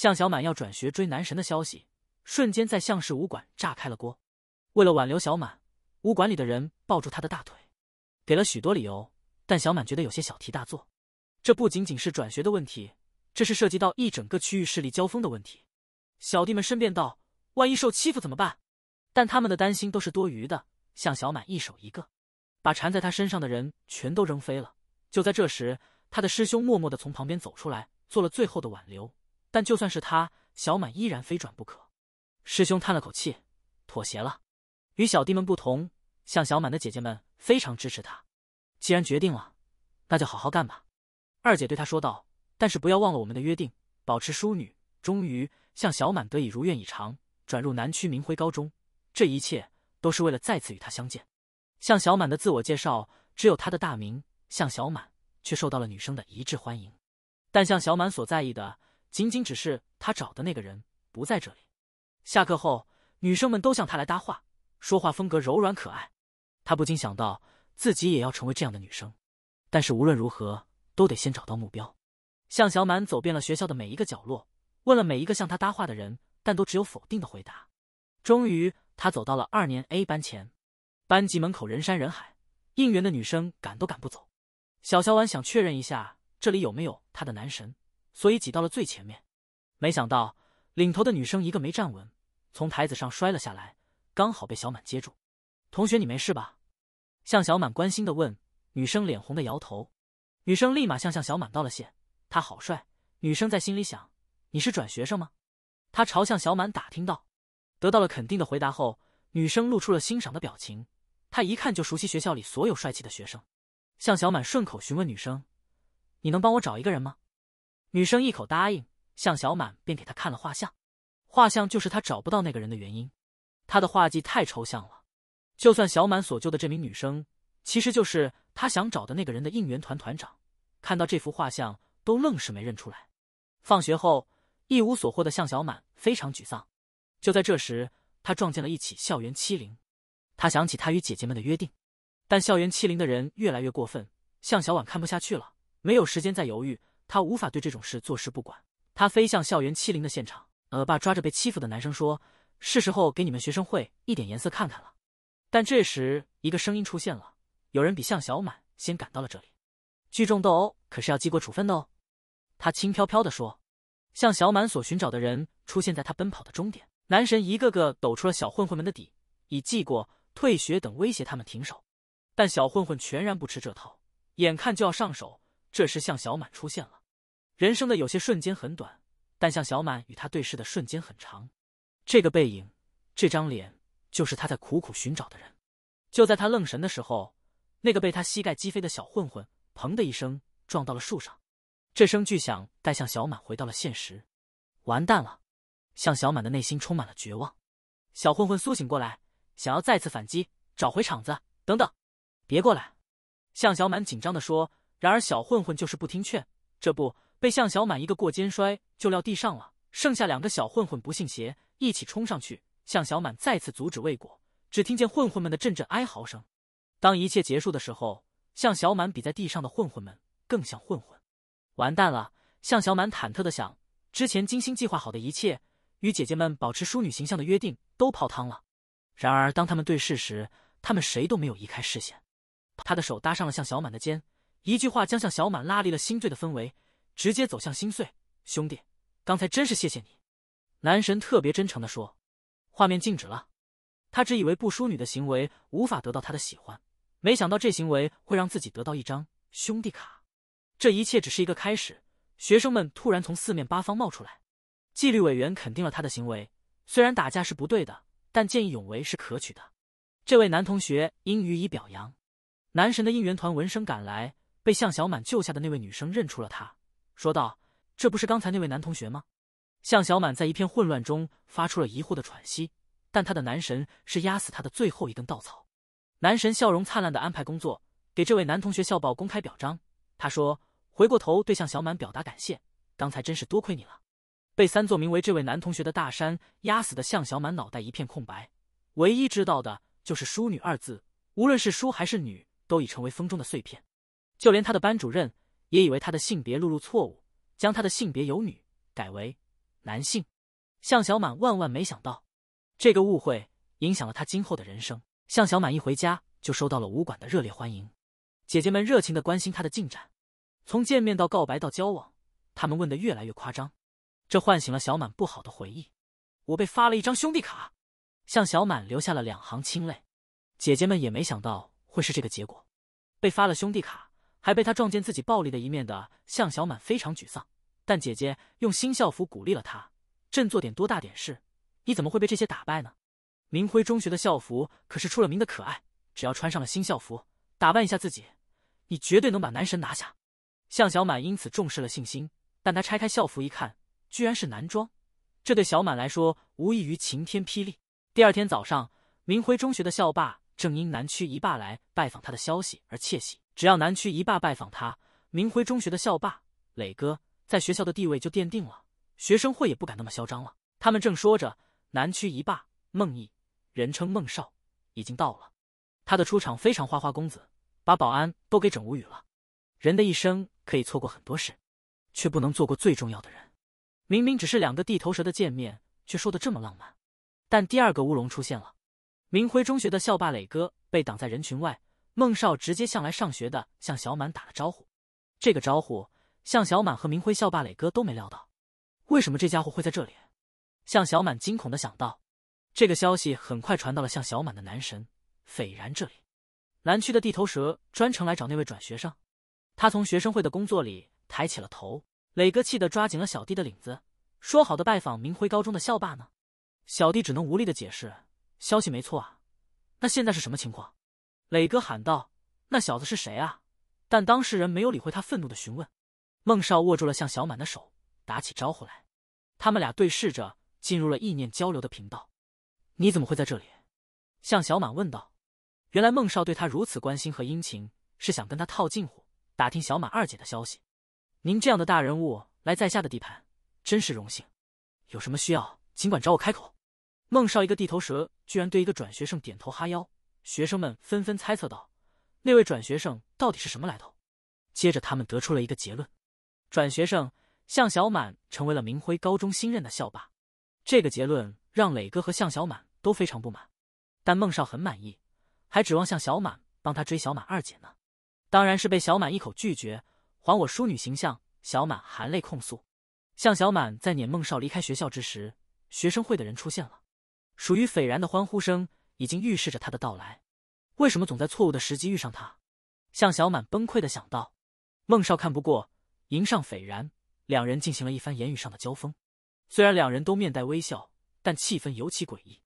向小满要转学追男神的消息，瞬间在向氏武馆炸开了锅。为了挽留小满，武馆里的人抱住他的大腿，给了许多理由，但小满觉得有些小题大做。这不仅仅是转学的问题，这是涉及到一整个区域势力交锋的问题。小弟们申辩道：“万一受欺负怎么办？”但他们的担心都是多余的。向小满一手一个，把缠在他身上的人全都扔飞了。就在这时，他的师兄默默的从旁边走出来，做了最后的挽留。但就算是他，小满依然非转不可。师兄叹了口气，妥协了。与小弟们不同，向小满的姐姐们非常支持他。既然决定了，那就好好干吧。二姐对他说道：“但是不要忘了我们的约定，保持淑女。”终于，向小满得以如愿以偿，转入南区明辉高中。这一切都是为了再次与他相见。向小满的自我介绍只有他的大名，向小满，却受到了女生的一致欢迎。但向小满所在意的。仅仅只是他找的那个人不在这里。下课后，女生们都向他来搭话，说话风格柔软可爱。他不禁想到，自己也要成为这样的女生。但是无论如何，都得先找到目标。向小满走遍了学校的每一个角落，问了每一个向他搭话的人，但都只有否定的回答。终于，他走到了二年 A 班前，班级门口人山人海，应援的女生赶都赶不走。小小婉想确认一下，这里有没有她的男神。所以挤到了最前面，没想到领头的女生一个没站稳，从台子上摔了下来，刚好被小满接住。同学，你没事吧？向小满关心的问。女生脸红的摇头。女生立马向向小满道了谢。他好帅，女生在心里想。你是转学生吗？他朝向小满打听到，得到了肯定的回答后，女生露出了欣赏的表情。她一看就熟悉学校里所有帅气的学生。向小满顺口询问女生：“你能帮我找一个人吗？”女生一口答应，向小满便给她看了画像。画像就是他找不到那个人的原因。他的画技太抽象了，就算小满所救的这名女生，其实就是他想找的那个人的应援团团长，看到这幅画像都愣是没认出来。放学后一无所获的向小满非常沮丧。就在这时，他撞见了一起校园欺凌。他想起他与姐姐们的约定，但校园欺凌的人越来越过分。向小婉看不下去了，没有时间再犹豫。他无法对这种事坐视不管，他飞向校园欺凌的现场。恶霸抓着被欺负的男生说：“是时候给你们学生会一点颜色看看了。”但这时，一个声音出现了，有人比向小满先赶到了这里。聚众斗殴可是要记过处分的哦，他轻飘飘的说。向小满所寻找的人出现在他奔跑的终点。男神一个个抖出了小混混们的底，以记过、退学等威胁他们停手。但小混混全然不吃这套，眼看就要上手，这时向小满出现了。人生的有些瞬间很短，但向小满与他对视的瞬间很长。这个背影，这张脸，就是他在苦苦寻找的人。就在他愣神的时候，那个被他膝盖击飞的小混混，砰的一声撞到了树上。这声巨响带向小满回到了现实。完蛋了！向小满的内心充满了绝望。小混混苏醒过来，想要再次反击，找回场子。等等，别过来！向小满紧张的说。然而小混混就是不听劝，这不。被向小满一个过肩摔就撂地上了，剩下两个小混混不信邪，一起冲上去。向小满再次阻止未果，只听见混混们的阵阵哀嚎声。当一切结束的时候，向小满比在地上的混混们更像混混。完蛋了，向小满忐忑的想，之前精心计划好的一切，与姐姐们保持淑女形象的约定都泡汤了。然而，当他们对视时，他们谁都没有移开视线。他的手搭上了向小满的肩，一句话将向小满拉离了心醉的氛围。直接走向心碎，兄弟，刚才真是谢谢你，男神特别真诚的说。画面静止了，他只以为不淑女的行为无法得到他的喜欢，没想到这行为会让自己得到一张兄弟卡。这一切只是一个开始，学生们突然从四面八方冒出来，纪律委员肯定了他的行为，虽然打架是不对的，但见义勇为是可取的，这位男同学应予以表扬。男神的应援团闻声赶来，被向小满救下的那位女生认出了他。说道：“这不是刚才那位男同学吗？”向小满在一片混乱中发出了疑惑的喘息，但他的男神是压死他的最后一根稻草。男神笑容灿烂的安排工作，给这位男同学校报公开表彰。他说：“回过头对向小满表达感谢，刚才真是多亏你了。”被三座名为这位男同学的大山压死的向小满脑袋一片空白，唯一知道的就是“淑女”二字，无论是淑还是女，都已成为风中的碎片。就连他的班主任。也以为他的性别录入错误，将他的性别由女改为男性。向小满万万没想到，这个误会影响了他今后的人生。向小满一回家就收到了武馆的热烈欢迎，姐姐们热情的关心他的进展，从见面到告白到交往，他们问的越来越夸张。这唤醒了小满不好的回忆，我被发了一张兄弟卡，向小满留下了两行清泪。姐姐们也没想到会是这个结果，被发了兄弟卡。还被他撞见自己暴力的一面的向小满非常沮丧，但姐姐用新校服鼓励了他，振作点多大点事？你怎么会被这些打败呢？明辉中学的校服可是出了名的可爱，只要穿上了新校服，打扮一下自己，你绝对能把男神拿下。向小满因此重视了信心，但他拆开校服一看，居然是男装，这对小满来说无异于晴天霹雳。第二天早上，明辉中学的校霸正因南区一霸来拜访他的消息而窃喜。只要南区一霸拜访他，明辉中学的校霸磊哥在学校的地位就奠定了，学生会也不敢那么嚣张了。他们正说着，南区一霸孟毅，人称孟少，已经到了。他的出场非常花花公子，把保安都给整无语了。人的一生可以错过很多事，却不能错过最重要的人。明明只是两个地头蛇的见面，却说的这么浪漫。但第二个乌龙出现了，明辉中学的校霸磊哥被挡在人群外。孟少直接向来上学的向小满打了招呼，这个招呼向小满和明辉校霸磊哥都没料到，为什么这家伙会在这里？向小满惊恐的想到。这个消息很快传到了向小满的男神斐然这里。南区的地头蛇专程来找那位转学生。他从学生会的工作里抬起了头。磊哥气得抓紧了小弟的领子，说：“好的，拜访明辉高中的校霸呢？”小弟只能无力的解释：“消息没错啊，那现在是什么情况？”磊哥喊道：“那小子是谁啊？”但当事人没有理会他愤怒的询问。孟少握住了向小满的手，打起招呼来。他们俩对视着，进入了意念交流的频道。“你怎么会在这里？”向小满问道。原来孟少对他如此关心和殷勤，是想跟他套近乎，打听小满二姐的消息。您这样的大人物来在下的地盘，真是荣幸。有什么需要尽管找我开口。孟少一个地头蛇，居然对一个转学生点头哈腰。学生们纷纷猜测道：“那位转学生到底是什么来头？”接着，他们得出了一个结论：转学生向小满成为了明辉高中新任的校霸。这个结论让磊哥和向小满都非常不满，但孟少很满意，还指望向小满帮他追小满二姐呢。当然是被小满一口拒绝，还我淑女形象。小满含泪控诉。向小满在撵孟少离开学校之时，学生会的人出现了，属于斐然的欢呼声。已经预示着他的到来，为什么总在错误的时机遇上他？向小满崩溃的想到。孟少看不过，迎上斐然，两人进行了一番言语上的交锋。虽然两人都面带微笑，但气氛尤其诡异。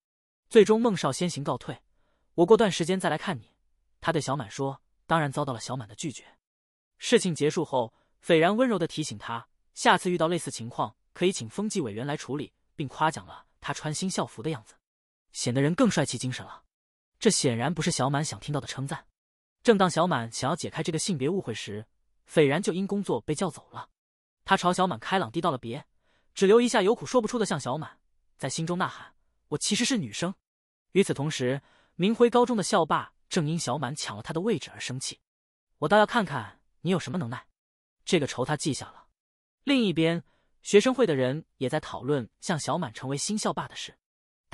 最终孟少先行告退，我过段时间再来看你。他对小满说。当然遭到了小满的拒绝。事情结束后，斐然温柔的提醒他，下次遇到类似情况可以请风纪委员来处理，并夸奖了他穿新校服的样子。显得人更帅气、精神了，这显然不是小满想听到的称赞。正当小满想要解开这个性别误会时，斐然就因工作被叫走了。他朝小满开朗地道了别，只留一下有苦说不出的向小满，在心中呐喊：“我其实是女生。”与此同时，明辉高中的校霸正因小满抢了他的位置而生气。我倒要看看你有什么能耐。这个仇他记下了。另一边，学生会的人也在讨论向小满成为新校霸的事。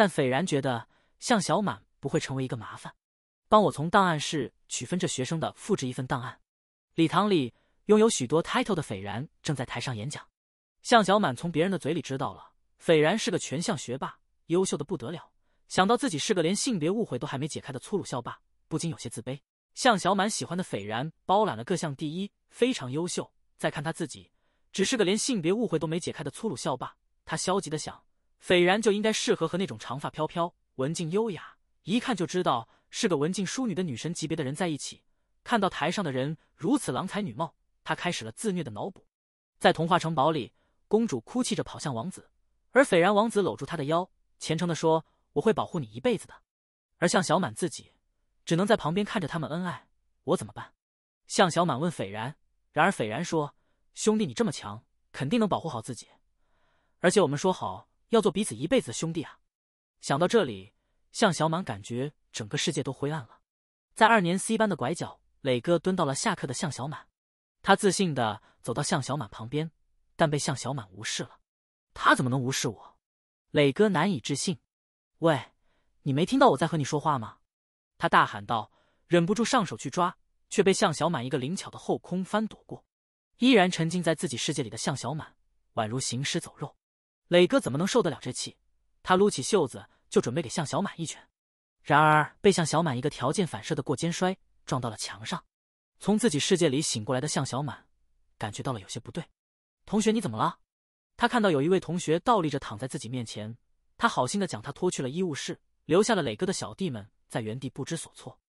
但斐然觉得向小满不会成为一个麻烦，帮我从档案室取分这学生的复制一份档案。礼堂里拥有许多 title 的斐然正在台上演讲。向小满从别人的嘴里知道了斐然是个全项学霸，优秀的不得了。想到自己是个连性别误会都还没解开的粗鲁校霸，不禁有些自卑。向小满喜欢的斐然包揽了各项第一，非常优秀。再看他自己，只是个连性别误会都没解开的粗鲁校霸。他消极的想。斐然就应该适合和那种长发飘飘、文静优雅、一看就知道是个文静淑女的女神级别的人在一起。看到台上的人如此郎才女貌，他开始了自虐的脑补：在童话城堡里，公主哭泣着跑向王子，而斐然王子搂住她的腰，虔诚的说：“我会保护你一辈子的。”而向小满自己只能在旁边看着他们恩爱，我怎么办？向小满问斐然。然而斐然说：“兄弟，你这么强，肯定能保护好自己，而且我们说好。”要做彼此一辈子的兄弟啊！想到这里，向小满感觉整个世界都灰暗了。在二年 C 班的拐角，磊哥蹲到了下课的向小满，他自信的走到向小满旁边，但被向小满无视了。他怎么能无视我？磊哥难以置信。喂，你没听到我在和你说话吗？他大喊道，忍不住上手去抓，却被向小满一个灵巧的后空翻躲过。依然沉浸在自己世界里的向小满，宛如行尸走肉。磊哥怎么能受得了这气？他撸起袖子就准备给向小满一拳，然而被向小满一个条件反射的过肩摔撞到了墙上。从自己世界里醒过来的向小满，感觉到了有些不对。同学你怎么了？他看到有一位同学倒立着躺在自己面前，他好心的将他拖去了医务室，留下了磊哥的小弟们在原地不知所措。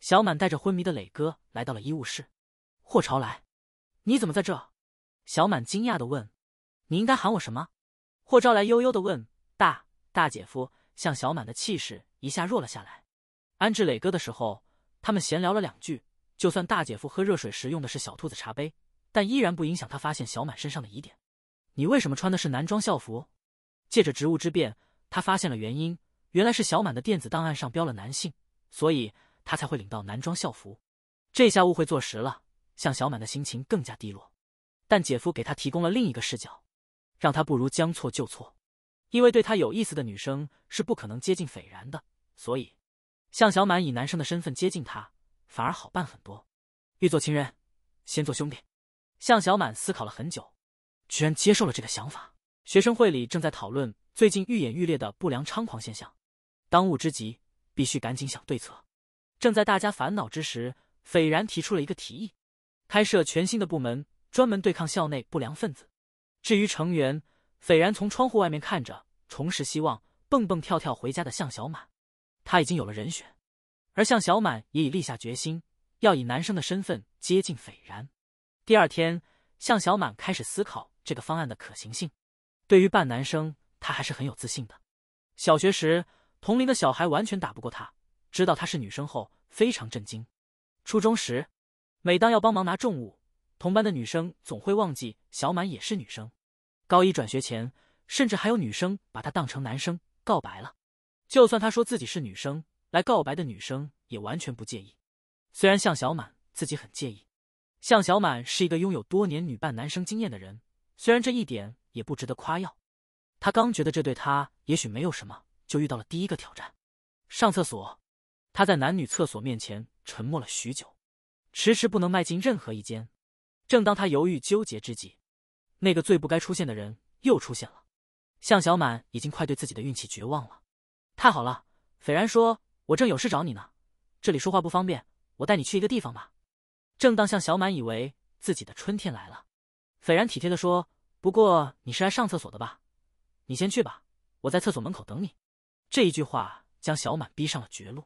小满带着昏迷的磊哥来到了医务室。霍朝来，你怎么在这？小满惊讶的问：“你应该喊我什么？”霍招来悠悠的问：“大大姐夫，向小满的气势一下弱了下来。安置磊哥的时候，他们闲聊了两句。就算大姐夫喝热水时用的是小兔子茶杯，但依然不影响他发现小满身上的疑点。你为什么穿的是男装校服？”借着职务之便，他发现了原因，原来是小满的电子档案上标了男性，所以他才会领到男装校服。这下误会坐实了，向小满的心情更加低落。但姐夫给他提供了另一个视角。让他不如将错就错，因为对他有意思的女生是不可能接近斐然的，所以向小满以男生的身份接近他反而好办很多。欲做情人，先做兄弟。向小满思考了很久，居然接受了这个想法。学生会里正在讨论最近愈演愈烈的不良猖狂现象，当务之急必须赶紧想对策。正在大家烦恼之时，斐然提出了一个提议：开设全新的部门，专门对抗校内不良分子。至于成员斐然，从窗户外面看着重拾希望、蹦蹦跳跳回家的向小满，他已经有了人选，而向小满也已立下决心，要以男生的身份接近斐然。第二天，向小满开始思考这个方案的可行性。对于扮男生，他还是很有自信的。小学时，同龄的小孩完全打不过他，知道他是女生后非常震惊。初中时，每当要帮忙拿重物。同班的女生总会忘记小满也是女生。高一转学前，甚至还有女生把她当成男生告白了。就算她说自己是女生，来告白的女生也完全不介意。虽然向小满自己很介意。向小满是一个拥有多年女扮男生经验的人，虽然这一点也不值得夸耀。他刚觉得这对他也许没有什么，就遇到了第一个挑战：上厕所。他在男女厕所面前沉默了许久，迟迟不能迈进任何一间。正当他犹豫纠结之际，那个最不该出现的人又出现了。向小满已经快对自己的运气绝望了。太好了，斐然说：“我正有事找你呢，这里说话不方便，我带你去一个地方吧。”正当向小满以为自己的春天来了，斐然体贴的说：“不过你是来上厕所的吧？你先去吧，我在厕所门口等你。”这一句话将小满逼上了绝路。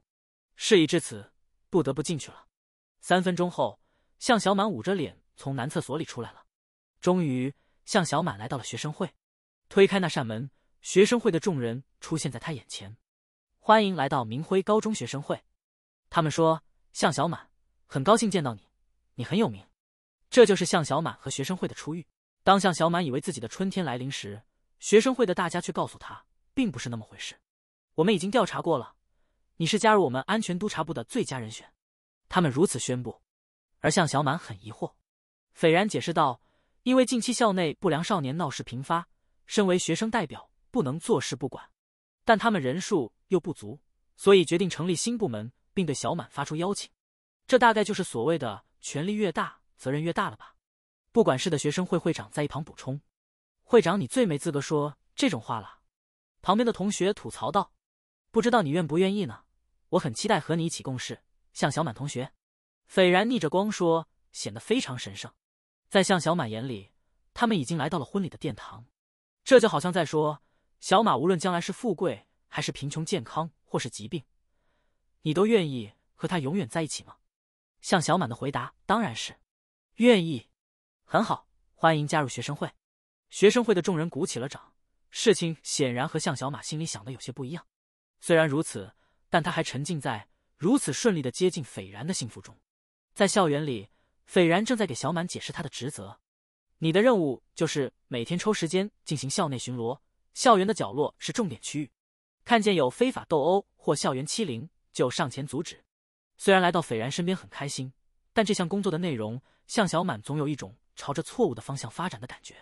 事已至此，不得不进去了。三分钟后，向小满捂着脸。从男厕所里出来了，终于向小满来到了学生会，推开那扇门，学生会的众人出现在他眼前。欢迎来到明辉高中学生会。他们说：“向小满，很高兴见到你，你很有名。”这就是向小满和学生会的初遇。当向小满以为自己的春天来临时，学生会的大家却告诉他，并不是那么回事。我们已经调查过了，你是加入我们安全督察部的最佳人选。他们如此宣布，而向小满很疑惑。斐然解释道：“因为近期校内不良少年闹事频发，身为学生代表不能坐视不管，但他们人数又不足，所以决定成立新部门，并对小满发出邀请。这大概就是所谓的‘权力越大，责任越大’了吧？”不管事的学生会会长在一旁补充：“会长，你最没资格说这种话了。”旁边的同学吐槽道：“不知道你愿不愿意呢？我很期待和你一起共事，向小满同学。”斐然逆着光说，显得非常神圣。在向小满眼里，他们已经来到了婚礼的殿堂，这就好像在说：小马无论将来是富贵还是贫穷、健康或是疾病，你都愿意和他永远在一起吗？向小满的回答当然是：愿意。很好，欢迎加入学生会。学生会的众人鼓起了掌。事情显然和向小马心里想的有些不一样。虽然如此，但他还沉浸在如此顺利的接近斐然的幸福中。在校园里。斐然正在给小满解释他的职责，你的任务就是每天抽时间进行校内巡逻，校园的角落是重点区域，看见有非法斗殴或校园欺凌就上前阻止。虽然来到斐然身边很开心，但这项工作的内容向小满总有一种朝着错误的方向发展的感觉。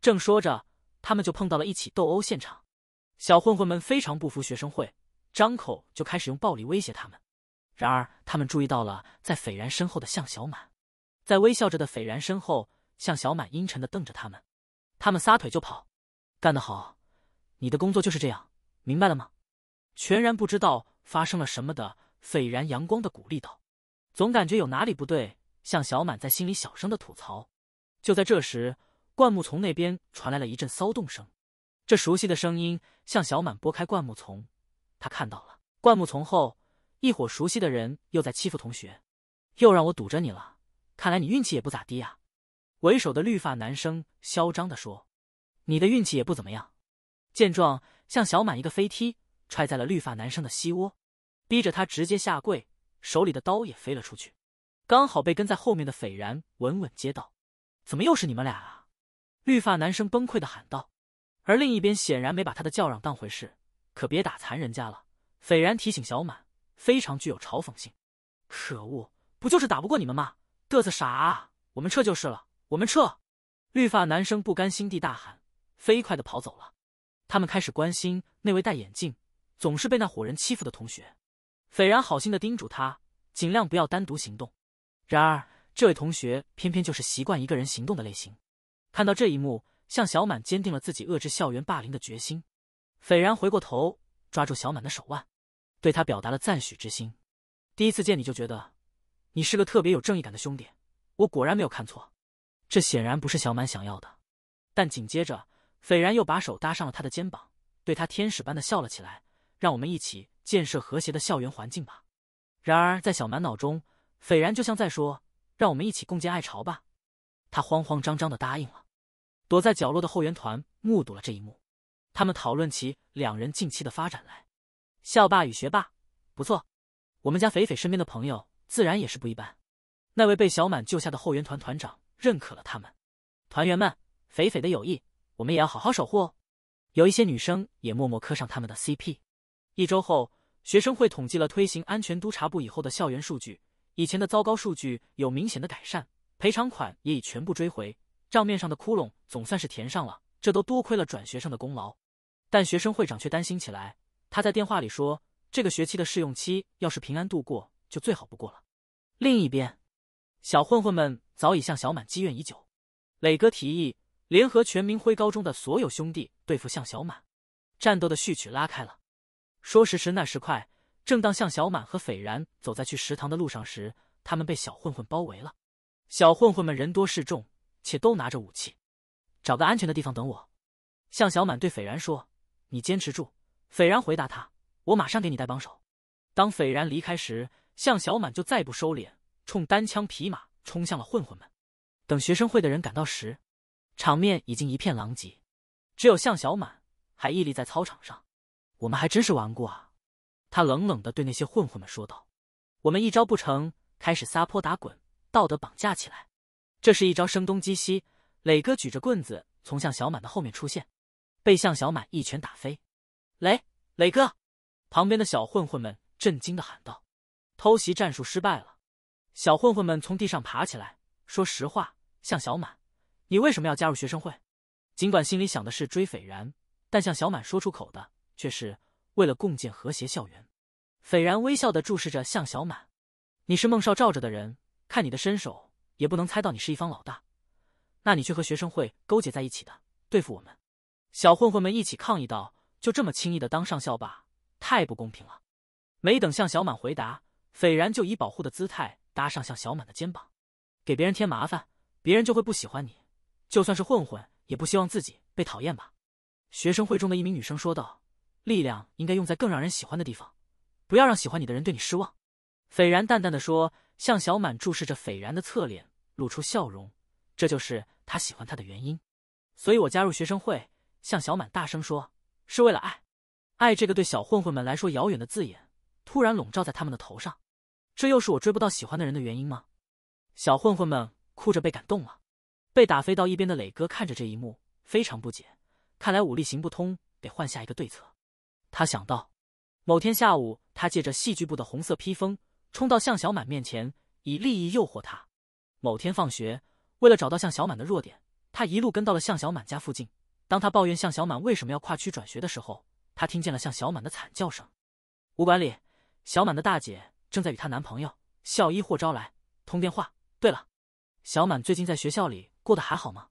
正说着，他们就碰到了一起斗殴现场，小混混们非常不服学生会，张口就开始用暴力威胁他们。然而他们注意到了在斐然身后的向小满。在微笑着的斐然身后，向小满阴沉的瞪着他们，他们撒腿就跑，干得好，你的工作就是这样，明白了吗？全然不知道发生了什么的斐然，阳光的鼓励道。总感觉有哪里不对，向小满在心里小声的吐槽。就在这时，灌木丛那边传来了一阵骚动声，这熟悉的声音，向小满拨开灌木丛，他看到了，灌木丛后一伙熟悉的人又在欺负同学，又让我堵着你了。看来你运气也不咋地呀，为首的绿发男生嚣张的说：“你的运气也不怎么样。”见状，向小满一个飞踢，踹在了绿发男生的膝窝，逼着他直接下跪，手里的刀也飞了出去，刚好被跟在后面的斐然稳稳接到。怎么又是你们俩啊？”绿发男生崩溃的喊道。而另一边显然没把他的叫嚷当回事，可别打残人家了。斐然提醒小满，非常具有嘲讽性。可恶，不就是打不过你们吗？个子傻，我们撤就是了。我们撤！绿发男生不甘心地大喊，飞快的跑走了。他们开始关心那位戴眼镜、总是被那伙人欺负的同学，斐然好心的叮嘱他，尽量不要单独行动。然而，这位同学偏偏就是习惯一个人行动的类型。看到这一幕，向小满坚定了自己遏制校园霸凌的决心。斐然回过头，抓住小满的手腕，对他表达了赞许之心。第一次见你就觉得。你是个特别有正义感的兄弟，我果然没有看错。这显然不是小满想要的，但紧接着，斐然又把手搭上了他的肩膀，对他天使般的笑了起来。让我们一起建设和谐的校园环境吧。然而，在小满脑中，斐然就像在说：“让我们一起共建爱巢吧。”他慌慌张张的答应了。躲在角落的后援团目睹了这一幕，他们讨论起两人近期的发展来。校霸与学霸，不错，我们家斐斐身边的朋友。自然也是不一般。那位被小满救下的后援团团长认可了他们，团员们，肥肥的友谊，我们也要好好守护哦。有一些女生也默默磕上他们的 CP。一周后，学生会统计了推行安全督察部以后的校园数据，以前的糟糕数据有明显的改善，赔偿款也已全部追回，账面上的窟窿总算是填上了。这都多亏了转学生的功劳。但学生会长却担心起来，他在电话里说：“这个学期的试用期要是平安度过。”就最好不过了。另一边，小混混们早已向小满积怨已久。磊哥提议联合全民辉高中的所有兄弟对付向小满，战斗的序曲拉开了。说时迟那时快，正当向小满和斐然走在去食堂的路上时，他们被小混混包围了。小混混们人多势众，且都拿着武器。找个安全的地方等我，向小满对斐然说：“你坚持住。”斐然回答他：“我马上给你带帮手。”当斐然离开时。向小满就再不收敛，冲单枪匹马冲向了混混们。等学生会的人赶到时，场面已经一片狼藉，只有向小满还屹立在操场上。我们还真是顽固啊！他冷冷的对那些混混们说道：“我们一招不成，开始撒泼打滚，道德绑架起来。这是一招声东击西。”磊哥举着棍子从向小满的后面出现，被向小满一拳打飞。磊磊哥，旁边的小混混们震惊的喊道。偷袭战术失败了，小混混们从地上爬起来。说实话，向小满，你为什么要加入学生会？尽管心里想的是追斐然，但向小满说出口的却是为了共建和谐校园。斐然微笑的注视着向小满，你是孟少罩着的人，看你的身手也不能猜到你是一方老大。那你却和学生会勾结在一起的，对付我们！小混混们一起抗议道：“就这么轻易的当上校霸，太不公平了！”没等向小满回答。斐然就以保护的姿态搭上向小满的肩膀，给别人添麻烦，别人就会不喜欢你。就算是混混，也不希望自己被讨厌吧？学生会中的一名女生说道：“力量应该用在更让人喜欢的地方，不要让喜欢你的人对你失望。”斐然淡淡的说。向小满注视着斐然的侧脸，露出笑容。这就是他喜欢他的原因。所以，我加入学生会。向小满大声说：“是为了爱。”爱这个对小混混们来说遥远的字眼，突然笼罩在他们的头上。这又是我追不到喜欢的人的原因吗？小混混们哭着被感动了，被打飞到一边的磊哥看着这一幕非常不解，看来武力行不通，得换下一个对策。他想到，某天下午，他借着戏剧部的红色披风冲到向小满面前，以利益诱惑他。某天放学，为了找到向小满的弱点，他一路跟到了向小满家附近。当他抱怨向小满为什么要跨区转学的时候，他听见了向小满的惨叫声。武馆里，小满的大姐。正在与她男朋友校医霍招来通电话。对了，小满最近在学校里过得还好吗？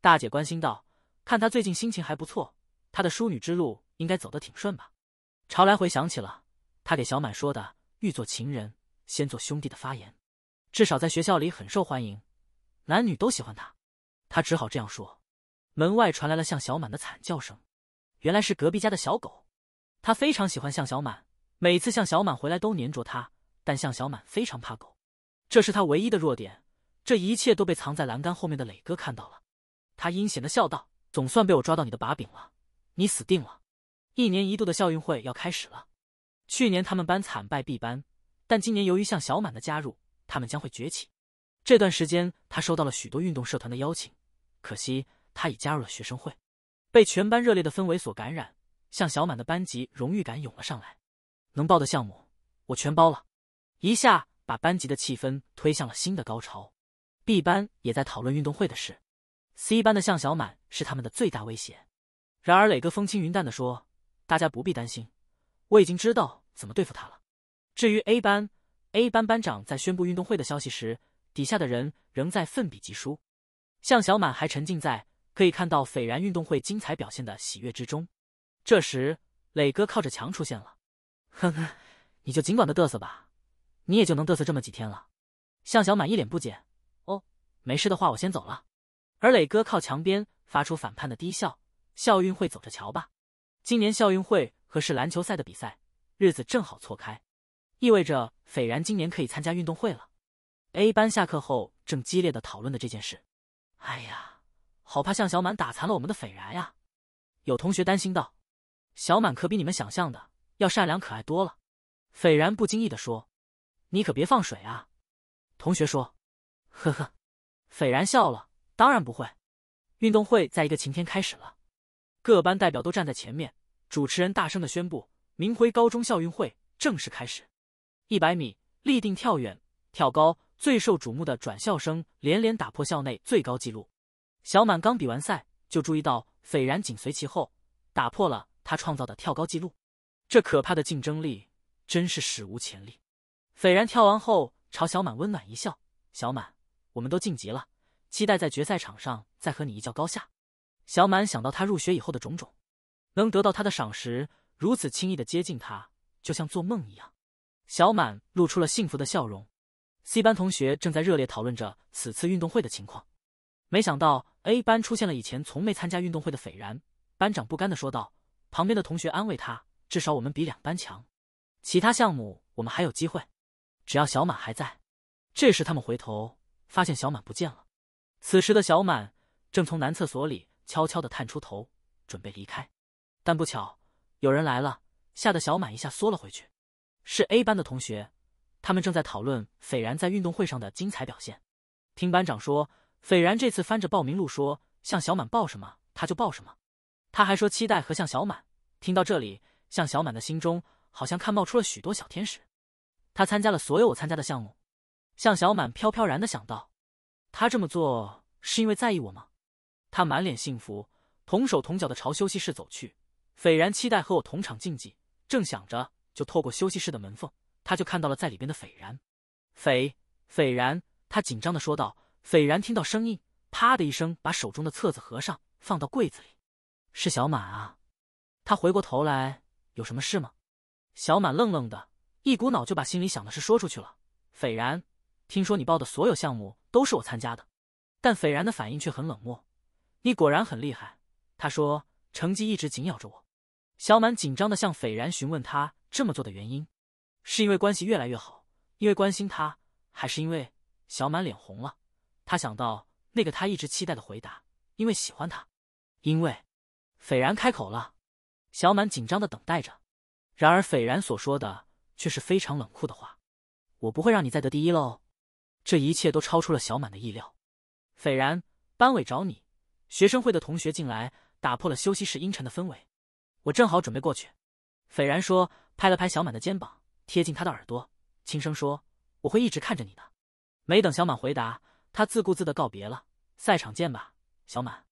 大姐关心道。看她最近心情还不错，她的淑女之路应该走得挺顺吧？朝来回想起了他给小满说的“欲做情人，先做兄弟”的发言，至少在学校里很受欢迎，男女都喜欢他，他只好这样说。门外传来了向小满的惨叫声，原来是隔壁家的小狗，他非常喜欢向小满。每次向小满回来都黏着他，但向小满非常怕狗，这是他唯一的弱点。这一切都被藏在栏杆后面的磊哥看到了，他阴险的笑道：“总算被我抓到你的把柄了，你死定了！”一年一度的校运会要开始了，去年他们班惨败 B 班，但今年由于向小满的加入，他们将会崛起。这段时间他收到了许多运动社团的邀请，可惜他已加入了学生会。被全班热烈的氛围所感染，向小满的班级荣誉感涌了上来。能报的项目我全包了，一下把班级的气氛推向了新的高潮。B 班也在讨论运动会的事，C 班的向小满是他们的最大威胁。然而，磊哥风轻云淡的说：“大家不必担心，我已经知道怎么对付他了。”至于 A 班，A 班班长在宣布运动会的消息时，底下的人仍在奋笔疾书。向小满还沉浸在可以看到斐然运动会精彩表现的喜悦之中。这时，磊哥靠着墙出现了。呵呵，你就尽管的嘚瑟吧，你也就能嘚瑟这么几天了。向小满一脸不解。哦，没事的话，我先走了。而磊哥靠墙边发出反叛的低笑。校运会走着瞧吧。今年校运会和是篮球赛的比赛日子正好错开，意味着斐然今年可以参加运动会了。A 班下课后正激烈的讨论的这件事。哎呀，好怕向小满打残了我们的斐然呀！有同学担心道。小满可比你们想象的。要善良可爱多了，斐然不经意的说：“你可别放水啊！”同学说：“呵呵。”斐然笑了：“当然不会。”运动会在一个晴天开始了，各班代表都站在前面。主持人大声的宣布：“明辉高中校运会正式开始！”一百米、立定、跳远、跳高，最受瞩目的转校生连连打破校内最高纪录。小满刚比完赛，就注意到斐然紧随其后，打破了他创造的跳高纪录。这可怕的竞争力真是史无前例。斐然跳完后，朝小满温暖一笑：“小满，我们都晋级了，期待在决赛场上再和你一较高下。”小满想到他入学以后的种种，能得到他的赏识，如此轻易的接近他，就像做梦一样。小满露出了幸福的笑容。C 班同学正在热烈讨论着此次运动会的情况，没想到 A 班出现了以前从没参加运动会的斐然。班长不甘的说道，旁边的同学安慰他。至少我们比两班强，其他项目我们还有机会，只要小满还在。这时他们回头发现小满不见了，此时的小满正从男厕所里悄悄的探出头，准备离开，但不巧有人来了，吓得小满一下缩了回去。是 A 班的同学，他们正在讨论斐然在运动会上的精彩表现。听班长说，斐然这次翻着报名录说，向小满报什么他就报什么，他还说期待和向小满。听到这里。向小满的心中好像看冒出了许多小天使，他参加了所有我参加的项目。向小满飘飘然的想到，他这么做是因为在意我吗？他满脸幸福，同手同脚的朝休息室走去，斐然期待和我同场竞技。正想着，就透过休息室的门缝，他就看到了在里边的斐然。斐斐然，他紧张的说道。斐然听到声音，啪的一声把手中的册子合上，放到柜子里。是小满啊，他回过头来。有什么事吗？小满愣愣的，一股脑就把心里想的事说出去了。斐然，听说你报的所有项目都是我参加的，但斐然的反应却很冷漠。你果然很厉害，他说成绩一直紧咬着我。小满紧张的向斐然询问他这么做的原因，是因为关系越来越好，因为关心他，还是因为……小满脸红了，他想到那个他一直期待的回答，因为喜欢他，因为……斐然开口了。小满紧张的等待着，然而斐然所说的却是非常冷酷的话：“我不会让你再得第一喽。”这一切都超出了小满的意料。斐然，班委找你。学生会的同学进来，打破了休息室阴沉的氛围。我正好准备过去。斐然说，拍了拍小满的肩膀，贴近他的耳朵，轻声说：“我会一直看着你的。”没等小满回答，他自顾自的告别了：“赛场见吧，小满。”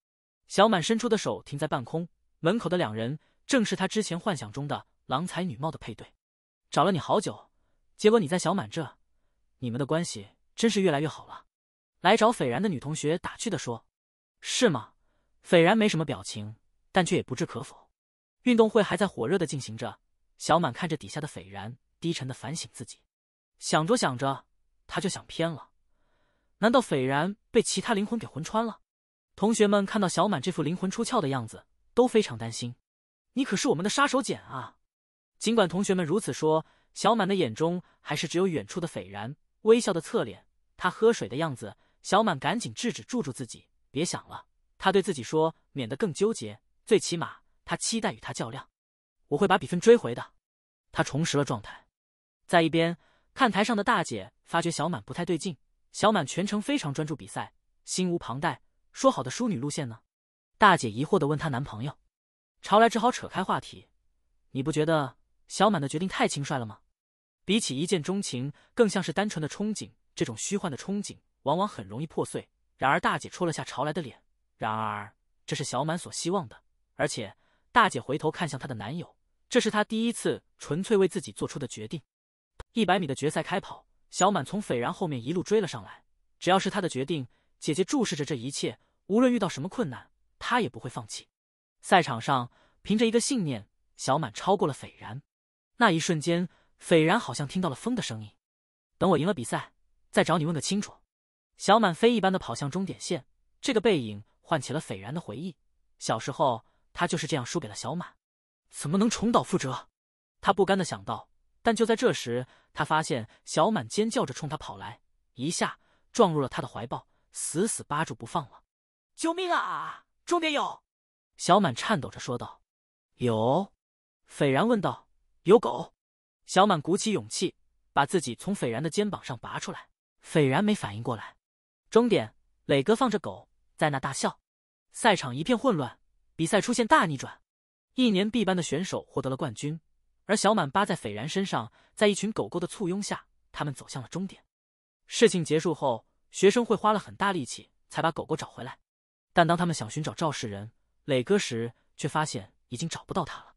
小满伸出的手停在半空，门口的两人。正是他之前幻想中的郎才女貌的配对，找了你好久，结果你在小满这，你们的关系真是越来越好了。来找斐然的女同学打趣地说：“是吗？”斐然没什么表情，但却也不置可否。运动会还在火热的进行着，小满看着底下的斐然，低沉的反省自己，想着想着，他就想偏了。难道斐然被其他灵魂给魂穿了？同学们看到小满这副灵魂出窍的样子，都非常担心。你可是我们的杀手锏啊！尽管同学们如此说，小满的眼中还是只有远处的斐然微笑的侧脸。他喝水的样子，小满赶紧制止住住自己，别想了。他对自己说，免得更纠结。最起码，他期待与他较量，我会把比分追回的。他重拾了状态。在一边看台上的大姐发觉小满不太对劲，小满全程非常专注比赛，心无旁贷。说好的淑女路线呢？大姐疑惑地问她男朋友。朝来只好扯开话题，你不觉得小满的决定太轻率了吗？比起一见钟情，更像是单纯的憧憬。这种虚幻的憧憬，往往很容易破碎。然而大姐戳了下朝来的脸，然而这是小满所希望的。而且大姐回头看向她的男友，这是她第一次纯粹为自己做出的决定。一百米的决赛开跑，小满从斐然后面一路追了上来。只要是她的决定，姐姐注视着这一切，无论遇到什么困难，她也不会放弃。赛场上，凭着一个信念，小满超过了斐然。那一瞬间，斐然好像听到了风的声音。等我赢了比赛，再找你问个清楚。小满飞一般的跑向终点线，这个背影唤起了斐然的回忆。小时候，他就是这样输给了小满。怎么能重蹈覆辙？他不甘的想到。但就在这时，他发现小满尖叫着冲他跑来，一下撞入了他的怀抱，死死扒住不放了。救命啊！终点有。小满颤抖着说道：“有。”斐然问道：“有狗？”小满鼓起勇气，把自己从斐然的肩膀上拔出来。斐然没反应过来。终点，磊哥放着狗在那大笑。赛场一片混乱，比赛出现大逆转。一年 B 班的选手获得了冠军，而小满扒在斐然身上，在一群狗狗的簇拥下，他们走向了终点。事情结束后，学生会花了很大力气才把狗狗找回来，但当他们想寻找肇事人，磊哥时，却发现已经找不到他了，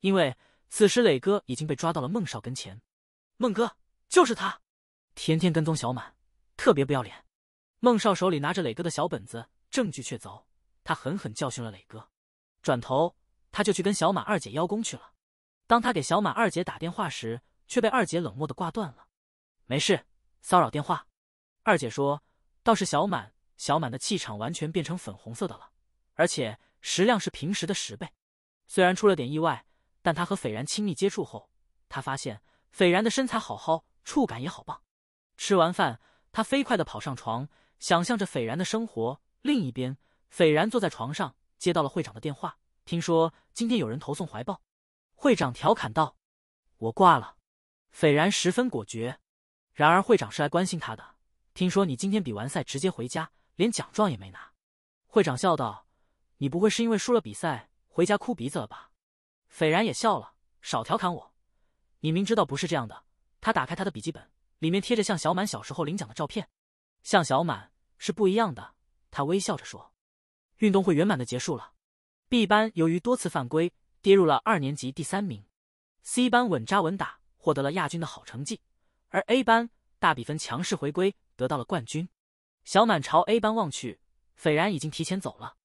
因为此时磊哥已经被抓到了孟少跟前。孟哥就是他，天天跟踪小满，特别不要脸。孟少手里拿着磊哥的小本子，证据确凿，他狠狠教训了磊哥。转头，他就去跟小满二姐邀功去了。当他给小满二姐打电话时，却被二姐冷漠的挂断了。没事，骚扰电话。二姐说：“倒是小满，小满的气场完全变成粉红色的了，而且。”食量是平时的十倍，虽然出了点意外，但他和斐然亲密接触后，他发现斐然的身材好好，触感也好棒。吃完饭，他飞快地跑上床，想象着斐然的生活。另一边，斐然坐在床上，接到了会长的电话。听说今天有人投送怀抱，会长调侃道：“我挂了。”斐然十分果决。然而会长是来关心他的，听说你今天比完赛直接回家，连奖状也没拿，会长笑道。你不会是因为输了比赛回家哭鼻子了吧？斐然也笑了，少调侃我。你明知道不是这样的。他打开他的笔记本，里面贴着向小满小时候领奖的照片。向小满是不一样的。他微笑着说：“运动会圆满的结束了，B 班由于多次犯规跌入了二年级第三名，C 班稳扎稳打获得了亚军的好成绩，而 A 班大比分强势回归，得到了冠军。”小满朝 A 班望去，斐然已经提前走了。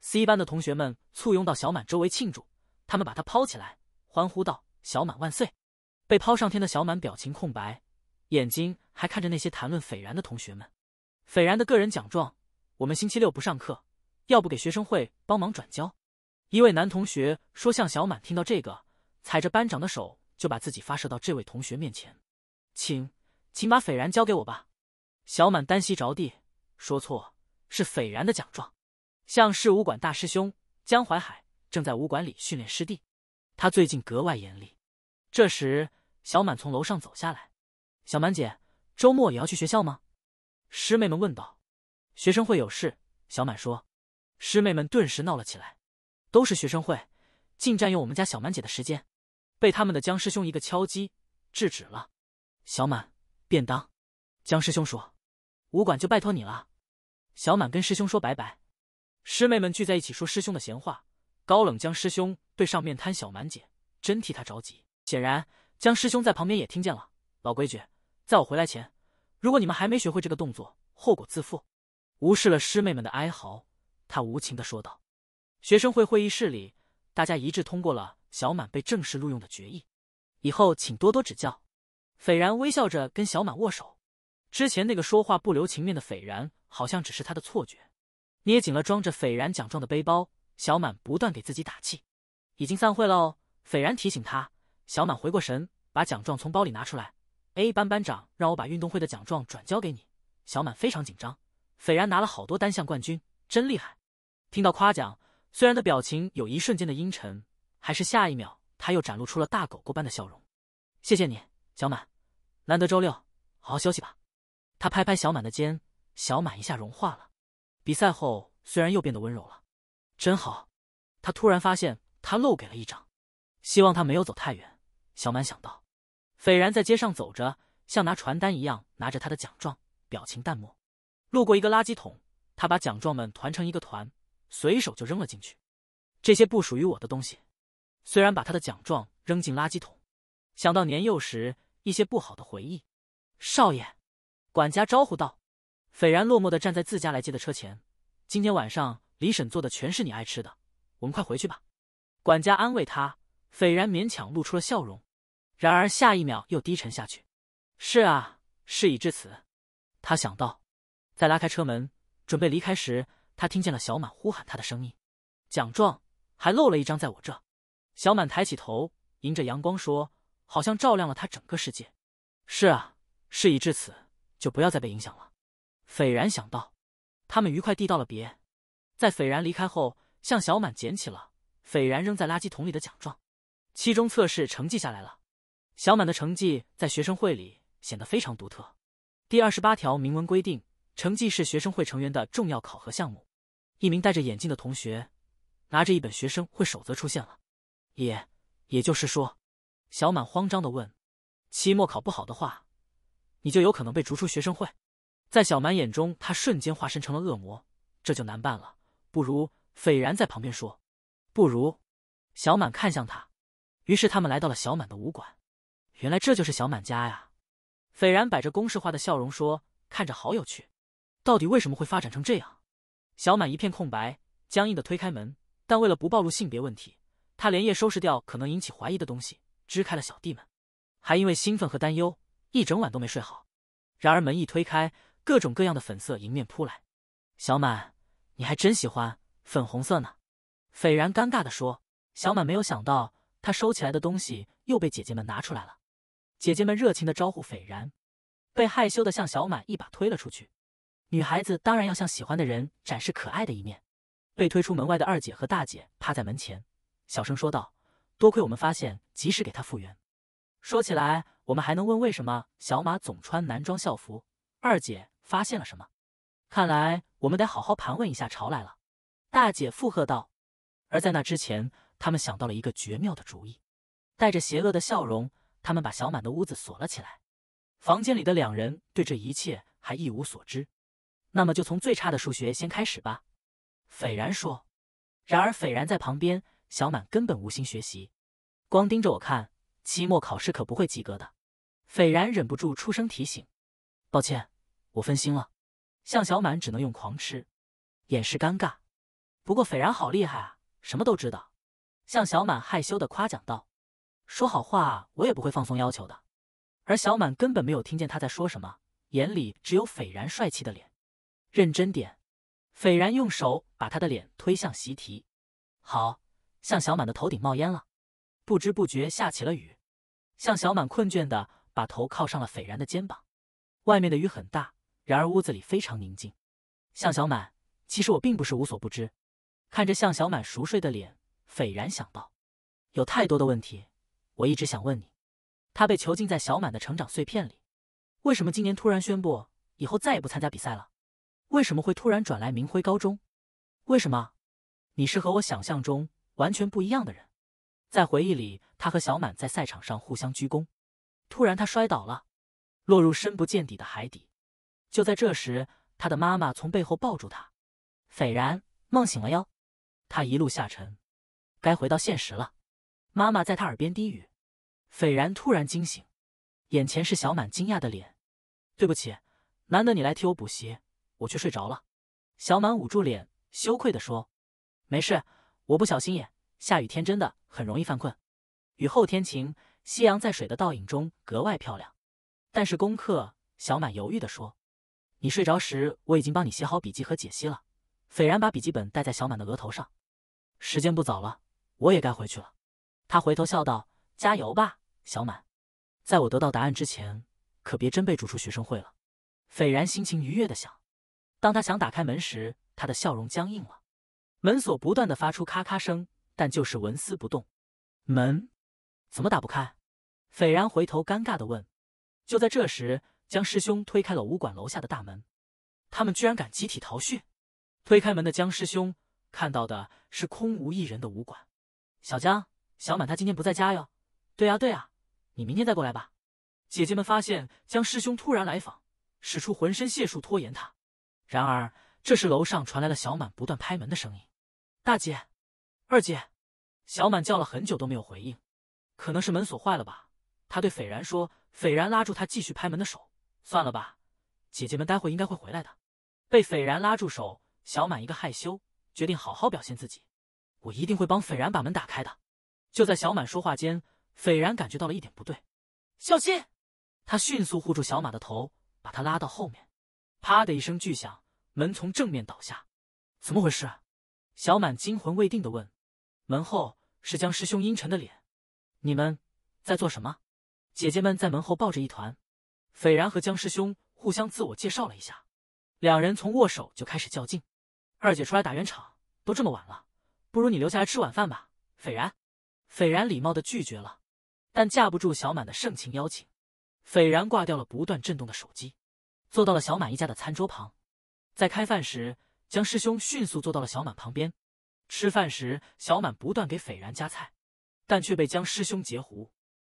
C 班的同学们簇拥到小满周围庆祝，他们把他抛起来，欢呼道：“小满万岁！”被抛上天的小满表情空白，眼睛还看着那些谈论斐然的同学们。斐然的个人奖状，我们星期六不上课，要不给学生会帮忙转交？一位男同学说。向小满听到这个，踩着班长的手，就把自己发射到这位同学面前，请，请把斐然交给我吧。小满单膝着地，说：“错，是斐然的奖状。”向氏武馆大师兄江淮海正在武馆里训练师弟，他最近格外严厉。这时，小满从楼上走下来。小满姐，周末也要去学校吗？师妹们问道。学生会有事，小满说。师妹们顿时闹了起来，都是学生会，竟占用我们家小满姐的时间。被他们的江师兄一个敲击制止了。小满便当，江师兄说：“武馆就拜托你了。”小满跟师兄说拜拜。师妹们聚在一起说师兄的闲话，高冷江师兄对上面摊小满姐真替他着急。显然江师兄在旁边也听见了。老规矩，在我回来前，如果你们还没学会这个动作，后果自负。无视了师妹们的哀嚎，他无情的说道。学生会会议室里，大家一致通过了小满被正式录用的决议。以后请多多指教。斐然微笑着跟小满握手。之前那个说话不留情面的斐然，好像只是他的错觉。捏紧了装着斐然奖状的背包，小满不断给自己打气。已经散会了哦，斐然提醒他。小满回过神，把奖状从包里拿出来。A 班班长让我把运动会的奖状转交给你。小满非常紧张。斐然拿了好多单项冠军，真厉害。听到夸奖，虽然的表情有一瞬间的阴沉，还是下一秒他又展露出了大狗狗般的笑容。谢谢你，小满。难得周六，好好休息吧。他拍拍小满的肩，小满一下融化了。比赛后，虽然又变得温柔了，真好。他突然发现他漏给了一张，希望他没有走太远。小满想到，斐然在街上走着，像拿传单一样拿着他的奖状，表情淡漠。路过一个垃圾桶，他把奖状们团成一个团，随手就扔了进去。这些不属于我的东西。虽然把他的奖状扔进垃圾桶，想到年幼时一些不好的回忆。少爷，管家招呼道。斐然落寞地站在自家来接的车前。今天晚上李婶做的全是你爱吃的，我们快回去吧。管家安慰他，斐然勉强露出了笑容，然而下一秒又低沉下去。是啊，事已至此。他想到，在拉开车门准备离开时，他听见了小满呼喊他的声音。奖状还漏了一张在我这。小满抬起头，迎着阳光说，好像照亮了他整个世界。是啊，事已至此，就不要再被影响了。斐然想到，他们愉快地道了别。在斐然离开后，向小满捡起了斐然扔在垃圾桶里的奖状。期中测试成绩下来了，小满的成绩在学生会里显得非常独特。第二十八条明文规定，成绩是学生会成员的重要考核项目。一名戴着眼镜的同学拿着一本学生会守则出现了。也也就是说，小满慌张的问：“期末考不好的话，你就有可能被逐出学生会？”在小满眼中，他瞬间化身成了恶魔，这就难办了。不如斐然在旁边说：“不如。”小满看向他，于是他们来到了小满的武馆。原来这就是小满家呀。斐然摆着公式化的笑容说：“看着好有趣，到底为什么会发展成这样？”小满一片空白，僵硬的推开门。但为了不暴露性别问题，他连夜收拾掉可能引起怀疑的东西，支开了小弟们，还因为兴奋和担忧，一整晚都没睡好。然而门一推开，各种各样的粉色迎面扑来，小满，你还真喜欢粉红色呢？斐然尴尬地说。小满没有想到，他收起来的东西又被姐姐们拿出来了。姐姐们热情地招呼斐然，被害羞地向小满一把推了出去。女孩子当然要向喜欢的人展示可爱的一面。被推出门外的二姐和大姐趴在门前，小声说道：“多亏我们发现，及时给她复原。说起来，我们还能问为什么小马总穿男装校服？”二姐。发现了什么？看来我们得好好盘问一下潮来了。大姐附和道。而在那之前，他们想到了一个绝妙的主意。带着邪恶的笑容，他们把小满的屋子锁了起来。房间里的两人对这一切还一无所知。那么就从最差的数学先开始吧。斐然说。然而斐然在旁边，小满根本无心学习，光盯着我看，期末考试可不会及格的。斐然忍不住出声提醒。抱歉。我分心了，向小满只能用狂吃掩饰尴尬。不过斐然好厉害啊，什么都知道。向小满害羞的夸奖道：“说好话，我也不会放松要求的。”而小满根本没有听见他在说什么，眼里只有斐然帅气的脸。认真点！斐然用手把他的脸推向习题。好，向小满的头顶冒烟了。不知不觉下起了雨。向小满困倦的把头靠上了斐然的肩膀。外面的雨很大。然而屋子里非常宁静。向小满，其实我并不是无所不知。看着向小满熟睡的脸，斐然想到，有太多的问题我一直想问你。他被囚禁在小满的成长碎片里，为什么今年突然宣布以后再也不参加比赛了？为什么会突然转来明辉高中？为什么？你是和我想象中完全不一样的人。在回忆里，他和小满在赛场上互相鞠躬，突然他摔倒了，落入深不见底的海底。就在这时，他的妈妈从背后抱住他，斐然梦醒了哟。他一路下沉，该回到现实了。妈妈在他耳边低语。斐然突然惊醒，眼前是小满惊讶的脸。对不起，难得你来替我补习，我却睡着了。小满捂住脸，羞愧地说：“没事，我不小心眼。下雨天真的很容易犯困。雨后天晴，夕阳在水的倒影中格外漂亮。”但是功课，小满犹豫地说。你睡着时，我已经帮你写好笔记和解析了。斐然把笔记本戴在小满的额头上。时间不早了，我也该回去了。他回头笑道：“加油吧，小满，在我得到答案之前，可别真被逐出学生会了。”斐然心情愉悦地想。当他想打开门时，他的笑容僵硬了。门锁不断地发出咔咔声，但就是纹丝不动。门怎么打不开？斐然回头尴尬地问。就在这时。江师兄推开了武馆楼下的大门，他们居然敢集体逃训！推开门的江师兄看到的是空无一人的武馆。小江、小满他今天不在家哟。对啊，对啊，你明天再过来吧。姐姐们发现江师兄突然来访，使出浑身解数拖延他。然而这时楼上传来了小满不断拍门的声音：“大姐，二姐，小满叫了很久都没有回应，可能是门锁坏了吧？”他对斐然说，斐然拉住他继续拍门的手。算了吧，姐姐们待会应该会回来的。被斐然拉住手，小满一个害羞，决定好好表现自己。我一定会帮斐然把门打开的。就在小满说话间，斐然感觉到了一点不对，小心！他迅速护住小马的头，把他拉到后面。啪的一声巨响，门从正面倒下。怎么回事？小满惊魂未定的问。门后是江师兄阴沉的脸。你们在做什么？姐姐们在门后抱着一团。斐然和江师兄互相自我介绍了一下，两人从握手就开始较劲。二姐出来打圆场，都这么晚了，不如你留下来吃晚饭吧。斐然，斐然礼貌的拒绝了，但架不住小满的盛情邀请。斐然挂掉了不断震动的手机，坐到了小满一家的餐桌旁。在开饭时，江师兄迅速坐到了小满旁边。吃饭时，小满不断给斐然夹菜，但却被江师兄截胡。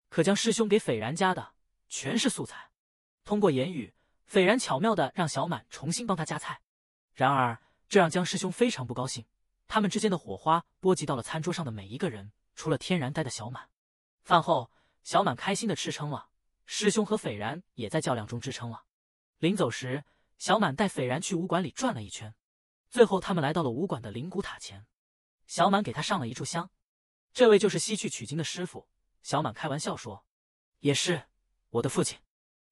可江师兄给斐然夹的全是素菜。通过言语，斐然巧妙的让小满重新帮他夹菜，然而这让江师兄非常不高兴。他们之间的火花波及到了餐桌上的每一个人，除了天然呆的小满。饭后，小满开心的吃撑了，师兄和斐然也在较量中支撑了。临走时，小满带斐然去武馆里转了一圈，最后他们来到了武馆的灵骨塔前。小满给他上了一炷香。这位就是西去取经的师傅。小满开玩笑说：“也是我的父亲。”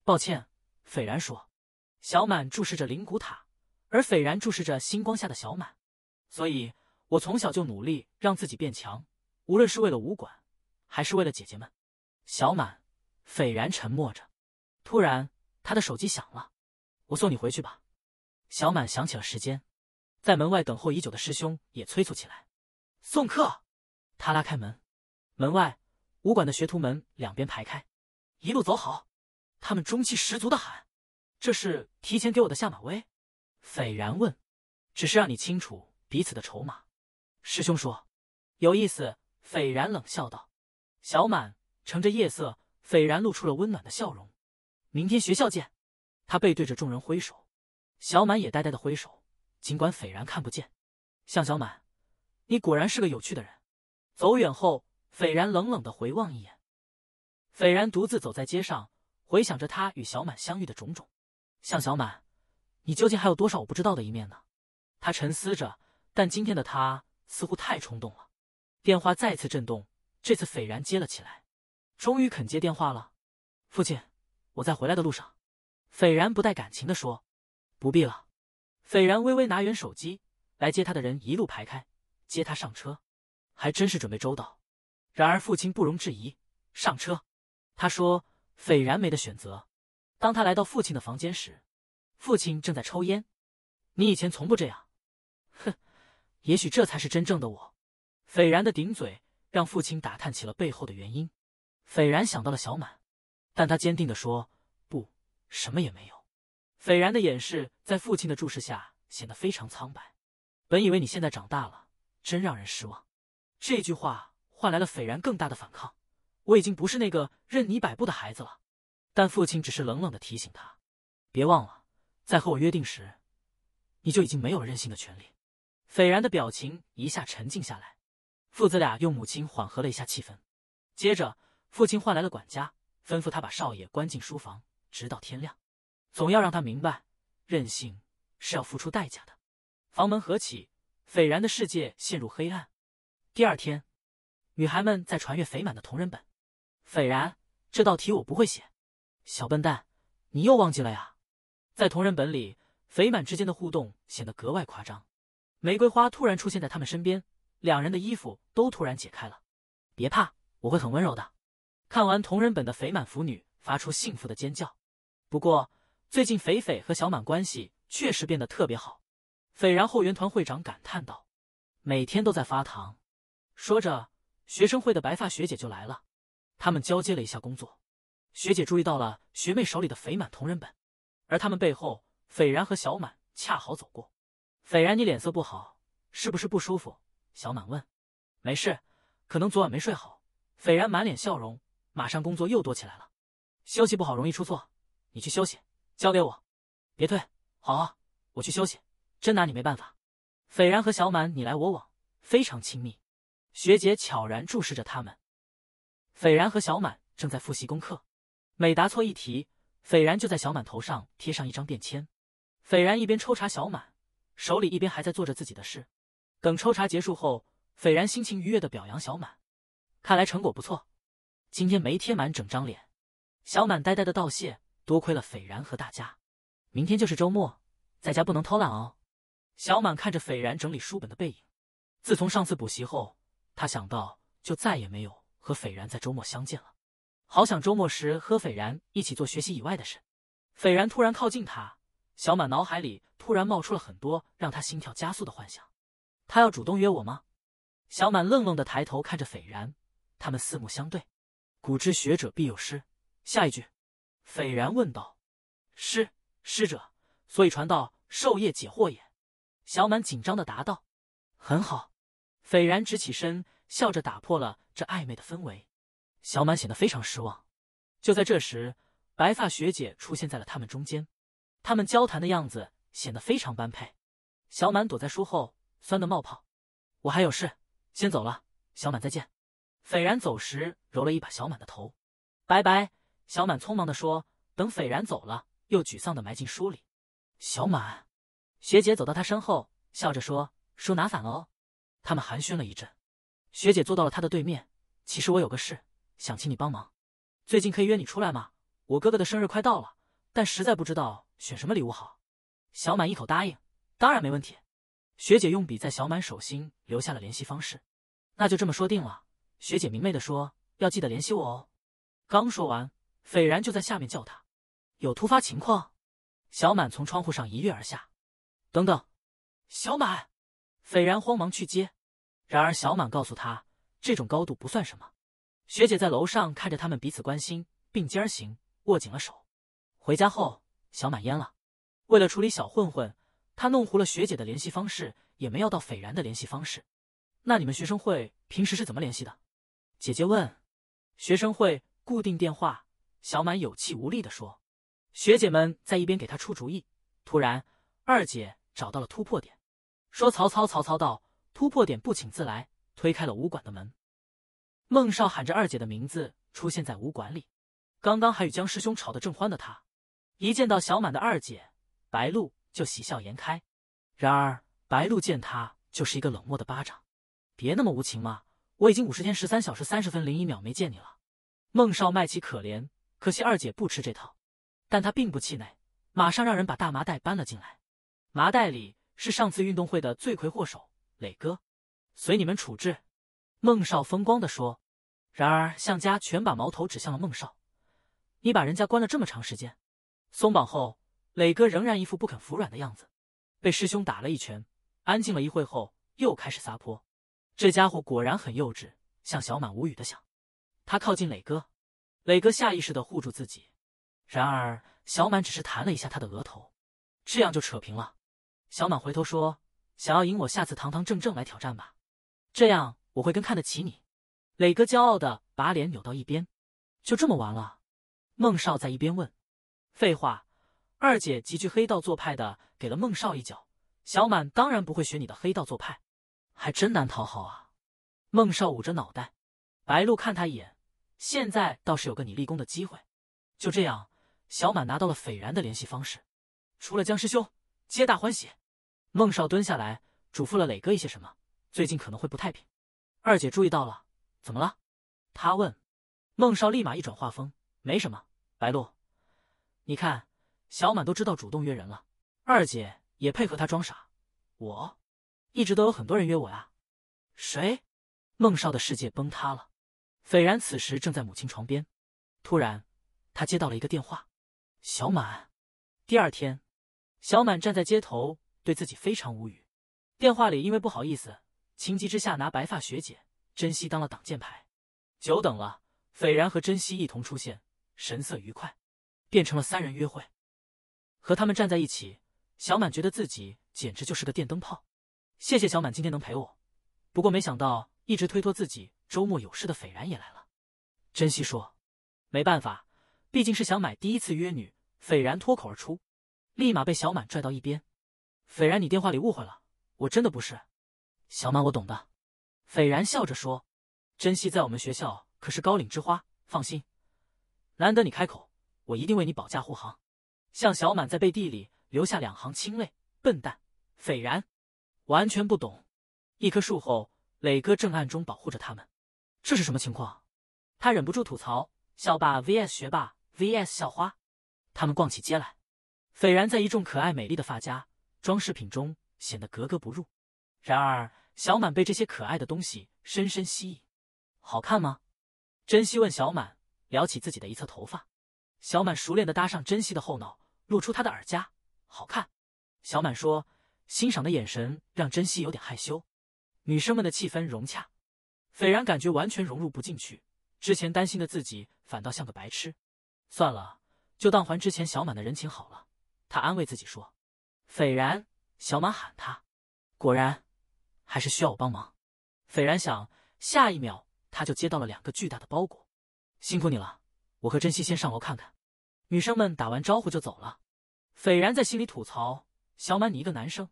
抱歉，斐然说。小满注视着灵骨塔，而斐然注视着星光下的小满。所以，我从小就努力让自己变强，无论是为了武馆，还是为了姐姐们。小满，斐然沉默着。突然，他的手机响了。我送你回去吧。小满想起了时间，在门外等候已久的师兄也催促起来：“送客。”他拉开门，门外武馆的学徒们两边排开，一路走好。他们中气十足的喊：“这是提前给我的下马威。”斐然问：“只是让你清楚彼此的筹码。”师兄说：“有意思。”斐然冷笑道：“小满，乘着夜色，斐然露出了温暖的笑容。明天学校见。”他背对着众人挥手，小满也呆呆的挥手。尽管斐然看不见，向小满：“你果然是个有趣的人。”走远后，斐然冷冷的回望一眼。斐然独自走在街上。回想着他与小满相遇的种种，向小满，你究竟还有多少我不知道的一面呢？他沉思着，但今天的他似乎太冲动了。电话再次震动，这次斐然接了起来，终于肯接电话了。父亲，我在回来的路上。斐然不带感情的说：“不必了。”斐然微微拿远手机，来接他的人一路排开，接他上车，还真是准备周到。然而父亲不容置疑，上车。他说。斐然没得选择。当他来到父亲的房间时，父亲正在抽烟。你以前从不这样。哼，也许这才是真正的我。斐然的顶嘴让父亲打探起了背后的原因。斐然想到了小满，但他坚定地说：“不，什么也没有。”斐然的掩饰在父亲的注视下显得非常苍白。本以为你现在长大了，真让人失望。这句话换来了斐然更大的反抗。我已经不是那个任你摆布的孩子了，但父亲只是冷冷的提醒他：“别忘了，在和我约定时，你就已经没有了任性的权利。”斐然的表情一下沉静下来。父子俩用母亲缓和了一下气氛，接着父亲换来了管家，吩咐他把少爷关进书房，直到天亮。总要让他明白，任性是要付出代价的。房门合起，斐然的世界陷入黑暗。第二天，女孩们在传阅肥满的同人本。斐然，这道题我不会写。小笨蛋，你又忘记了呀！在同人本里，肥满之间的互动显得格外夸张。玫瑰花突然出现在他们身边，两人的衣服都突然解开了。别怕，我会很温柔的。看完同人本的肥满腐女发出幸福的尖叫。不过，最近肥肥和小满关系确实变得特别好。斐然后援团会长感叹道：“每天都在发糖。”说着，学生会的白发学姐就来了。他们交接了一下工作，学姐注意到了学妹手里的肥满同人本，而他们背后，斐然和小满恰好走过。斐然，你脸色不好，是不是不舒服？小满问。没事，可能昨晚没睡好。斐然满脸笑容，马上工作又多起来了，休息不好容易出错，你去休息，交给我，别退。好，我去休息，真拿你没办法。斐然和小满你来我往，非常亲密。学姐悄然注视着他们。斐然和小满正在复习功课，每答错一题，斐然就在小满头上贴上一张便签。斐然一边抽查小满，手里一边还在做着自己的事。等抽查结束后，斐然心情愉悦的表扬小满：“看来成果不错，今天没贴满整张脸。”小满呆呆的道谢：“多亏了斐然和大家。”明天就是周末，在家不能偷懒哦。”小满看着斐然整理书本的背影，自从上次补习后，他想到就再也没有。和斐然在周末相见了，好想周末时和斐然一起做学习以外的事。斐然突然靠近他，小满脑海里突然冒出了很多让他心跳加速的幻想。他要主动约我吗？小满愣愣的抬头看着斐然，他们四目相对。古之学者必有师。下一句？斐然问道。师，师者，所以传道授业解惑也。小满紧张的答道。很好。斐然直起身，笑着打破了。这暧昧的氛围，小满显得非常失望。就在这时，白发学姐出现在了他们中间，他们交谈的样子显得非常般配。小满躲在书后，酸的冒泡。我还有事，先走了。小满再见。斐然走时，揉了一把小满的头。拜拜。小满匆忙的说。等斐然走了，又沮丧的埋进书里。小满，学姐走到他身后，笑着说：“书拿反了哦。”他们寒暄了一阵，学姐坐到了他的对面。其实我有个事想请你帮忙，最近可以约你出来吗？我哥哥的生日快到了，但实在不知道选什么礼物好。小满一口答应，当然没问题。学姐用笔在小满手心留下了联系方式。那就这么说定了。学姐明媚的说：“要记得联系我哦。”刚说完，斐然就在下面叫他有突发情况。小满从窗户上一跃而下。等等，小满，斐然慌忙去接，然而小满告诉他。这种高度不算什么，学姐在楼上看着他们彼此关心，并肩行，握紧了手。回家后，小满蔫了。为了处理小混混，他弄糊了学姐的联系方式，也没要到斐然的联系方式。那你们学生会平时是怎么联系的？姐姐问。学生会固定电话。小满有气无力的说。学姐们在一边给他出主意。突然，二姐找到了突破点，说：“曹操，曹操到，突破点不请自来。”推开了武馆的门，孟少喊着二姐的名字出现在武馆里。刚刚还与江师兄吵得正欢的他，一见到小满的二姐白露就喜笑颜开。然而白露见他就是一个冷漠的巴掌，别那么无情嘛！我已经五十天十三小时三十分零一秒没见你了。孟少卖起可怜，可惜二姐不吃这套，但他并不气馁，马上让人把大麻袋搬了进来。麻袋里是上次运动会的罪魁祸首，磊哥。随你们处置，孟少风光地说。然而向家全把矛头指向了孟少，你把人家关了这么长时间，松绑后，磊哥仍然一副不肯服软的样子，被师兄打了一拳，安静了一会后又开始撒泼。这家伙果然很幼稚，向小满无语的想。他靠近磊哥，磊哥下意识的护住自己，然而小满只是弹了一下他的额头，这样就扯平了。小满回头说：“想要赢我，下次堂堂正正来挑战吧。”这样我会更看得起你，磊哥骄傲的把脸扭到一边。就这么完了？孟少在一边问。废话，二姐极具黑道做派的给了孟少一脚。小满当然不会学你的黑道做派，还真难讨好啊。孟少捂着脑袋。白露看他一眼，现在倒是有个你立功的机会。就这样，小满拿到了斐然的联系方式。除了江师兄，皆大欢喜。孟少蹲下来嘱咐了磊哥一些什么。最近可能会不太平，二姐注意到了，怎么了？她问，孟少立马一转画风，没什么。白露，你看，小满都知道主动约人了，二姐也配合他装傻。我，一直都有很多人约我呀。谁？孟少的世界崩塌了。斐然此时正在母亲床边，突然，他接到了一个电话。小满。第二天，小满站在街头，对自己非常无语。电话里因为不好意思。情急之下，拿白发学姐珍惜当了挡箭牌。久等了，斐然和珍惜一同出现，神色愉快，变成了三人约会。和他们站在一起，小满觉得自己简直就是个电灯泡。谢谢小满今天能陪我，不过没想到一直推脱自己周末有事的斐然也来了。珍惜说：“没办法，毕竟是想买第一次约女。”斐然脱口而出，立马被小满拽到一边。斐然，你电话里误会了，我真的不是。小满，我懂的。斐然笑着说：“珍惜在我们学校可是高岭之花。”放心，难得你开口，我一定为你保驾护航。向小满在背地里留下两行清泪。笨蛋，斐然，完全不懂。一棵树后，磊哥正暗中保护着他们。这是什么情况？他忍不住吐槽：“校霸 vs 学霸 vs 校花。”他们逛起街来，斐然在一众可爱美丽的发夹装饰品中显得格格不入。然而。小满被这些可爱的东西深深吸引，好看吗？珍惜问小满，撩起自己的一侧头发。小满熟练的搭上珍惜的后脑，露出她的耳夹。好看，小满说，欣赏的眼神让珍惜有点害羞。女生们的气氛融洽，斐然感觉完全融入不进去。之前担心的自己反倒像个白痴。算了，就当还之前小满的人情好了，他安慰自己说。斐然，小满喊他，果然。还是需要我帮忙，斐然想，下一秒他就接到了两个巨大的包裹。辛苦你了，我和珍惜先上楼看看。女生们打完招呼就走了。斐然在心里吐槽：小满，你一个男生，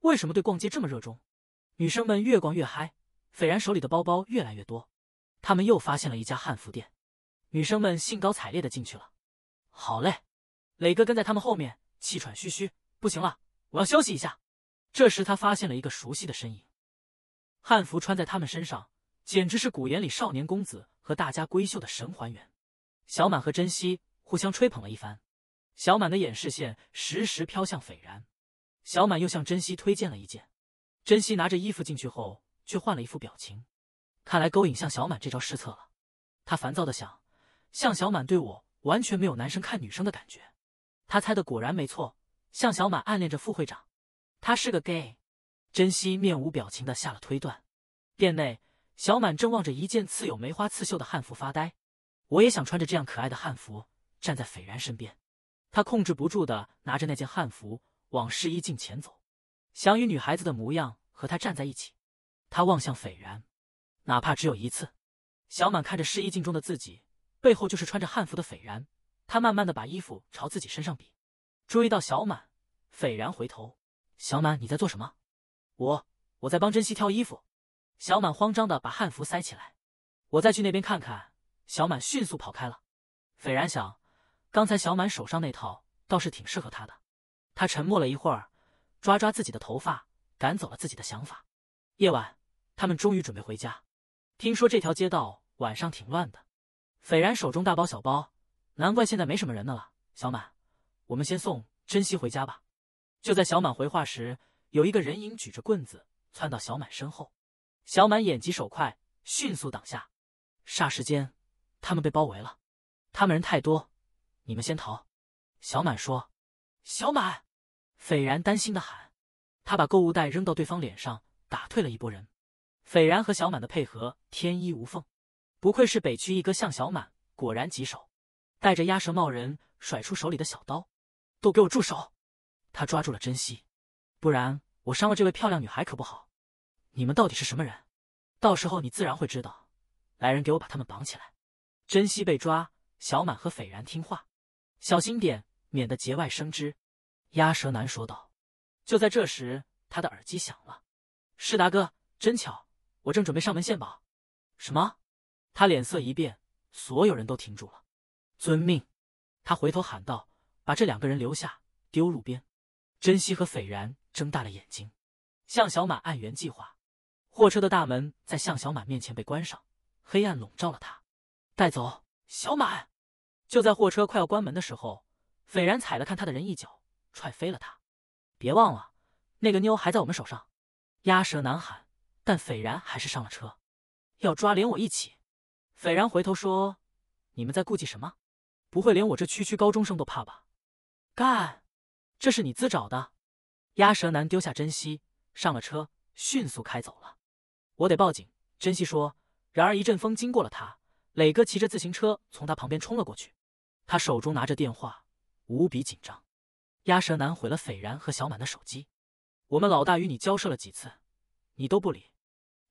为什么对逛街这么热衷？女生们越逛越嗨，斐然手里的包包越来越多。他们又发现了一家汉服店，女生们兴高采烈的进去了。好嘞，磊哥跟在他们后面，气喘吁吁，不行了，我要休息一下。这时他发现了一个熟悉的身影。汉服穿在他们身上，简直是古言里少年公子和大家闺秀的神还原。小满和珍惜互相吹捧了一番，小满的眼视线时时飘向斐然。小满又向珍惜推荐了一件，珍惜拿着衣服进去后，却换了一副表情。看来勾引向小满这招失策了，他烦躁的想：向小满对我完全没有男生看女生的感觉。他猜的果然没错，向小满暗恋着副会长，他是个 gay。珍惜面无表情的下了推断。店内，小满正望着一件刺有梅花刺绣的汉服发呆。我也想穿着这样可爱的汉服站在斐然身边。他控制不住的拿着那件汉服往试衣镜前走，想与女孩子的模样和她站在一起。他望向斐然，哪怕只有一次。小满看着试衣镜中的自己，背后就是穿着汉服的斐然。他慢慢的把衣服朝自己身上比。注意到小满，斐然回头：“小满，你在做什么？”我我在帮珍惜挑衣服，小满慌张的把汉服塞起来，我再去那边看看。小满迅速跑开了。斐然想，刚才小满手上那套倒是挺适合他的。他沉默了一会儿，抓抓自己的头发，赶走了自己的想法。夜晚，他们终于准备回家。听说这条街道晚上挺乱的，斐然手中大包小包，难怪现在没什么人的了。小满，我们先送珍惜回家吧。就在小满回话时。有一个人影举着棍子窜到小满身后，小满眼疾手快，迅速挡下。霎时间，他们被包围了。他们人太多，你们先逃。”小满说。“小满，斐然担心的喊，他把购物袋扔到对方脸上，打退了一波人。斐然和小满的配合天衣无缝，不愧是北区一哥向小满，果然棘手。戴着鸭舌帽人甩出手里的小刀：“都给我住手！”他抓住了珍惜，不然。我伤了这位漂亮女孩可不好，你们到底是什么人？到时候你自然会知道。来人，给我把他们绑起来。珍惜被抓，小满和斐然听话，小心点，免得节外生枝。鸭舌男说道。就在这时，他的耳机响了。世达哥，真巧，我正准备上门献宝。什么？他脸色一变，所有人都停住了。遵命。他回头喊道：“把这两个人留下，丢路边。”珍惜和斐然。睁大了眼睛，向小满按原计划，货车的大门在向小满面前被关上，黑暗笼罩了他。带走小满！就在货车快要关门的时候，斐然踩了看他的人一脚，踹飞了他。别忘了，那个妞还在我们手上。鸭舌男喊，但斐然还是上了车。要抓连我一起。斐然回头说：“你们在顾忌什么？不会连我这区区高中生都怕吧？”干，这是你自找的。鸭舌男丢下珍惜，上了车，迅速开走了。我得报警，珍惜说。然而一阵风经过了他，磊哥骑着自行车从他旁边冲了过去。他手中拿着电话，无比紧张。鸭舌男毁了斐然和小满的手机。我们老大与你交涉了几次，你都不理。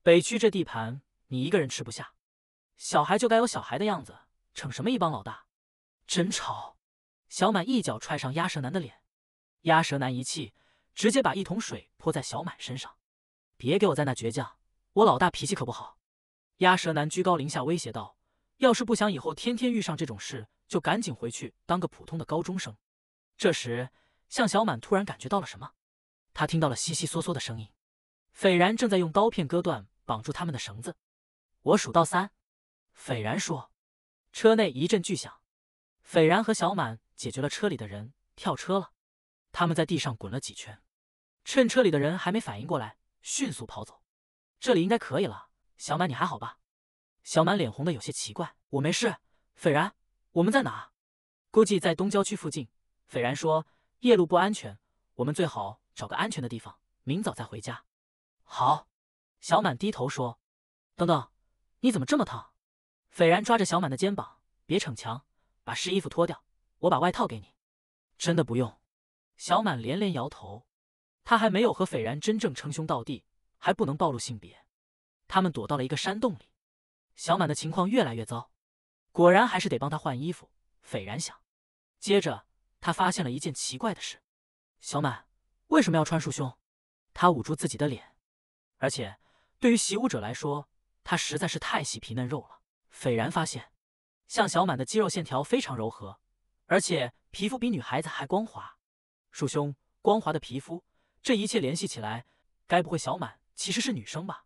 北区这地盘你一个人吃不下。小孩就该有小孩的样子，逞什么一帮老大？真吵！小满一脚踹上鸭舌男的脸。鸭舌男一气。直接把一桶水泼在小满身上，别给我在那倔强！我老大脾气可不好。鸭舌男居高临下威胁道：“要是不想以后天天遇上这种事，就赶紧回去当个普通的高中生。”这时，向小满突然感觉到了什么，他听到了悉悉嗦嗦的声音，斐然正在用刀片割断绑住他们的绳子。我数到三，斐然说。车内一阵巨响，斐然和小满解决了车里的人，跳车了。他们在地上滚了几圈。趁车里的人还没反应过来，迅速跑走。这里应该可以了。小满，你还好吧？小满脸红的有些奇怪。我没事。斐然，我们在哪？估计在东郊区附近。斐然说：“夜路不安全，我们最好找个安全的地方，明早再回家。”好。小满低头说：“等等，你怎么这么烫？”斐然抓着小满的肩膀：“别逞强，把湿衣服脱掉，我把外套给你。”真的不用。小满连连摇头。他还没有和斐然真正称兄道弟，还不能暴露性别。他们躲到了一个山洞里。小满的情况越来越糟，果然还是得帮他换衣服。斐然想。接着，他发现了一件奇怪的事：小满为什么要穿束胸？他捂住自己的脸。而且，对于习武者来说，他实在是太细皮嫩肉了。斐然发现，像小满的肌肉线条非常柔和，而且皮肤比女孩子还光滑。束胸，光滑的皮肤。这一切联系起来，该不会小满其实是女生吧？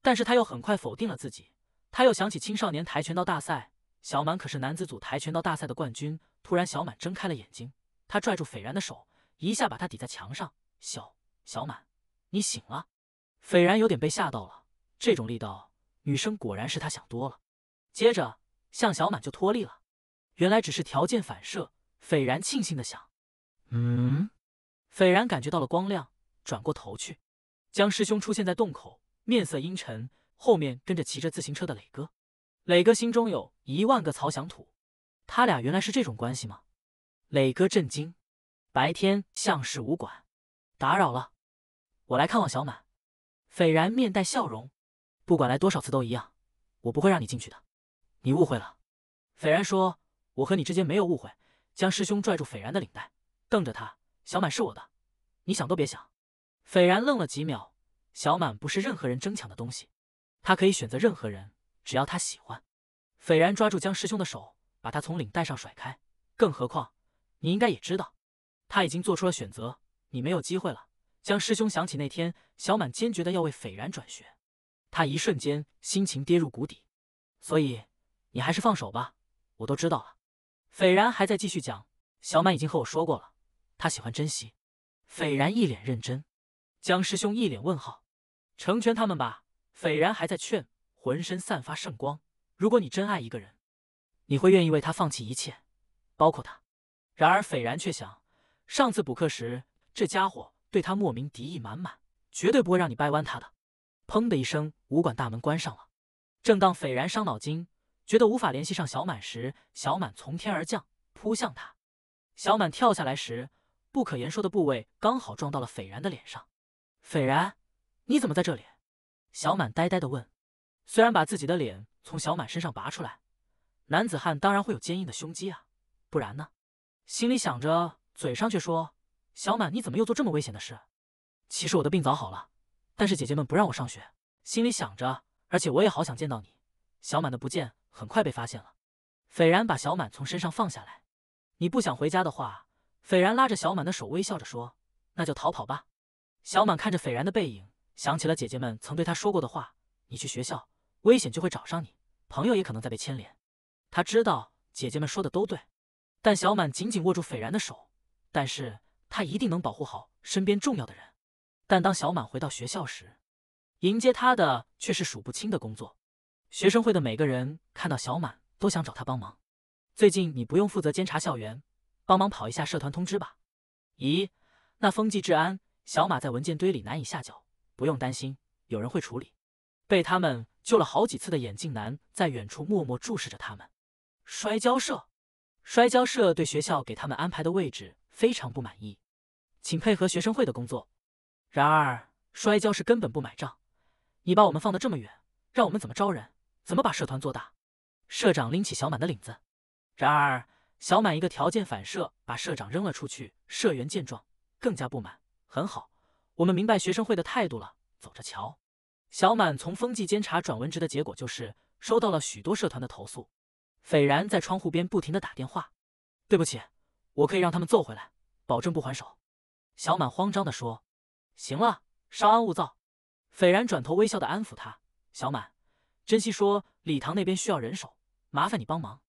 但是他又很快否定了自己。他又想起青少年跆拳道大赛，小满可是男子组跆拳道大赛的冠军。突然，小满睁开了眼睛，他拽住斐然的手，一下把他抵在墙上。小小满，你醒了？斐然有点被吓到了，这种力道，女生果然是他想多了。接着向小满就脱力了，原来只是条件反射。斐然庆幸的想，嗯，斐然感觉到了光亮。转过头去，江师兄出现在洞口，面色阴沉，后面跟着骑着自行车的磊哥。磊哥心中有一万个曹翔土，他俩原来是这种关系吗？磊哥震惊。白天相视武馆，打扰了，我来看望小满。斐然面带笑容，不管来多少次都一样，我不会让你进去的。你误会了，斐然说，我和你之间没有误会。江师兄拽住斐然的领带，瞪着他，小满是我的，你想都别想。斐然愣了几秒，小满不是任何人争抢的东西，他可以选择任何人，只要他喜欢。斐然抓住江师兄的手，把他从领带上甩开。更何况，你应该也知道，他已经做出了选择，你没有机会了。江师兄想起那天小满坚决的要为斐然转学，他一瞬间心情跌入谷底。所以，你还是放手吧，我都知道了。斐然还在继续讲，小满已经和我说过了，他喜欢珍惜。斐然一脸认真。江师兄一脸问号，成全他们吧。斐然还在劝，浑身散发圣光。如果你真爱一个人，你会愿意为他放弃一切，包括他。然而斐然却想，上次补课时这家伙对他莫名敌意满满，绝对不会让你掰弯他的。砰的一声，武馆大门关上了。正当斐然伤脑筋，觉得无法联系上小满时，小满从天而降，扑向他。小满跳下来时，不可言说的部位刚好撞到了斐然的脸上。斐然，你怎么在这里？小满呆呆的问。虽然把自己的脸从小满身上拔出来，男子汉当然会有坚硬的胸肌啊，不然呢？心里想着，嘴上却说：“小满，你怎么又做这么危险的事？”其实我的病早好了，但是姐姐们不让我上学。心里想着，而且我也好想见到你。小满的不见很快被发现了。斐然把小满从身上放下来。你不想回家的话，斐然拉着小满的手微笑着说：“那就逃跑吧。”小满看着斐然的背影，想起了姐姐们曾对她说过的话：“你去学校，危险就会找上你，朋友也可能在被牵连。”她知道姐姐们说的都对，但小满紧紧握住斐然的手，但是他一定能保护好身边重要的人。但当小满回到学校时，迎接他的却是数不清的工作。学生会的每个人看到小满都想找他帮忙。最近你不用负责监察校园，帮忙跑一下社团通知吧。咦，那风纪治安？小马在文件堆里难以下脚，不用担心，有人会处理。被他们救了好几次的眼镜男在远处默默注视着他们。摔跤社，摔跤社对学校给他们安排的位置非常不满意，请配合学生会的工作。然而摔跤是根本不买账，你把我们放的这么远，让我们怎么招人，怎么把社团做大？社长拎起小满的领子，然而小满一个条件反射把社长扔了出去。社员见状更加不满。很好，我们明白学生会的态度了，走着瞧。小满从风纪监察转文职的结果就是收到了许多社团的投诉。斐然在窗户边不停的打电话。对不起，我可以让他们揍回来，保证不还手。小满慌张的说：“行了，稍安勿躁。”斐然转头微笑的安抚他：“小满，珍惜说礼堂那边需要人手，麻烦你帮忙。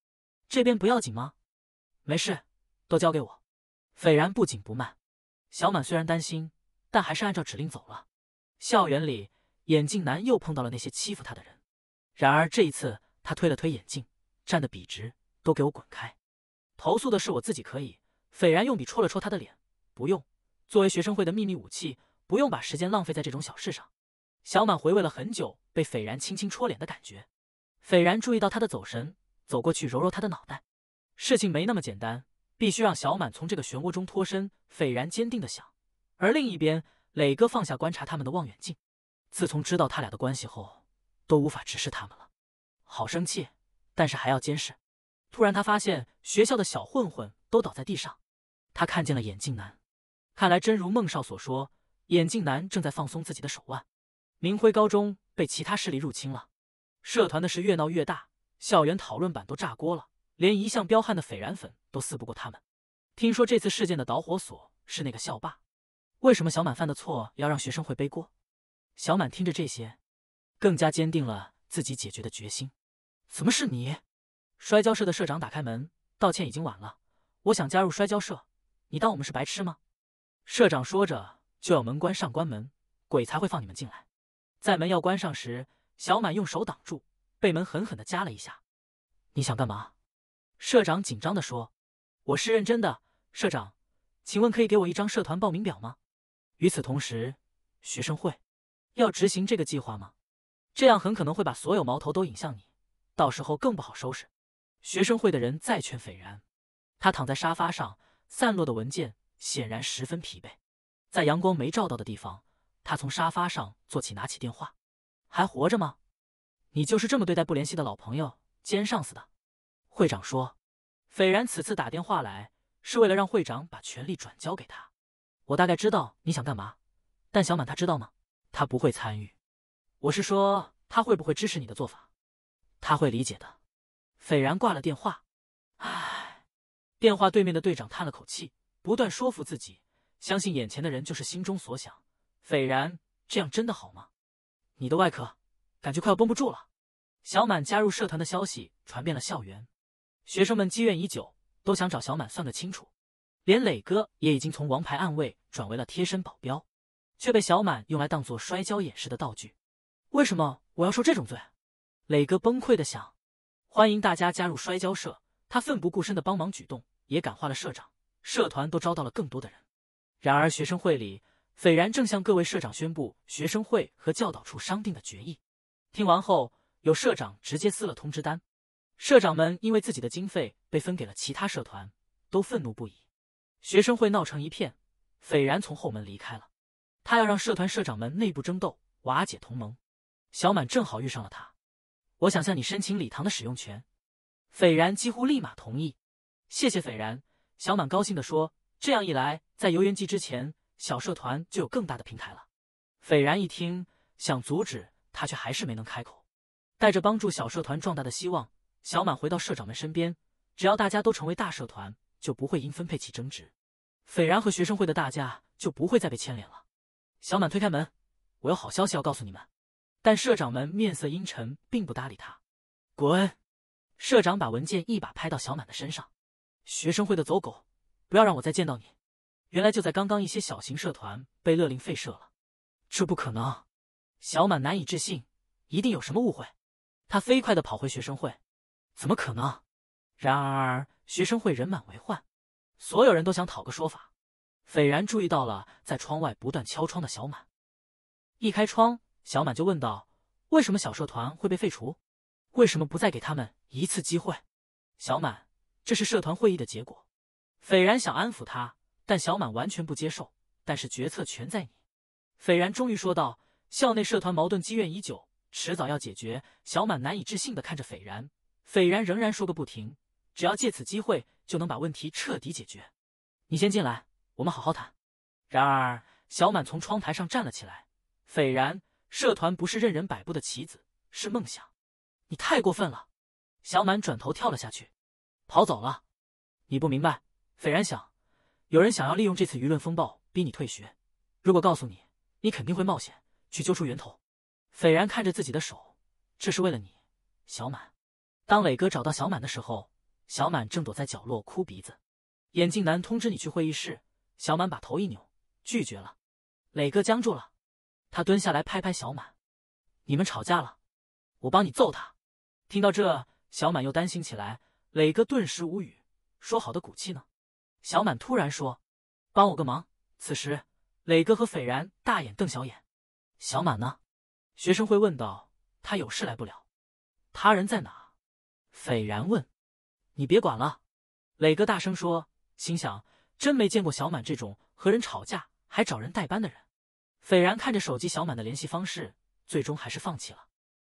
这边不要紧吗？没事，都交给我。”斐然不紧不慢。小满虽然担心，但还是按照指令走了。校园里，眼镜男又碰到了那些欺负他的人。然而这一次，他推了推眼镜，站得笔直，都给我滚开！投诉的是我自己，可以。斐然用笔戳了戳他的脸，不用。作为学生会的秘密武器，不用把时间浪费在这种小事上。小满回味了很久被斐然轻轻戳脸的感觉。斐然注意到他的走神，走过去揉揉他的脑袋。事情没那么简单。必须让小满从这个漩涡中脱身，斐然坚定地想。而另一边，磊哥放下观察他们的望远镜。自从知道他俩的关系后，都无法直视他们了，好生气，但是还要监视。突然，他发现学校的小混混都倒在地上，他看见了眼镜男。看来真如孟少所说，眼镜男正在放松自己的手腕。明辉高中被其他势力入侵了，社团的事越闹越大，校园讨论版都炸锅了。连一向彪悍的斐然粉都撕不过他们。听说这次事件的导火索是那个校霸，为什么小满犯的错要让学生会背锅？小满听着这些，更加坚定了自己解决的决心。怎么是你？摔跤社的社长打开门，道歉已经晚了。我想加入摔跤社，你当我们是白痴吗？社长说着就要门关上，关门鬼才会放你们进来。在门要关上时，小满用手挡住，被门狠狠地夹了一下。你想干嘛？社长紧张的说：“我是认真的，社长，请问可以给我一张社团报名表吗？”与此同时，学生会要执行这个计划吗？这样很可能会把所有矛头都引向你，到时候更不好收拾。学生会的人再劝斐然，他躺在沙发上，散落的文件显然十分疲惫。在阳光没照到的地方，他从沙发上坐起，拿起电话：“还活着吗？你就是这么对待不联系的老朋友、兼上司的？”会长说，斐然此次打电话来，是为了让会长把权力转交给他。我大概知道你想干嘛，但小满他知道吗？他不会参与。我是说，他会不会支持你的做法？他会理解的。斐然挂了电话。唉，电话对面的队长叹了口气，不断说服自己相信眼前的人就是心中所想。斐然，这样真的好吗？你的外壳感觉快要绷不住了。小满加入社团的消息传遍了校园。学生们积怨已久，都想找小满算个清楚。连磊哥也已经从王牌暗卫转为了贴身保镖，却被小满用来当做摔跤演示的道具。为什么我要受这种罪？磊哥崩溃的想。欢迎大家加入摔跤社。他奋不顾身的帮忙举动也感化了社长，社团都招到了更多的人。然而，学生会里斐然正向各位社长宣布学生会和教导处商定的决议。听完后，有社长直接撕了通知单。社长们因为自己的经费被分给了其他社团，都愤怒不已。学生会闹成一片，斐然从后门离开了。他要让社团社长们内部争斗，瓦解同盟。小满正好遇上了他，我想向你申请礼堂的使用权。斐然几乎立马同意。谢谢斐然，小满高兴地说：“这样一来，在游园季之前，小社团就有更大的平台了。”斐然一听，想阻止他，却还是没能开口。带着帮助小社团壮大的希望。小满回到社长们身边，只要大家都成为大社团，就不会因分配起争执，斐然和学生会的大家就不会再被牵连了。小满推开门，我有好消息要告诉你们。但社长们面色阴沉，并不搭理他。滚！社长把文件一把拍到小满的身上。学生会的走狗，不要让我再见到你！原来就在刚刚，一些小型社团被勒令废社了。这不可能！小满难以置信，一定有什么误会。他飞快地跑回学生会。怎么可能？然而学生会人满为患，所有人都想讨个说法。斐然注意到了在窗外不断敲窗的小满，一开窗，小满就问道：“为什么小社团会被废除？为什么不再给他们一次机会？”小满，这是社团会议的结果。斐然想安抚他，但小满完全不接受。但是决策全在你。斐然终于说道：“校内社团矛盾积怨已久，迟早要解决。”小满难以置信的看着斐然。斐然仍然说个不停，只要借此机会就能把问题彻底解决。你先进来，我们好好谈。然而，小满从窗台上站了起来。斐然，社团不是任人摆布的棋子，是梦想。你太过分了！小满转头跳了下去，跑走了。你不明白，斐然想，有人想要利用这次舆论风暴逼你退学。如果告诉你，你肯定会冒险去揪出源头。斐然看着自己的手，这是为了你，小满。当磊哥找到小满的时候，小满正躲在角落哭鼻子。眼镜男通知你去会议室，小满把头一扭，拒绝了。磊哥僵住了，他蹲下来拍拍小满：“你们吵架了，我帮你揍他。”听到这，小满又担心起来。磊哥顿时无语：“说好的骨气呢？”小满突然说：“帮我个忙。”此时，磊哥和斐然大眼瞪小眼。小满呢？学生会问道：“他有事来不了，他人在哪？”斐然问：“你别管了。”磊哥大声说，心想：“真没见过小满这种和人吵架还找人代班的人。”斐然看着手机小满的联系方式，最终还是放弃了。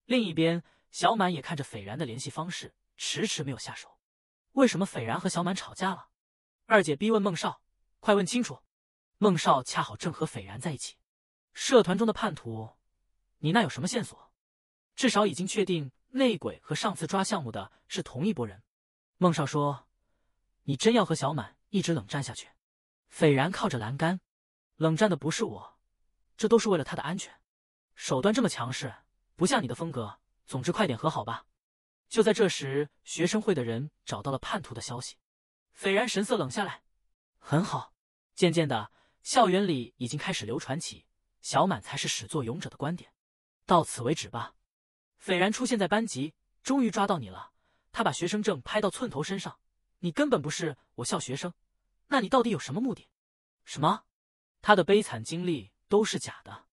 另一边，小满也看着斐然的联系方式，迟迟没有下手。为什么斐然和小满吵架了？二姐逼问孟少：“快问清楚！”孟少恰好正和斐然在一起。社团中的叛徒，你那有什么线索？至少已经确定。内鬼和上次抓项目的是同一拨人，孟少说：“你真要和小满一直冷战下去？”斐然靠着栏杆，冷战的不是我，这都是为了他的安全。手段这么强势，不像你的风格。总之，快点和好吧。就在这时，学生会的人找到了叛徒的消息。斐然神色冷下来，很好。渐渐的，校园里已经开始流传起小满才是始作俑者的观点。到此为止吧。斐然出现在班级，终于抓到你了！他把学生证拍到寸头身上，你根本不是我校学生，那你到底有什么目的？什么？他的悲惨经历都是假的？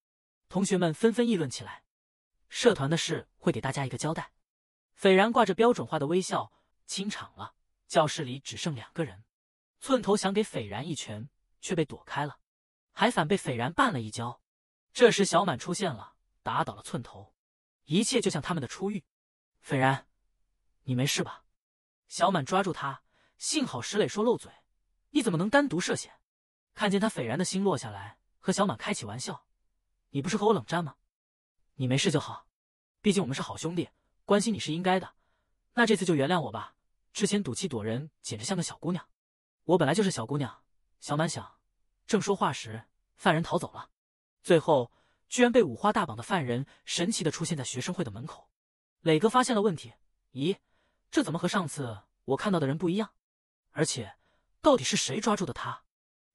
同学们纷纷议论起来。社团的事会给大家一个交代。斐然挂着标准化的微笑，清场了。教室里只剩两个人，寸头想给斐然一拳，却被躲开了，还反被斐然绊了一跤。这时小满出现了，打倒了寸头。一切就像他们的初遇，斐然，你没事吧？小满抓住他，幸好石磊说漏嘴，你怎么能单独涉险？看见他，斐然的心落下来，和小满开起玩笑。你不是和我冷战吗？你没事就好，毕竟我们是好兄弟，关心你是应该的。那这次就原谅我吧，之前赌气躲人，简直像个小姑娘。我本来就是小姑娘。小满想，正说话时，犯人逃走了，最后。居然被五花大绑的犯人神奇的出现在学生会的门口，磊哥发现了问题。咦，这怎么和上次我看到的人不一样？而且，到底是谁抓住的他？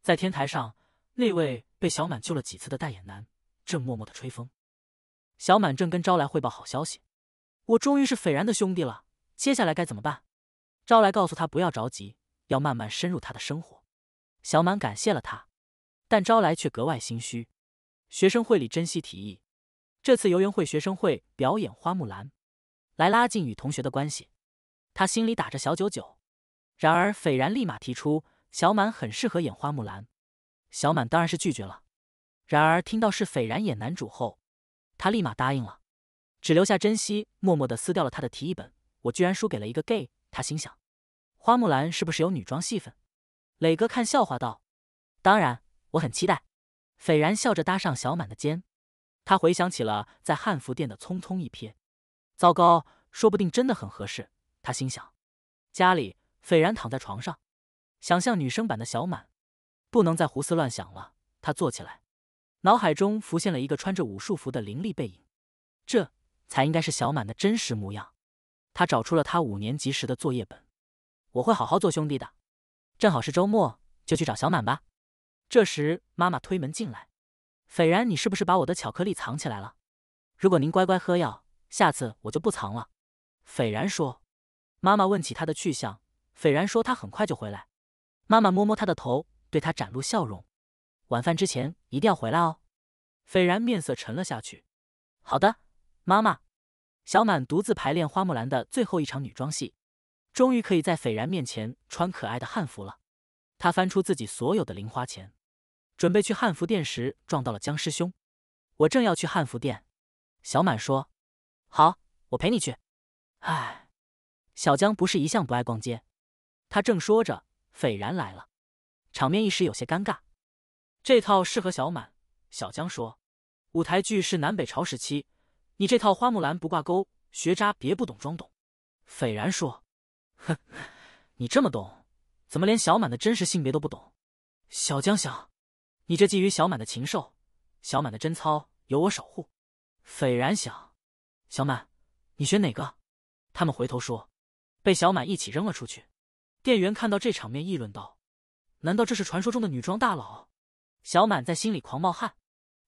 在天台上，那位被小满救了几次的戴眼男正默默的吹风。小满正跟招来汇报好消息，我终于是斐然的兄弟了。接下来该怎么办？招来告诉他不要着急，要慢慢深入他的生活。小满感谢了他，但招来却格外心虚。学生会里，珍惜提议，这次游园会学生会表演花木兰，来拉近与同学的关系。他心里打着小九九。然而斐然立马提出，小满很适合演花木兰。小满当然是拒绝了。然而听到是斐然演男主后，他立马答应了。只留下珍惜默默的撕掉了他的提议本。我居然输给了一个 gay，他心想。花木兰是不是有女装戏份？磊哥看笑话道：“当然，我很期待。”斐然笑着搭上小满的肩，他回想起了在汉服店的匆匆一瞥。糟糕，说不定真的很合适。他心想。家里，斐然躺在床上，想象女生版的小满。不能再胡思乱想了。他坐起来，脑海中浮现了一个穿着武术服的凌厉背影。这才应该是小满的真实模样。他找出了他五年级时的作业本。我会好好做兄弟的。正好是周末，就去找小满吧。这时，妈妈推门进来：“斐然，你是不是把我的巧克力藏起来了？如果您乖乖喝药，下次我就不藏了。”斐然说。妈妈问起他的去向，斐然说他很快就回来。妈妈摸摸他的头，对他展露笑容：“晚饭之前一定要回来哦。”斐然面色沉了下去。好的，妈妈。小满独自排练花木兰的最后一场女装戏，终于可以在斐然面前穿可爱的汉服了。他翻出自己所有的零花钱。准备去汉服店时，撞到了江师兄。我正要去汉服店，小满说：“好，我陪你去。”哎，小江不是一向不爱逛街。他正说着，斐然来了，场面一时有些尴尬。这套适合小满。小江说：“舞台剧是南北朝时期，你这套花木兰不挂钩。”学渣别不懂装懂。斐然说：“哼，你这么懂，怎么连小满的真实性别都不懂？”小江想。你这觊觎小满的禽兽，小满的贞操由我守护。斐然想，小满，你选哪个？他们回头说，被小满一起扔了出去。店员看到这场面，议论道：“难道这是传说中的女装大佬？”小满在心里狂冒汗。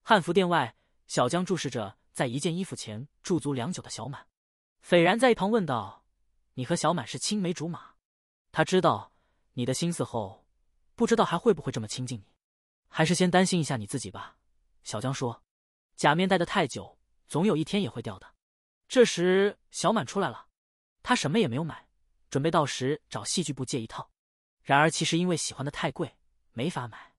汉服店外，小江注视着在一件衣服前驻足良久的小满。斐然在一旁问道：“你和小满是青梅竹马？他知道你的心思后，不知道还会不会这么亲近你？”还是先担心一下你自己吧，小江说。假面戴的太久，总有一天也会掉的。这时，小满出来了，他什么也没有买，准备到时找戏剧部借一套。然而，其实因为喜欢的太贵，没法买。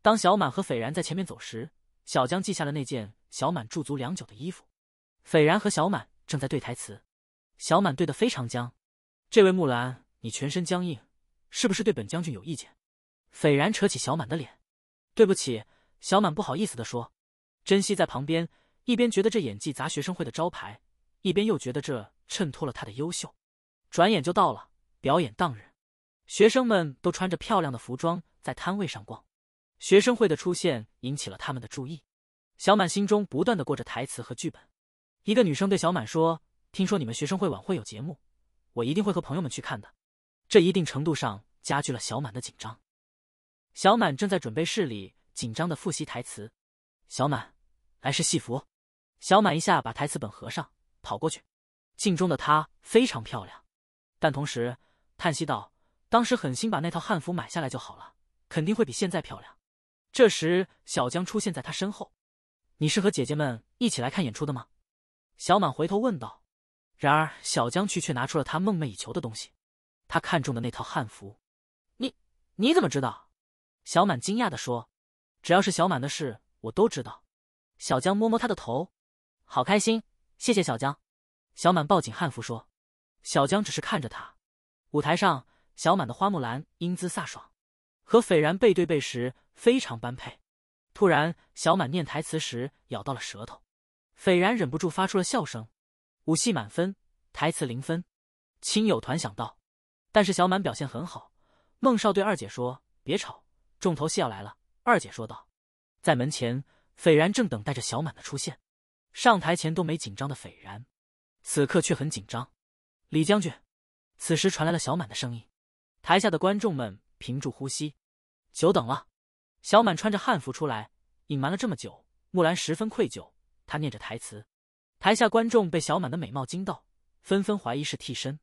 当小满和斐然在前面走时，小江记下了那件小满驻足良久的衣服。斐然和小满正在对台词，小满对的非常僵。这位木兰，你全身僵硬，是不是对本将军有意见？斐然扯起小满的脸。对不起，小满不好意思的说。珍惜在旁边，一边觉得这演技砸学生会的招牌，一边又觉得这衬托了他的优秀。转眼就到了表演当日，学生们都穿着漂亮的服装在摊位上逛，学生会的出现引起了他们的注意。小满心中不断的过着台词和剧本。一个女生对小满说：“听说你们学生会晚会有节目，我一定会和朋友们去看的。”这一定程度上加剧了小满的紧张。小满正在准备室里紧张的复习台词。小满，来试戏服。小满一下把台词本合上，跑过去。镜中的她非常漂亮，但同时叹息道：“当时狠心把那套汉服买下来就好了，肯定会比现在漂亮。”这时，小江出现在他身后。“你是和姐姐们一起来看演出的吗？”小满回头问道。然而，小江却却拿出了他梦寐以求的东西，他看中的那套汉服。“你，你怎么知道？”小满惊讶的说：“只要是小满的事，我都知道。”小江摸摸他的头，好开心。谢谢小江。小满抱紧汉服说：“小江只是看着他。”舞台上，小满的花木兰英姿飒爽，和斐然背对背时非常般配。突然，小满念台词时咬到了舌头，斐然忍不住发出了笑声。武戏满分，台词零分。亲友团想到，但是小满表现很好。孟少对二姐说：“别吵。”重头戏要来了，二姐说道。在门前，斐然正等待着小满的出现。上台前都没紧张的斐然，此刻却很紧张。李将军，此时传来了小满的声音。台下的观众们屏住呼吸。久等了，小满穿着汉服出来。隐瞒了这么久，木兰十分愧疚。她念着台词。台下观众被小满的美貌惊到，纷纷怀疑是替身，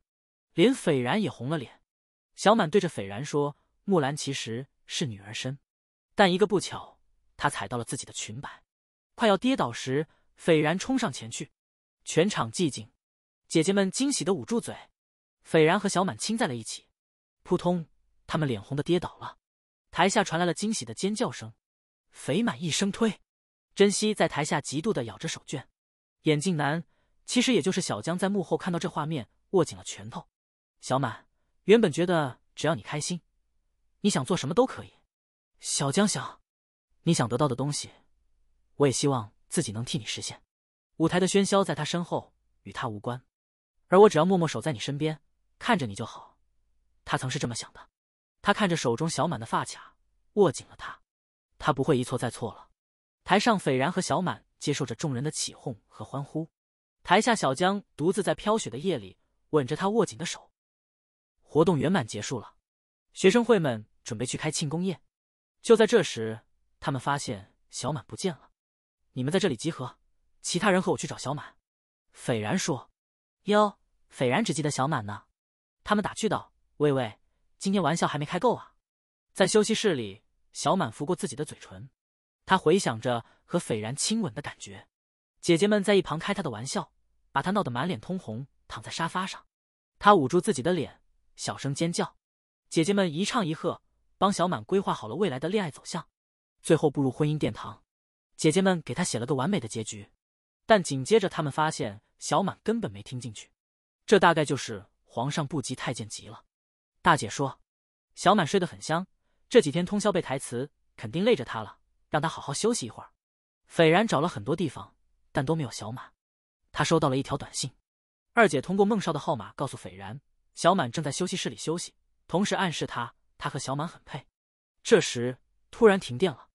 连斐然也红了脸。小满对着斐然说：“木兰其实……”是女儿身，但一个不巧，她踩到了自己的裙摆，快要跌倒时，斐然冲上前去，全场寂静，姐姐们惊喜的捂住嘴，斐然和小满亲在了一起，扑通，他们脸红的跌倒了，台下传来了惊喜的尖叫声，斐满一声推，珍惜在台下嫉妒的咬着手绢，眼镜男其实也就是小江在幕后看到这画面，握紧了拳头，小满原本觉得只要你开心。你想做什么都可以，小江想，你想得到的东西，我也希望自己能替你实现。舞台的喧嚣在他身后，与他无关，而我只要默默守在你身边，看着你就好。他曾是这么想的。他看着手中小满的发卡，握紧了它。他不会一错再错了。台上斐然和小满接受着众人的起哄和欢呼，台下小江独自在飘雪的夜里吻着他握紧的手。活动圆满结束了，学生会们。准备去开庆功宴，就在这时，他们发现小满不见了。你们在这里集合，其他人和我去找小满。斐然说：“哟，斐然只记得小满呢。”他们打趣道：“喂喂，今天玩笑还没开够啊！”在休息室里，小满拂过自己的嘴唇，他回想着和斐然亲吻的感觉。姐姐们在一旁开他的玩笑，把他闹得满脸通红，躺在沙发上，他捂住自己的脸，小声尖叫。姐姐们一唱一和。帮小满规划好了未来的恋爱走向，最后步入婚姻殿堂。姐姐们给他写了个完美的结局，但紧接着他们发现小满根本没听进去。这大概就是皇上不急太监急了。大姐说：“小满睡得很香，这几天通宵背台词，肯定累着他了，让他好好休息一会儿。”斐然找了很多地方，但都没有小满。他收到了一条短信，二姐通过孟少的号码告诉斐然，小满正在休息室里休息，同时暗示他。他和小满很配。这时突然停电了，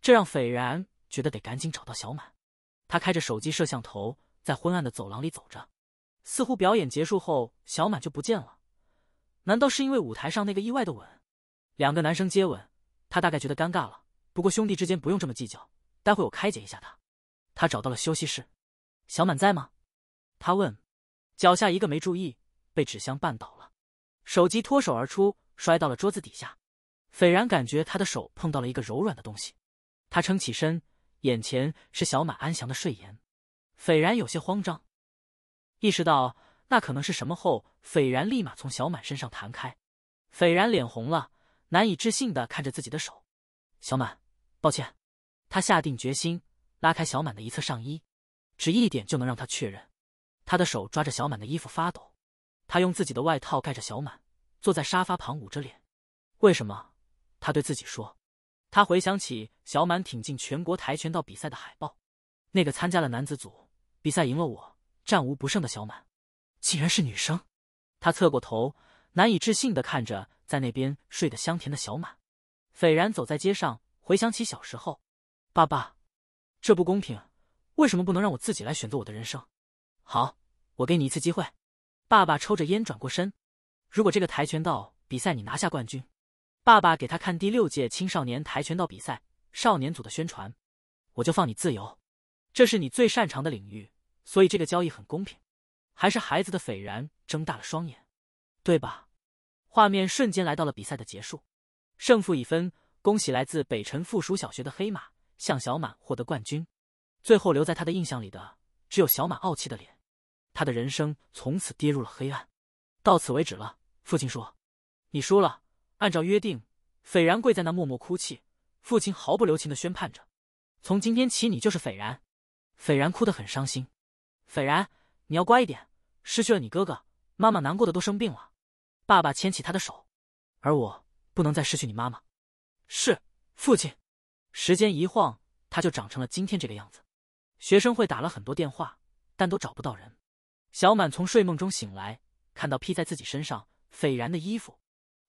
这让斐然觉得得赶紧找到小满。他开着手机摄像头，在昏暗的走廊里走着。似乎表演结束后，小满就不见了。难道是因为舞台上那个意外的吻？两个男生接吻，他大概觉得尴尬了。不过兄弟之间不用这么计较。待会我开解一下他。他找到了休息室，小满在吗？他问。脚下一个没注意，被纸箱绊倒了，手机脱手而出。摔到了桌子底下，斐然感觉他的手碰到了一个柔软的东西，他撑起身，眼前是小满安详的睡颜，斐然有些慌张，意识到那可能是什么后，斐然立马从小满身上弹开，斐然脸红了，难以置信的看着自己的手，小满，抱歉，他下定决心拉开小满的一侧上衣，只一点就能让他确认，他的手抓着小满的衣服发抖，他用自己的外套盖着小满。坐在沙发旁，捂着脸。为什么？他对自己说。他回想起小满挺进全国跆拳道比赛的海报，那个参加了男子组比赛、赢了我、战无不胜的小满，竟然是女生。他侧过头，难以置信的看着在那边睡得香甜的小满。斐然走在街上，回想起小时候，爸爸，这不公平，为什么不能让我自己来选择我的人生？好，我给你一次机会。爸爸抽着烟，转过身。如果这个跆拳道比赛你拿下冠军，爸爸给他看第六届青少年跆拳道比赛少年组的宣传，我就放你自由。这是你最擅长的领域，所以这个交易很公平。还是孩子的斐然睁大了双眼，对吧？画面瞬间来到了比赛的结束，胜负已分，恭喜来自北辰附属小学的黑马向小满获得冠军。最后留在他的印象里的只有小满傲气的脸，他的人生从此跌入了黑暗。到此为止了。父亲说：“你输了，按照约定，斐然跪在那默默哭泣。”父亲毫不留情的宣判着：“从今天起，你就是斐然。”斐然哭得很伤心。“斐然，你要乖一点，失去了你哥哥，妈妈难过的都生病了。”爸爸牵起他的手，而我不能再失去你妈妈。是父亲。时间一晃，他就长成了今天这个样子。学生会打了很多电话，但都找不到人。小满从睡梦中醒来，看到披在自己身上。斐然的衣服，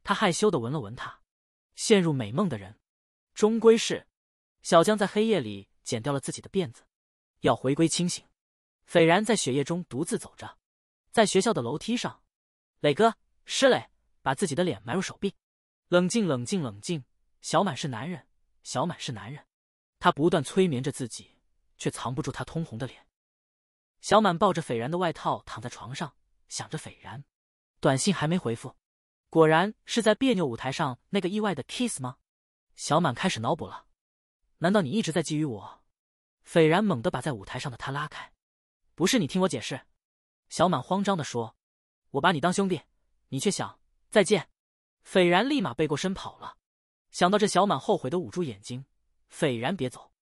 他害羞的闻了闻他，陷入美梦的人，终归是小江在黑夜里剪掉了自己的辫子，要回归清醒。斐然在雪夜中独自走着，在学校的楼梯上，磊哥，施磊，把自己的脸埋入手臂，冷静，冷静，冷静。小满是男人，小满是男人，他不断催眠着自己，却藏不住他通红的脸。小满抱着斐然的外套躺在床上，想着斐然。短信还没回复，果然是在别扭舞台上那个意外的 kiss 吗？小满开始脑补了。难道你一直在觊觎我？斐然猛地把在舞台上的他拉开。不是你，听我解释。小满慌张地说：“我把你当兄弟，你却想再见。”斐然立马背过身跑了。想到这，小满后悔的捂住眼睛。斐然别走，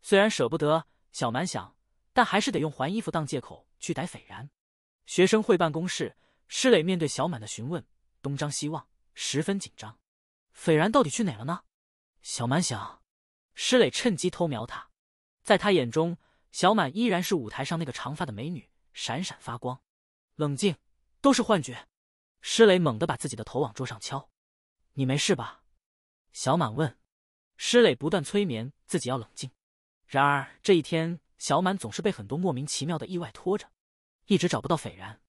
虽然舍不得小满想，但还是得用还衣服当借口去逮斐然。学生会办公室。施磊面对小满的询问，东张西望，十分紧张。斐然到底去哪了呢？小满想。施磊趁机偷瞄他，在他眼中，小满依然是舞台上那个长发的美女，闪闪发光。冷静，都是幻觉。施磊猛地把自己的头往桌上敲。你没事吧？小满问。施磊不断催眠自己要冷静，然而这一天，小满总是被很多莫名其妙的意外拖着，一直找不到斐然。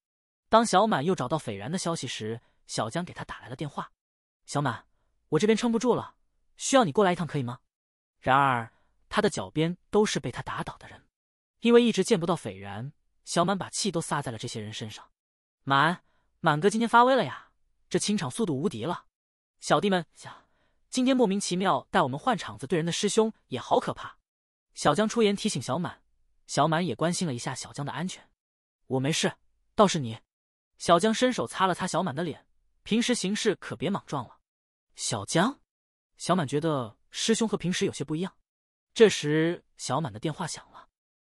当小满又找到斐然的消息时，小江给他打来了电话。小满，我这边撑不住了，需要你过来一趟，可以吗？然而他的脚边都是被他打倒的人，因为一直见不到斐然，小满把气都撒在了这些人身上。满满哥今天发威了呀，这清场速度无敌了。小弟们，想今天莫名其妙带我们换场子对人的师兄也好可怕。小江出言提醒小满，小满也关心了一下小江的安全。我没事，倒是你。小江伸手擦了擦小满的脸，平时行事可别莽撞了。小江，小满觉得师兄和平时有些不一样。这时，小满的电话响了，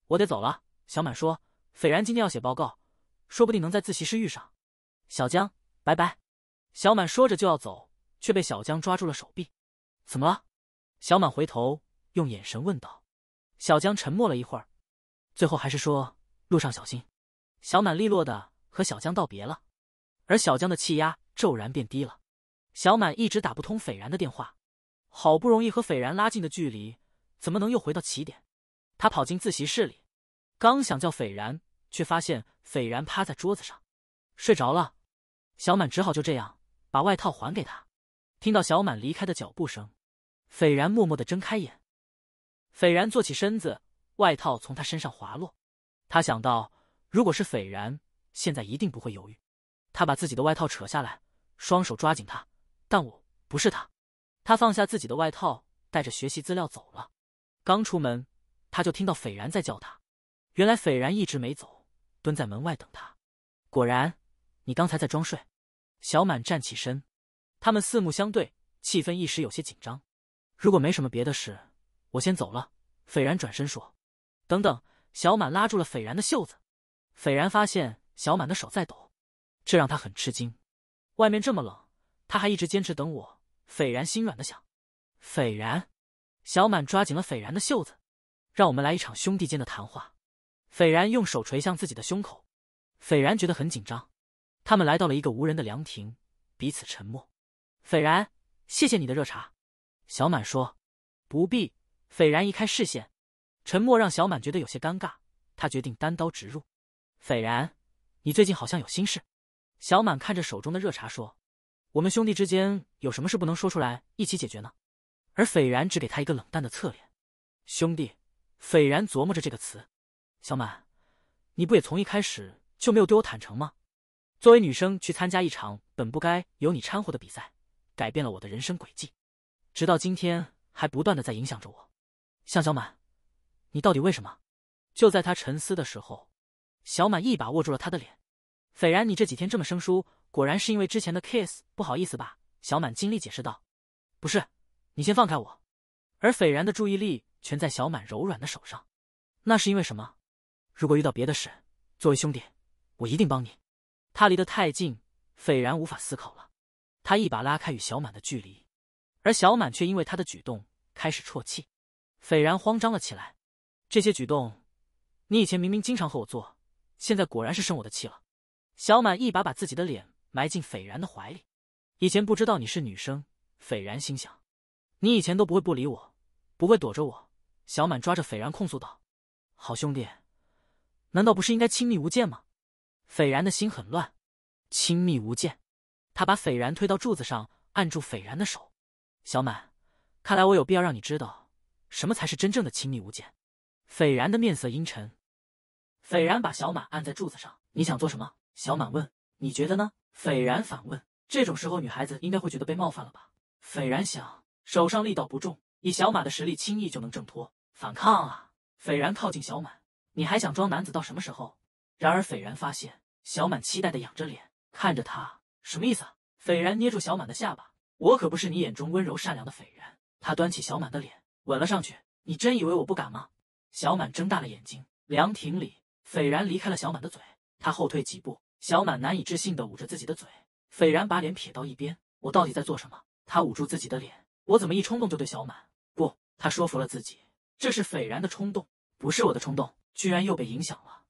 我得走了。小满说：“斐然今天要写报告，说不定能在自习室遇上。”小江，拜拜。小满说着就要走，却被小江抓住了手臂。怎么了？小满回头用眼神问道。小江沉默了一会儿，最后还是说：“路上小心。”小满利落的。和小江道别了，而小江的气压骤然变低了。小满一直打不通斐然的电话，好不容易和斐然拉近的距离，怎么能又回到起点？他跑进自习室里，刚想叫斐然，却发现斐然趴在桌子上，睡着了。小满只好就这样把外套还给他。听到小满离开的脚步声，斐然默默的睁开眼。斐然坐起身子，外套从他身上滑落。他想到，如果是斐然。现在一定不会犹豫，他把自己的外套扯下来，双手抓紧他。但我不是他。他放下自己的外套，带着学习资料走了。刚出门，他就听到斐然在叫他。原来斐然一直没走，蹲在门外等他。果然，你刚才在装睡。小满站起身，他们四目相对，气氛一时有些紧张。如果没什么别的事，我先走了。斐然转身说：“等等！”小满拉住了斐然的袖子。斐然发现。小满的手在抖，这让他很吃惊。外面这么冷，他还一直坚持等我。斐然心软的想，斐然。小满抓紧了斐然的袖子，让我们来一场兄弟间的谈话。斐然用手捶向自己的胸口，斐然觉得很紧张。他们来到了一个无人的凉亭，彼此沉默。斐然，谢谢你的热茶。小满说：“不必。”斐然移开视线，沉默让小满觉得有些尴尬。他决定单刀直入，斐然。你最近好像有心事，小满看着手中的热茶说：“我们兄弟之间有什么事不能说出来一起解决呢？”而斐然只给他一个冷淡的侧脸。兄弟，斐然琢磨着这个词。小满，你不也从一开始就没有对我坦诚吗？作为女生去参加一场本不该有你掺和的比赛，改变了我的人生轨迹，直到今天还不断的在影响着我。向小满，你到底为什么？就在他沉思的时候。小满一把握住了他的脸，斐然，你这几天这么生疏，果然是因为之前的 kiss，不好意思吧？小满尽力解释道：“不是，你先放开我。”而斐然的注意力全在小满柔软的手上，那是因为什么？如果遇到别的事，作为兄弟，我一定帮你。他离得太近，斐然无法思考了，他一把拉开与小满的距离，而小满却因为他的举动开始啜泣，斐然慌张了起来。这些举动，你以前明明经常和我做。现在果然是生我的气了，小满一把把自己的脸埋进斐然的怀里。以前不知道你是女生，斐然心想，你以前都不会不理我，不会躲着我。小满抓着斐然控诉道：“好兄弟，难道不是应该亲密无间吗？”斐然的心很乱，亲密无间。他把斐然推到柱子上，按住斐然的手。小满，看来我有必要让你知道，什么才是真正的亲密无间。斐然的面色阴沉。斐然把小满按在柱子上，你想做什么？小满问。你觉得呢？斐然反问。这种时候，女孩子应该会觉得被冒犯了吧？斐然想，手上力道不重，以小满的实力，轻易就能挣脱反抗啊！斐然靠近小满，你还想装男子到什么时候？然而斐然发现，小满期待的仰着脸看着他，什么意思？斐然捏住小满的下巴，我可不是你眼中温柔善良的斐然。他端起小满的脸，吻了上去。你真以为我不敢吗？小满睁大了眼睛，凉亭里。斐然离开了小满的嘴，他后退几步，小满难以置信的捂着自己的嘴。斐然把脸撇到一边，我到底在做什么？他捂住自己的脸，我怎么一冲动就对小满不？他说服了自己，这是斐然的冲动，不是我的冲动。居然又被影响了，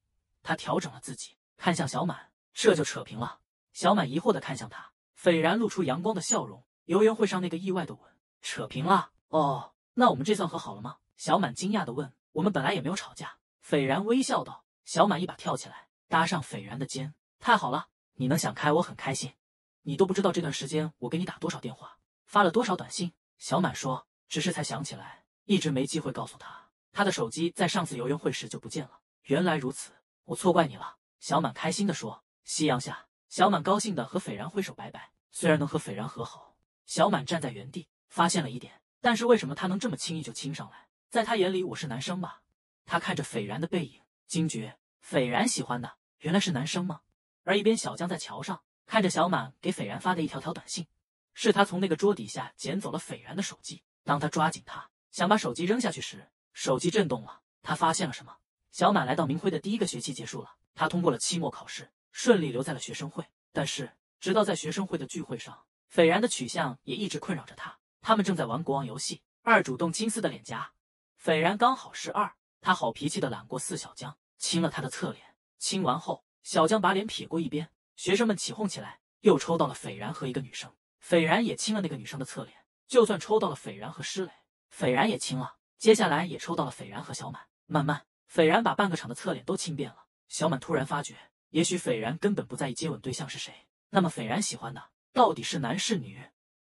他调整了自己，看向小满，这就扯平了。小满疑惑的看向他，斐然露出阳光的笑容。游园会上那个意外的吻，扯平了。哦，那我们这算和好了吗？小满惊讶的问。我们本来也没有吵架。斐然微笑道。小满一把跳起来，搭上斐然的肩。太好了，你能想开，我很开心。你都不知道这段时间我给你打多少电话，发了多少短信。小满说：“只是才想起来，一直没机会告诉他。他的手机在上次游园会时就不见了。原来如此，我错怪你了。”小满开心地说。夕阳下，小满高兴地和斐然挥手拜拜。虽然能和斐然和好，小满站在原地发现了一点，但是为什么他能这么轻易就亲上来？在他眼里我是男生吧？他看着斐然的背影。惊觉，斐然喜欢的原来是男生吗？而一边小江在桥上看着小满给斐然发的一条条短信，是他从那个桌底下捡走了斐然的手机。当他抓紧他想把手机扔下去时，手机震动了，他发现了什么？小满来到明辉的第一个学期结束了，他通过了期末考试，顺利留在了学生会。但是直到在学生会的聚会上，斐然的取向也一直困扰着他。他们正在玩国王游戏，二主动青丝的脸颊，斐然刚好是二。他好脾气的揽过四小江，亲了他的侧脸。亲完后，小江把脸撇过一边。学生们起哄起来，又抽到了斐然和一个女生。斐然也亲了那个女生的侧脸。就算抽到了斐然和施磊，斐然也亲了。接下来也抽到了斐然和小满。慢慢，斐然把半个场的侧脸都亲遍了。小满突然发觉，也许斐然根本不在意接吻对象是谁。那么斐然喜欢的到底是男是女，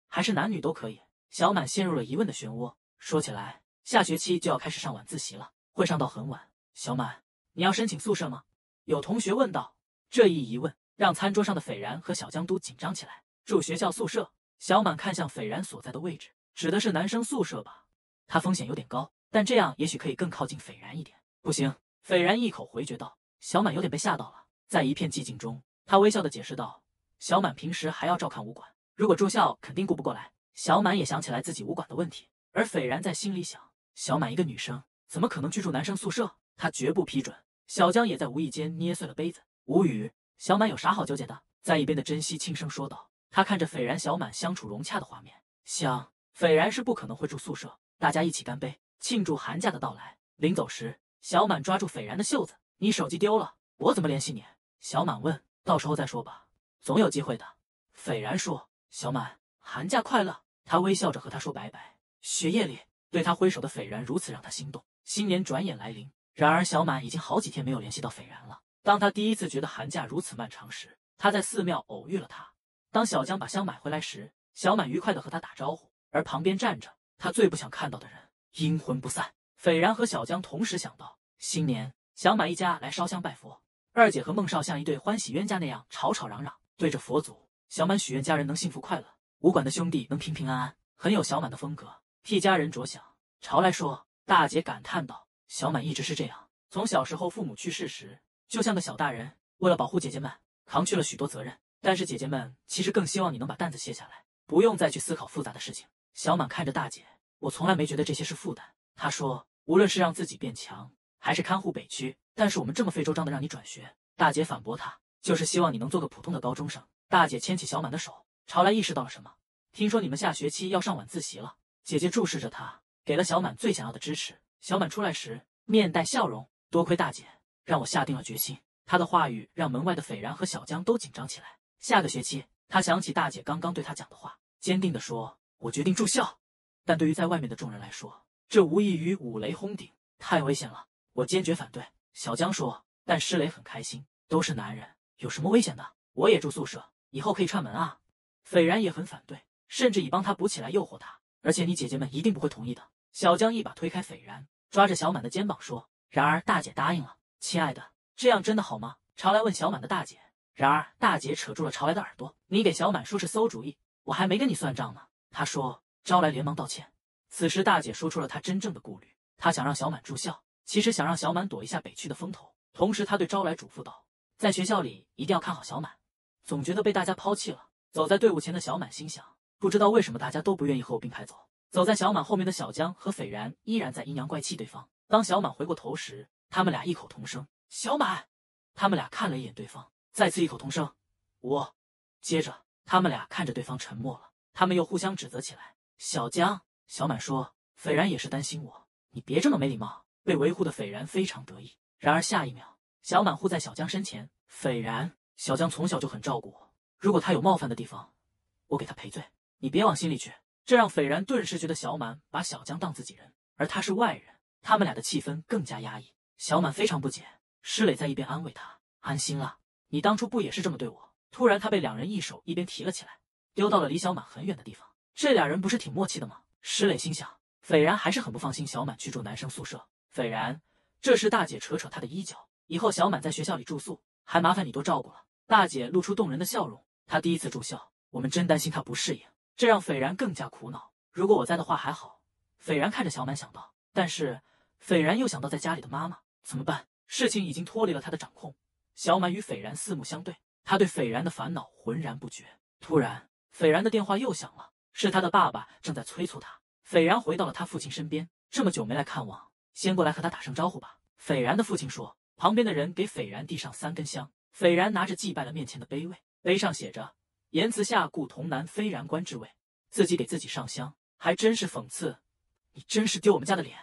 还是男女都可以？小满陷入了疑问的漩涡。说起来，下学期就要开始上晚自习了。会上到很晚，小满，你要申请宿舍吗？有同学问道。这一疑问让餐桌上的斐然和小江都紧张起来。住学校宿舍，小满看向斐然所在的位置，指的是男生宿舍吧？他风险有点高，但这样也许可以更靠近斐然一点。不行，斐然一口回绝道。小满有点被吓到了，在一片寂静中，他微笑的解释道：“小满平时还要照看武馆，如果住校肯定顾不过来。”小满也想起来自己武馆的问题，而斐然在心里想：小满一个女生。怎么可能去住男生宿舍？他绝不批准。小江也在无意间捏碎了杯子，无语。小满有啥好纠结的？在一边的珍惜轻声说道。他看着斐然、小满相处融洽的画面，想斐然是不可能会住宿舍。大家一起干杯，庆祝寒假的到来。临走时，小满抓住斐然的袖子：“你手机丢了，我怎么联系你？”小满问。到时候再说吧，总有机会的。斐然说。小满，寒假快乐。他微笑着和他说拜拜。雪夜里，对他挥手的斐然如此让他心动。新年转眼来临，然而小满已经好几天没有联系到斐然了。当他第一次觉得寒假如此漫长时，他在寺庙偶遇了他。当小江把香买回来时，小满愉快的和他打招呼，而旁边站着他最不想看到的人——阴魂不散。斐然和小江同时想到，新年小满一家来烧香拜佛，二姐和孟少像一对欢喜冤家那样吵吵嚷嚷，对着佛祖，小满许愿家人能幸福快乐，武馆的兄弟能平平安安，很有小满的风格，替家人着想。朝来说。大姐感叹道：“小满一直是这样，从小时候父母去世时，就像个小大人，为了保护姐姐们，扛去了许多责任。但是姐姐们其实更希望你能把担子卸下来，不用再去思考复杂的事情。”小满看着大姐：“我从来没觉得这些是负担。”她说：“无论是让自己变强，还是看护北区，但是我们这么费周章的让你转学。”大姐反驳她：“就是希望你能做个普通的高中生。”大姐牵起小满的手，朝来意识到了什么：“听说你们下学期要上晚自习了。”姐姐注视着她。给了小满最想要的支持。小满出来时面带笑容，多亏大姐让我下定了决心。她的话语让门外的斐然和小江都紧张起来。下个学期，他想起大姐刚刚对他讲的话，坚定地说：“我决定住校。”但对于在外面的众人来说，这无异于五雷轰顶，太危险了，我坚决反对。”小江说。但施雷很开心，都是男人，有什么危险的？我也住宿舍，以后可以串门啊。斐然也很反对，甚至以帮他补起来诱惑他。而且你姐姐们一定不会同意的。小江一把推开斐然，抓着小满的肩膀说：“然而大姐答应了，亲爱的，这样真的好吗？”朝来问小满的大姐，然而大姐扯住了朝来的耳朵：“你给小满说是馊主意，我还没跟你算账呢。”他说。朝来连忙道歉。此时大姐说出了她真正的顾虑：她想让小满住校，其实想让小满躲一下北区的风头。同时，她对朝来嘱咐道：“在学校里一定要看好小满，总觉得被大家抛弃了。”走在队伍前的小满心想：不知道为什么大家都不愿意和我并排走。走在小满后面的小江和斐然依然在阴阳怪气对方。当小满回过头时，他们俩异口同声：“小满。”他们俩看了一眼对方，再次异口同声：“我。”接着，他们俩看着对方沉默了。他们又互相指责起来。小江、小满说：“斐然也是担心我，你别这么没礼貌。”被维护的斐然非常得意。然而下一秒，小满护在小江身前。斐然，小江从小就很照顾我，如果他有冒犯的地方，我给他赔罪，你别往心里去。这让斐然顿时觉得小满把小江当自己人，而他是外人，他们俩的气氛更加压抑。小满非常不解，施磊在一边安慰他：“安心了，你当初不也是这么对我？”突然，他被两人一手一边提了起来，丢到了离小满很远的地方。这俩人不是挺默契的吗？施磊心想。斐然还是很不放心小满去住男生宿舍。斐然这时，大姐扯扯他的衣角：“以后小满在学校里住宿，还麻烦你多照顾了。”大姐露出动人的笑容。她第一次住校，我们真担心她不适应。这让斐然更加苦恼。如果我在的话还好。斐然看着小满，想到，但是斐然又想到在家里的妈妈，怎么办？事情已经脱离了他的掌控。小满与斐然四目相对，他对斐然的烦恼浑然不觉。突然，斐然的电话又响了，是他的爸爸正在催促他。斐然回到了他父亲身边，这么久没来看望，先过来和他打声招呼吧。斐然的父亲说，旁边的人给斐然递上三根香，斐然拿着祭拜了面前的碑位，碑上写着。言辞下顾童男非然官之位，自己给自己上香，还真是讽刺。你真是丢我们家的脸。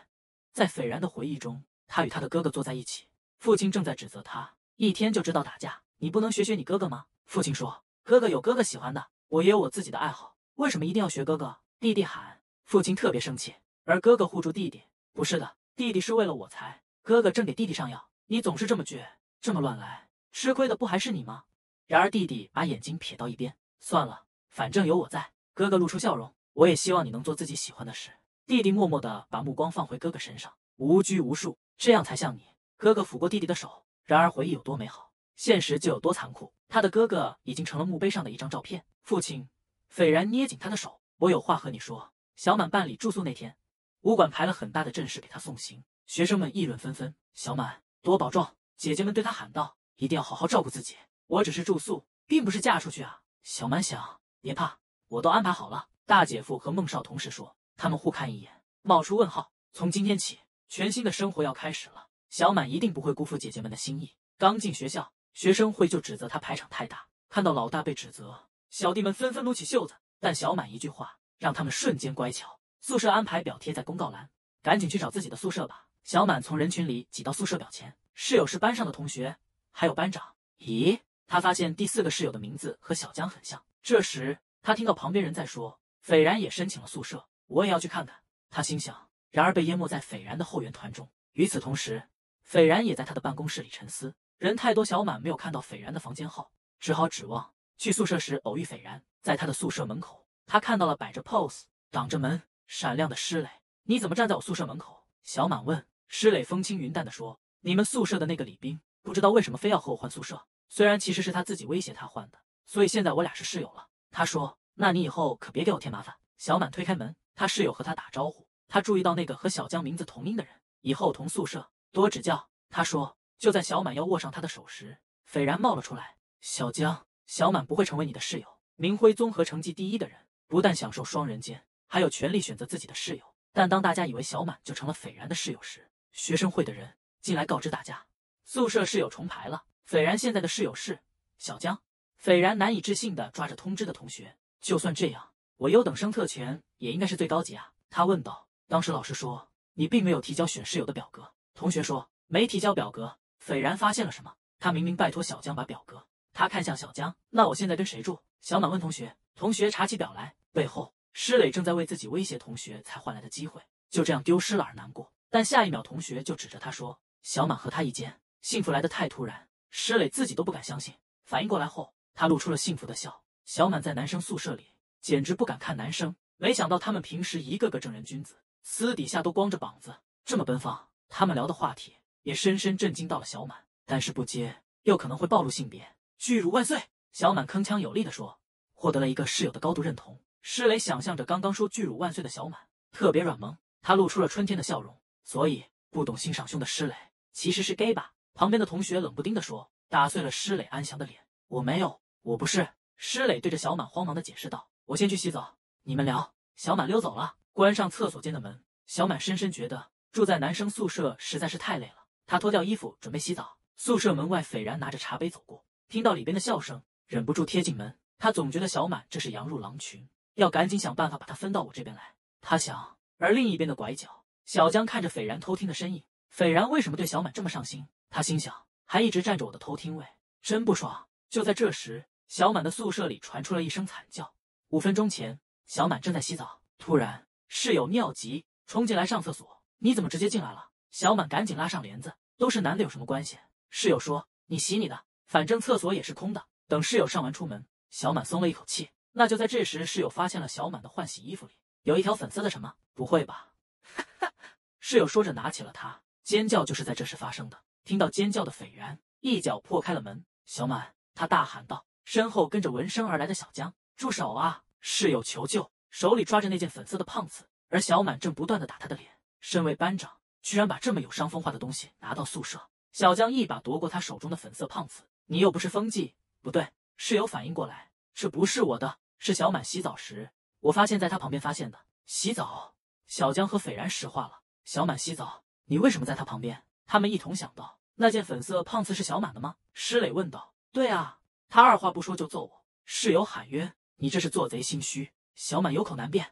在斐然的回忆中，他与他的哥哥坐在一起，父亲正在指责他：一天就知道打架，你不能学学你哥哥吗？父亲说：“哥哥有哥哥喜欢的，我也有我自己的爱好，为什么一定要学哥哥？”弟弟喊：“父亲特别生气。”而哥哥护住弟弟：“不是的，弟弟是为了我才。”哥哥正给弟弟上药：“你总是这么倔，这么乱来，吃亏的不还是你吗？”然而弟弟把眼睛撇到一边。算了，反正有我在。哥哥露出笑容，我也希望你能做自己喜欢的事。弟弟默默的把目光放回哥哥身上，无拘无束，这样才像你。哥哥抚过弟弟的手。然而回忆有多美好，现实就有多残酷。他的哥哥已经成了墓碑上的一张照片。父亲斐然捏紧他的手，我有话和你说。小满办理住宿那天，武馆排了很大的阵势给他送行，学生们议论纷纷。小满多保重！姐姐们对他喊道：“一定要好好照顾自己。”我只是住宿，并不是嫁出去啊。小满想，别怕，我都安排好了。大姐夫和孟少同时说，他们互看一眼，冒出问号。从今天起，全新的生活要开始了。小满一定不会辜负姐姐们的心意。刚进学校，学生会就指责他排场太大。看到老大被指责，小弟们纷纷撸起袖子，但小满一句话让他们瞬间乖巧。宿舍安排表贴在公告栏，赶紧去找自己的宿舍吧。小满从人群里挤到宿舍表前，室友是班上的同学，还有班长。咦？他发现第四个室友的名字和小江很像。这时，他听到旁边人在说：“斐然也申请了宿舍，我也要去看看。”他心想，然而被淹没在斐然的后援团中。与此同时，斐然也在他的办公室里沉思。人太多，小满没有看到斐然的房间号，只好指望去宿舍时偶遇斐然。在他的宿舍门口，他看到了摆着 pose 挡着门、闪亮的施磊。你怎么站在我宿舍门口？小满问施磊。风轻云淡地说：“你们宿舍的那个李冰，不知道为什么非要和我换宿舍。”虽然其实是他自己威胁他换的，所以现在我俩是室友了。他说：“那你以后可别给我添麻烦。”小满推开门，他室友和他打招呼。他注意到那个和小江名字同音的人，以后同宿舍多指教。他说：“就在小满要握上他的手时，斐然冒了出来。小江，小满不会成为你的室友。明辉，综合成绩第一的人，不但享受双人间，还有权利选择自己的室友。但当大家以为小满就成了斐然的室友时，学生会的人进来告知大家，宿舍室友重排了。”斐然现在的室友是小江。斐然难以置信地抓着通知的同学，就算这样，我优等生特权也应该是最高级啊！他问道。当时老师说你并没有提交选室友的表格，同学说没提交表格。斐然发现了什么？他明明拜托小江把表格。他看向小江，那我现在跟谁住？小满问同学。同学查起表来，背后施磊正在为自己威胁同学才换来的机会就这样丢失了而难过，但下一秒同学就指着他说小满和他一间。幸福来的太突然。施磊自己都不敢相信，反应过来后，他露出了幸福的笑。小满在男生宿舍里简直不敢看男生，没想到他们平时一个个正人君子，私底下都光着膀子，这么奔放。他们聊的话题也深深震惊到了小满，但是不接又可能会暴露性别。巨乳万岁！小满铿锵有力地说，获得了一个室友的高度认同。施磊想象着刚刚说巨乳万岁的小满，特别软萌，他露出了春天的笑容。所以不懂欣赏胸的施磊其实是 gay 吧。旁边的同学冷不丁地说，打碎了施磊安详的脸。我没有，我不是。施磊对着小满慌忙地解释道：“我先去洗澡，你们聊。”小满溜走了，关上厕所间的门。小满深深觉得住在男生宿舍实在是太累了。他脱掉衣服准备洗澡，宿舍门外斐然拿着茶杯走过，听到里边的笑声，忍不住贴近门。他总觉得小满这是羊入狼群，要赶紧想办法把他分到我这边来。他想。而另一边的拐角，小江看着斐然偷听的身影。斐然为什么对小满这么上心？他心想，还一直占着我的偷听位，真不爽。就在这时，小满的宿舍里传出了一声惨叫。五分钟前，小满正在洗澡，突然室友尿急，冲进来上厕所。你怎么直接进来了？小满赶紧拉上帘子。都是男的，有什么关系？室友说：“你洗你的，反正厕所也是空的。”等室友上完出门，小满松了一口气。那就在这时，室友发现了小满的换洗衣服里有一条粉色的什么？不会吧？哈哈！室友说着拿起了它，尖叫就是在这时发生的。听到尖叫的斐然一脚破开了门，小满他大喊道，身后跟着闻声而来的小江，住手啊！室友求救，手里抓着那件粉色的胖子，而小满正不断的打他的脸。身为班长，居然把这么有伤风化的东西拿到宿舍。小江一把夺过他手中的粉色胖子，你又不是风纪，不对，室友反应过来，这不是我的，是小满洗澡时，我发现在他旁边发现的。洗澡，小江和斐然石化了。小满洗澡，你为什么在他旁边？他们一同想到，那件粉色胖次是小满的吗？施磊问道。对啊，他二话不说就揍我。室友喊冤，你这是做贼心虚。小满有口难辩，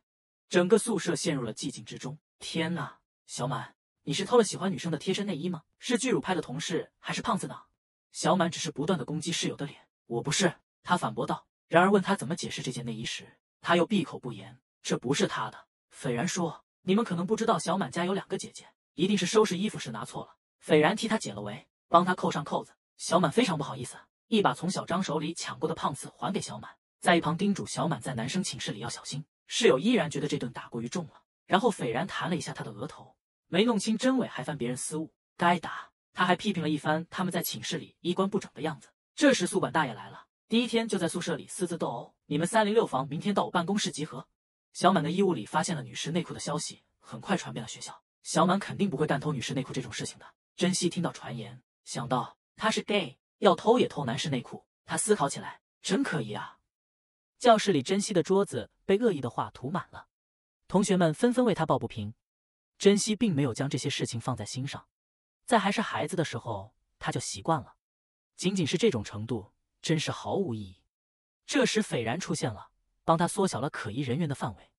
整个宿舍陷入了寂静之中。天哪，小满，你是偷了喜欢女生的贴身内衣吗？是巨乳派的同事还是胖子呢？小满只是不断的攻击室友的脸，我不是，他反驳道。然而问他怎么解释这件内衣时，他又闭口不言。这不是他的，斐然说。你们可能不知道，小满家有两个姐姐，一定是收拾衣服时拿错了。斐然替他解了围，帮他扣上扣子。小满非常不好意思，一把从小张手里抢过的胖次还给小满，在一旁叮嘱小满在男生寝室里要小心。室友依然觉得这顿打过于重了，然后斐然弹了一下他的额头，没弄清真伪还翻别人私物，该打。他还批评了一番他们在寝室里衣冠不整的样子。这时宿管大爷来了，第一天就在宿舍里私自斗殴，你们三零六房明天到我办公室集合。小满的衣物里发现了女士内裤的消息很快传遍了学校，小满肯定不会干偷女士内裤这种事情的。珍惜听到传言，想到他是 gay，要偷也偷男士内裤。他思考起来，真可疑啊！教室里，珍惜的桌子被恶意的话涂满了，同学们纷纷为他抱不平。珍惜并没有将这些事情放在心上，在还是孩子的时候，他就习惯了。仅仅是这种程度，真是毫无意义。这时斐然出现了，帮他缩小了可疑人员的范围。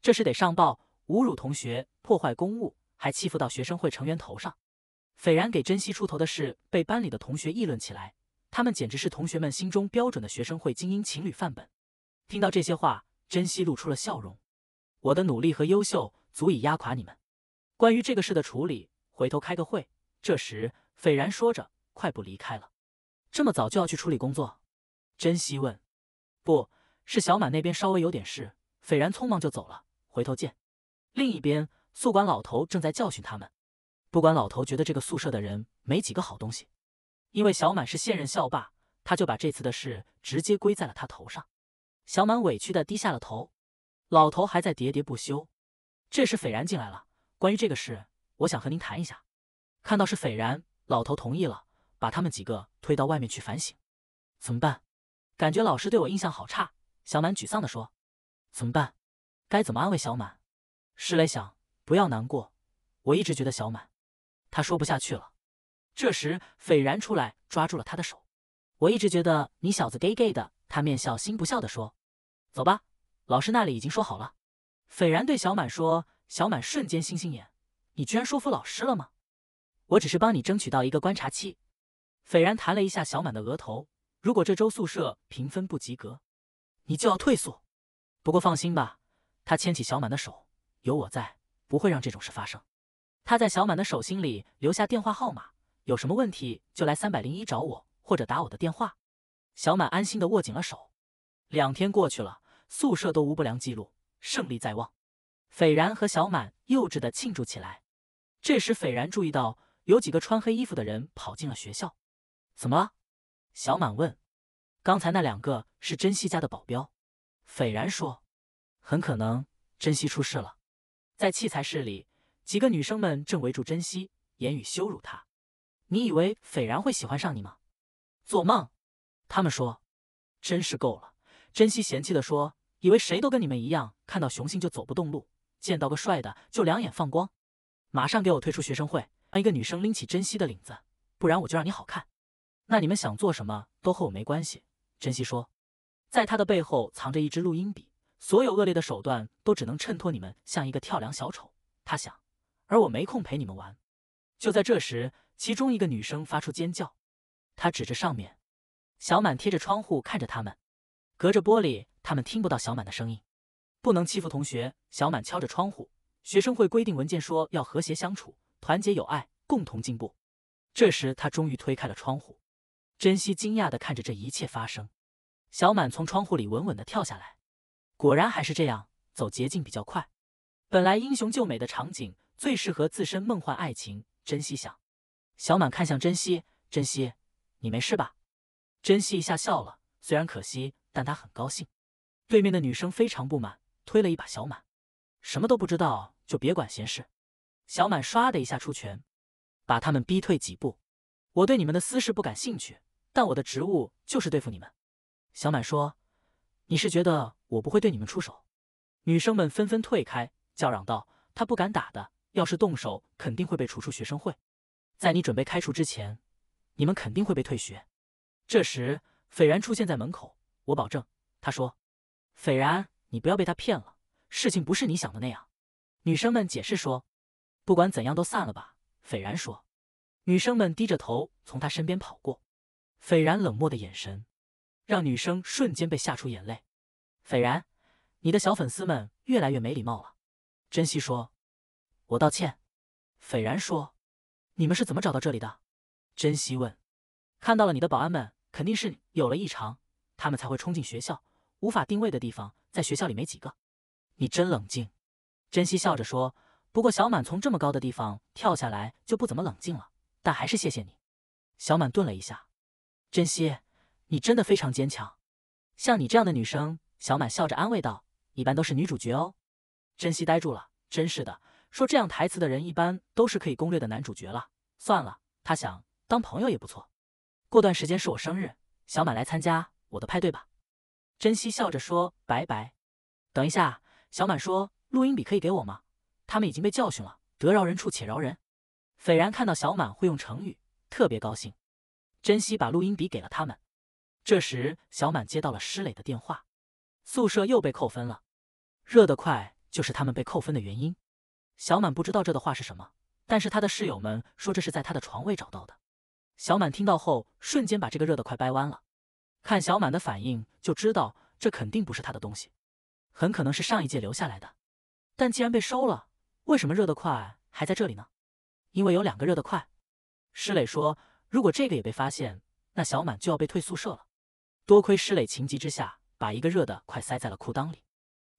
这时得上报，侮辱同学，破坏公务，还欺负到学生会成员头上。斐然给珍惜出头的事被班里的同学议论起来，他们简直是同学们心中标准的学生会精英情侣范本。听到这些话，珍惜露出了笑容。我的努力和优秀足以压垮你们。关于这个事的处理，回头开个会。这时，斐然说着，快步离开了。这么早就要去处理工作？珍惜问。不是小满那边稍微有点事，斐然匆忙就走了。回头见。另一边，宿管老头正在教训他们。不管老头觉得这个宿舍的人没几个好东西，因为小满是现任校霸，他就把这次的事直接归在了他头上。小满委屈的低下了头，老头还在喋喋不休。这时斐然进来了，关于这个事，我想和您谈一下。看到是斐然，老头同意了，把他们几个推到外面去反省。怎么办？感觉老师对我印象好差。小满沮丧的说。怎么办？该怎么安慰小满？石磊想，不要难过，我一直觉得小满。他说不下去了，这时斐然出来抓住了他的手。我一直觉得你小子 gay gay 的，他面笑心不笑的说：“走吧，老师那里已经说好了。”斐然对小满说，小满瞬间星星眼：“你居然说服老师了吗？”“我只是帮你争取到一个观察期。”斐然弹了一下小满的额头：“如果这周宿舍评分不及格，你就要退宿。不过放心吧，他牵起小满的手，有我在，不会让这种事发生。”他在小满的手心里留下电话号码，有什么问题就来三百零一找我，或者打我的电话。小满安心的握紧了手。两天过去了，宿舍都无不良记录，胜利在望。斐然和小满幼稚的庆祝起来。这时，斐然注意到有几个穿黑衣服的人跑进了学校。怎么了？小满问。刚才那两个是珍惜家的保镖。斐然说。很可能珍惜出事了，在器材室里。几个女生们正围住珍惜，言语羞辱她。你以为斐然会喜欢上你吗？做梦！他们说。真是够了！珍惜嫌弃的说，以为谁都跟你们一样，看到雄性就走不动路，见到个帅的就两眼放光。马上给我退出学生会！让一个女生拎起珍惜的领子，不然我就让你好看。那你们想做什么都和我没关系。珍惜说，在她的背后藏着一支录音笔，所有恶劣的手段都只能衬托你们像一个跳梁小丑。她想。而我没空陪你们玩。就在这时，其中一个女生发出尖叫，她指着上面。小满贴着窗户看着他们，隔着玻璃，他们听不到小满的声音。不能欺负同学。小满敲着窗户，学生会规定文件说要和谐相处，团结友爱，共同进步。这时，他终于推开了窗户。珍惜惊讶地看着这一切发生。小满从窗户里稳稳地跳下来。果然还是这样，走捷径比较快。本来英雄救美的场景。最适合自身梦幻爱情，珍惜想，小满看向珍惜，珍惜，你没事吧？珍惜一下笑了，虽然可惜，但她很高兴。对面的女生非常不满，推了一把小满，什么都不知道就别管闲事。小满唰的一下出拳，把他们逼退几步。我对你们的私事不感兴趣，但我的职务就是对付你们。小满说：“你是觉得我不会对你们出手？”女生们纷纷退开，叫嚷道：“他不敢打的。”要是动手，肯定会被除出学生会。在你准备开除之前，你们肯定会被退学。这时，斐然出现在门口，我保证。他说：“斐然，你不要被他骗了，事情不是你想的那样。”女生们解释说：“不管怎样，都散了吧。”斐然说。女生们低着头从他身边跑过，斐然冷漠的眼神让女生瞬间被吓出眼泪。斐然，你的小粉丝们越来越没礼貌了。珍惜说。我道歉，斐然说：“你们是怎么找到这里的？”珍惜问：“看到了你的保安们，肯定是有了异常，他们才会冲进学校。无法定位的地方，在学校里没几个。”你真冷静，珍惜笑着说：“不过小满从这么高的地方跳下来就不怎么冷静了，但还是谢谢你。”小满顿了一下：“珍惜，你真的非常坚强。”像你这样的女生，小满笑着安慰道：“一般都是女主角哦。”珍惜呆住了，真是的。说这样台词的人一般都是可以攻略的男主角了。算了，他想当朋友也不错。过段时间是我生日，小满来参加我的派对吧。珍惜笑着说：“拜拜。”等一下，小满说：“录音笔可以给我吗？”他们已经被教训了，得饶人处且饶人。斐然看到小满会用成语，特别高兴。珍惜把录音笔给了他们。这时，小满接到了施磊的电话，宿舍又被扣分了。热得快就是他们被扣分的原因。小满不知道这的话是什么，但是他的室友们说这是在他的床位找到的。小满听到后，瞬间把这个热的快掰弯了。看小满的反应，就知道这肯定不是他的东西，很可能是上一届留下来的。但既然被收了，为什么热的快还在这里呢？因为有两个热的快。施磊说：“如果这个也被发现，那小满就要被退宿舍了。”多亏施磊情急之下把一个热的快塞在了裤裆里。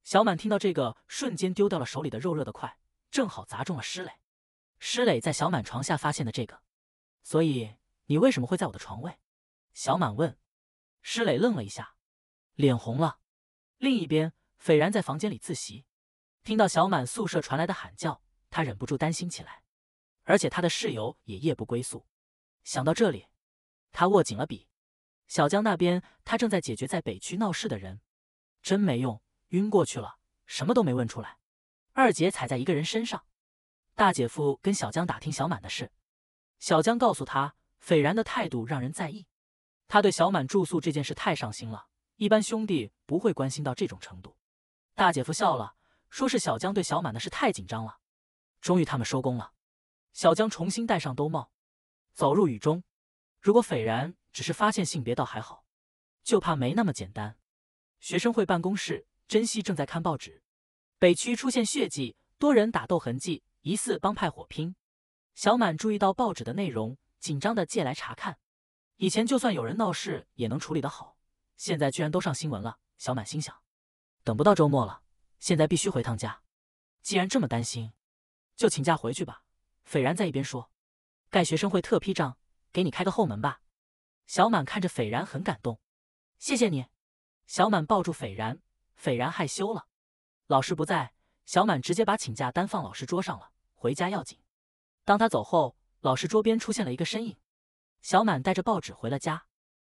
小满听到这个，瞬间丢掉了手里的肉热的快。正好砸中了施磊，施磊在小满床下发现的这个，所以你为什么会在我的床位？小满问。施磊愣了一下，脸红了。另一边，斐然在房间里自习，听到小满宿舍传来的喊叫，他忍不住担心起来。而且他的室友也夜不归宿，想到这里，他握紧了笔。小江那边，他正在解决在北区闹事的人，真没用，晕过去了，什么都没问出来。二姐踩在一个人身上，大姐夫跟小江打听小满的事，小江告诉他，斐然的态度让人在意，他对小满住宿这件事太上心了，一般兄弟不会关心到这种程度。大姐夫笑了，说是小江对小满的事太紧张了。终于他们收工了，小江重新戴上兜帽，走入雨中。如果斐然只是发现性别倒还好，就怕没那么简单。学生会办公室，珍惜正在看报纸。北区出现血迹，多人打斗痕迹，疑似帮派火拼。小满注意到报纸的内容，紧张的借来查看。以前就算有人闹事也能处理的好，现在居然都上新闻了。小满心想，等不到周末了，现在必须回趟家。既然这么担心，就请假回去吧。斐然在一边说：“盖学生会特批章，给你开个后门吧。”小满看着斐然，很感动，谢谢你。小满抱住斐然，斐然害羞了。老师不在，小满直接把请假单放老师桌上了。回家要紧。当他走后，老师桌边出现了一个身影。小满带着报纸回了家。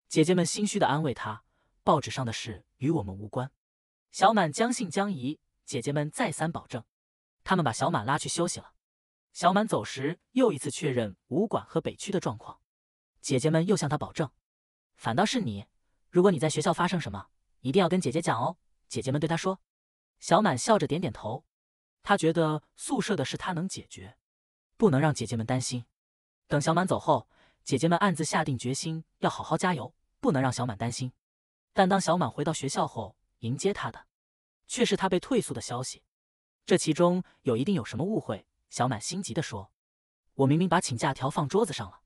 姐姐们心虚的安慰他：“报纸上的事与我们无关。”小满将信将疑。姐姐们再三保证，他们把小满拉去休息了。小满走时又一次确认武馆和北区的状况。姐姐们又向他保证：“反倒是你，如果你在学校发生什么，一定要跟姐姐讲哦。”姐姐们对他说。小满笑着点点头，她觉得宿舍的事她能解决，不能让姐姐们担心。等小满走后，姐姐们暗自下定决心要好好加油，不能让小满担心。但当小满回到学校后，迎接她的却是她被退宿的消息。这其中有一定有什么误会？小满心急的说：“我明明把请假条放桌子上了。”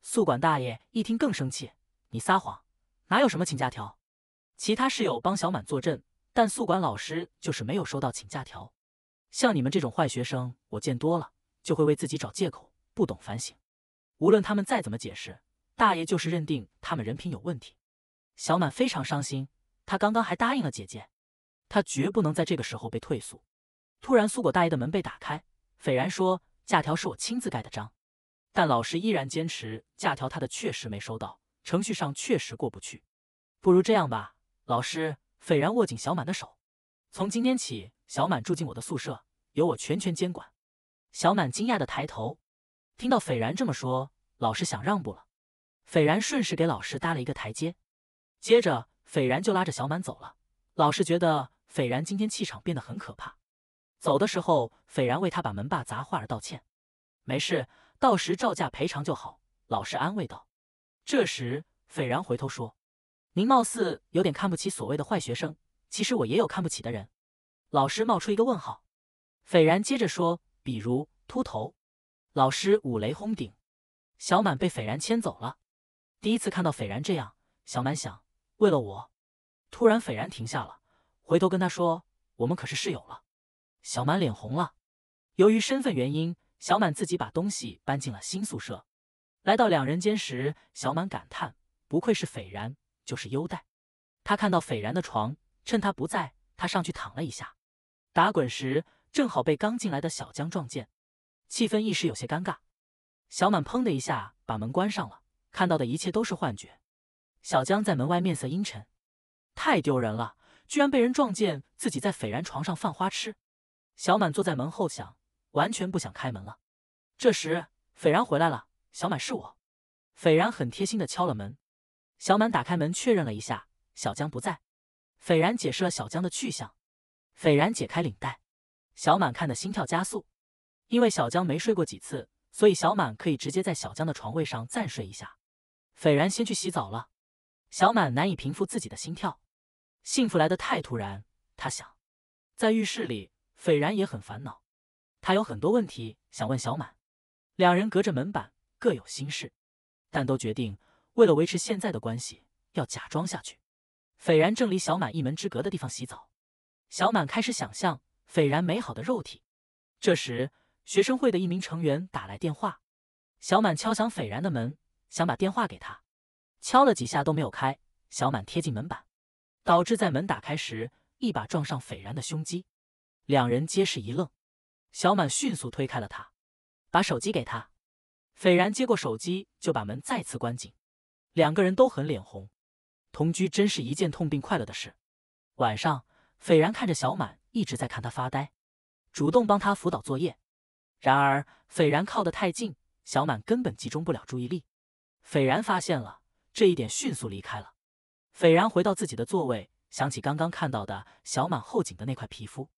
宿管大爷一听更生气：“你撒谎，哪有什么请假条？”其他室友帮小满作证。但宿管老师就是没有收到请假条，像你们这种坏学生我见多了，就会为自己找借口，不懂反省。无论他们再怎么解释，大爷就是认定他们人品有问题。小满非常伤心，他刚刚还答应了姐姐，他绝不能在这个时候被退宿。突然，宿管大爷的门被打开，斐然说：“假条是我亲自盖的章。”但老师依然坚持，假条他的确实没收到，程序上确实过不去。不如这样吧，老师。斐然握紧小满的手，从今天起，小满住进我的宿舍，由我全权监管。小满惊讶的抬头，听到斐然这么说，老师想让步了。斐然顺势给老师搭了一个台阶，接着斐然就拉着小满走了。老师觉得斐然今天气场变得很可怕，走的时候，斐然为他把门把砸坏而道歉。没事，到时照价赔偿就好。老师安慰道。这时，斐然回头说。您貌似有点看不起所谓的坏学生，其实我也有看不起的人。老师冒出一个问号，斐然接着说：“比如秃头。”老师五雷轰顶。小满被斐然牵走了。第一次看到斐然这样，小满想：“为了我。”突然，斐然停下了，回头跟他说：“我们可是室友了。”小满脸红了。由于身份原因，小满自己把东西搬进了新宿舍。来到两人间时，小满感叹：“不愧是斐然。”就是优待，他看到斐然的床，趁他不在，他上去躺了一下，打滚时正好被刚进来的小江撞见，气氛一时有些尴尬。小满砰的一下把门关上了，看到的一切都是幻觉。小江在门外面色阴沉，太丢人了，居然被人撞见自己在斐然床上犯花痴。小满坐在门后想，完全不想开门了。这时斐然回来了，小满是我。斐然很贴心的敲了门。小满打开门，确认了一下，小江不在。斐然解释了小江的去向。斐然解开领带，小满看得心跳加速。因为小江没睡过几次，所以小满可以直接在小江的床位上暂睡一下。斐然先去洗澡了。小满难以平复自己的心跳，幸福来得太突然，他想。在浴室里，斐然也很烦恼，他有很多问题想问小满。两人隔着门板各有心事，但都决定。为了维持现在的关系，要假装下去。斐然正离小满一门之隔的地方洗澡，小满开始想象斐然美好的肉体。这时，学生会的一名成员打来电话，小满敲响斐然的门，想把电话给他。敲了几下都没有开，小满贴近门板，导致在门打开时一把撞上斐然的胸肌，两人皆是一愣。小满迅速推开了他，把手机给他。斐然接过手机，就把门再次关紧。两个人都很脸红，同居真是一件痛并快乐的事。晚上，斐然看着小满一直在看他发呆，主动帮他辅导作业。然而，斐然靠得太近，小满根本集中不了注意力。斐然发现了这一点，迅速离开了。斐然回到自己的座位，想起刚刚看到的小满后颈的那块皮肤，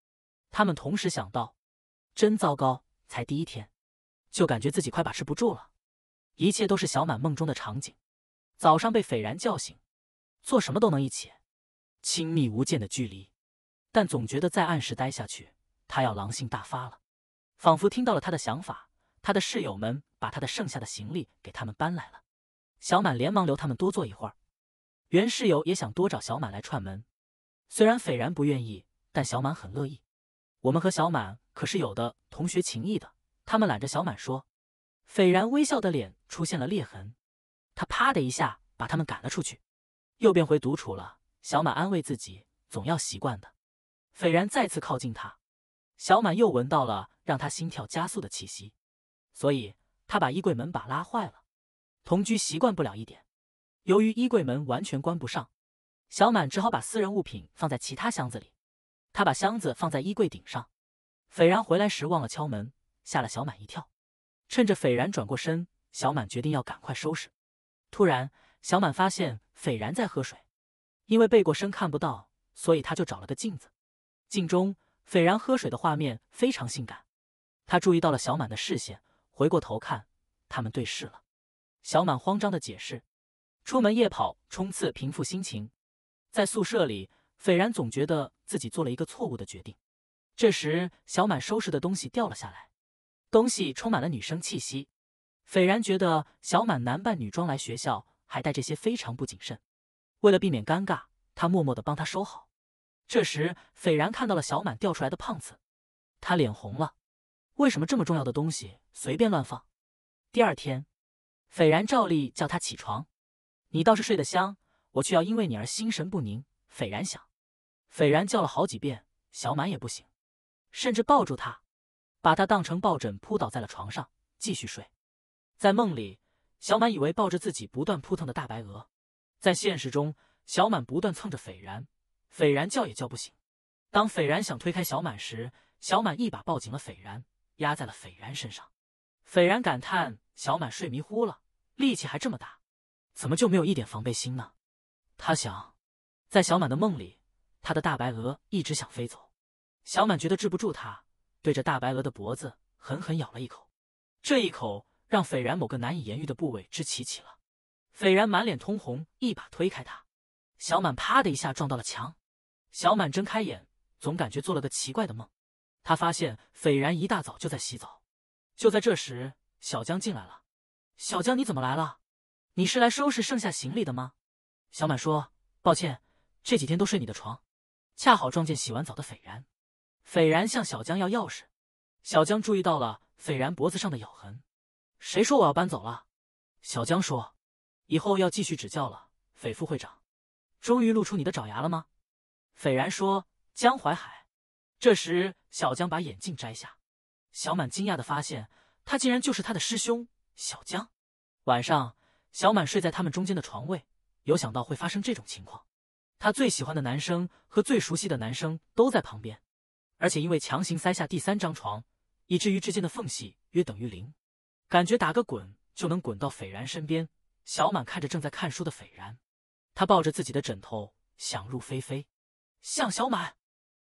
他们同时想到：真糟糕，才第一天，就感觉自己快把持不住了。一切都是小满梦中的场景。早上被斐然叫醒，做什么都能一起，亲密无间的距离，但总觉得在暗室待下去，他要狼性大发了。仿佛听到了他的想法，他的室友们把他的剩下的行李给他们搬来了。小满连忙留他们多坐一会儿。原室友也想多找小满来串门，虽然斐然不愿意，但小满很乐意。我们和小满可是有的同学情谊的。他们揽着小满说，斐然微笑的脸出现了裂痕。他啪的一下把他们赶了出去，又变回独处了。小满安慰自己，总要习惯的。斐然再次靠近他，小满又闻到了让他心跳加速的气息，所以他把衣柜门把拉坏了。同居习惯不了一点，由于衣柜门完全关不上，小满只好把私人物品放在其他箱子里。他把箱子放在衣柜顶上。斐然回来时忘了敲门，吓了小满一跳。趁着斐然转过身，小满决定要赶快收拾。突然，小满发现斐然在喝水，因为背过身看不到，所以他就找了个镜子。镜中斐然喝水的画面非常性感，他注意到了小满的视线，回过头看，他们对视了。小满慌张的解释：“出门夜跑，冲刺，平复心情。”在宿舍里，斐然总觉得自己做了一个错误的决定。这时，小满收拾的东西掉了下来，东西充满了女生气息。斐然觉得小满男扮女装来学校还带这些非常不谨慎，为了避免尴尬，他默默的帮他收好。这时，斐然看到了小满掉出来的胖子，他脸红了。为什么这么重要的东西随便乱放？第二天，斐然照例叫他起床，你倒是睡得香，我却要因为你而心神不宁。斐然想，斐然叫了好几遍，小满也不醒，甚至抱住他，把他当成抱枕扑倒在了床上继续睡。在梦里，小满以为抱着自己不断扑腾的大白鹅；在现实中，小满不断蹭着斐然，斐然叫也叫不醒。当斐然想推开小满时，小满一把抱紧了斐然，压在了斐然身上。斐然感叹：“小满睡迷糊了，力气还这么大，怎么就没有一点防备心呢？”他想，在小满的梦里，他的大白鹅一直想飞走，小满觉得制不住他，对着大白鹅的脖子狠狠咬了一口。这一口。让斐然某个难以言喻的部位之起起了，斐然满脸通红，一把推开他。小满啪的一下撞到了墙。小满睁开眼，总感觉做了个奇怪的梦。他发现斐然一大早就在洗澡。就在这时，小江进来了。小江，你怎么来了？你是来收拾剩下行李的吗？小满说：“抱歉，这几天都睡你的床，恰好撞见洗完澡的斐然。”斐然向小江要钥匙。小江注意到了斐然脖子上的咬痕。谁说我要搬走了？小江说：“以后要继续指教了。”斐副会长，终于露出你的爪牙了吗？斐然说：“江淮海。”这时，小江把眼镜摘下，小满惊讶的发现，他竟然就是他的师兄小江。晚上，小满睡在他们中间的床位，有想到会发生这种情况，他最喜欢的男生和最熟悉的男生都在旁边，而且因为强行塞下第三张床，以至于之间的缝隙约等于零。感觉打个滚就能滚到斐然身边。小满看着正在看书的斐然，他抱着自己的枕头，想入非非。向小满，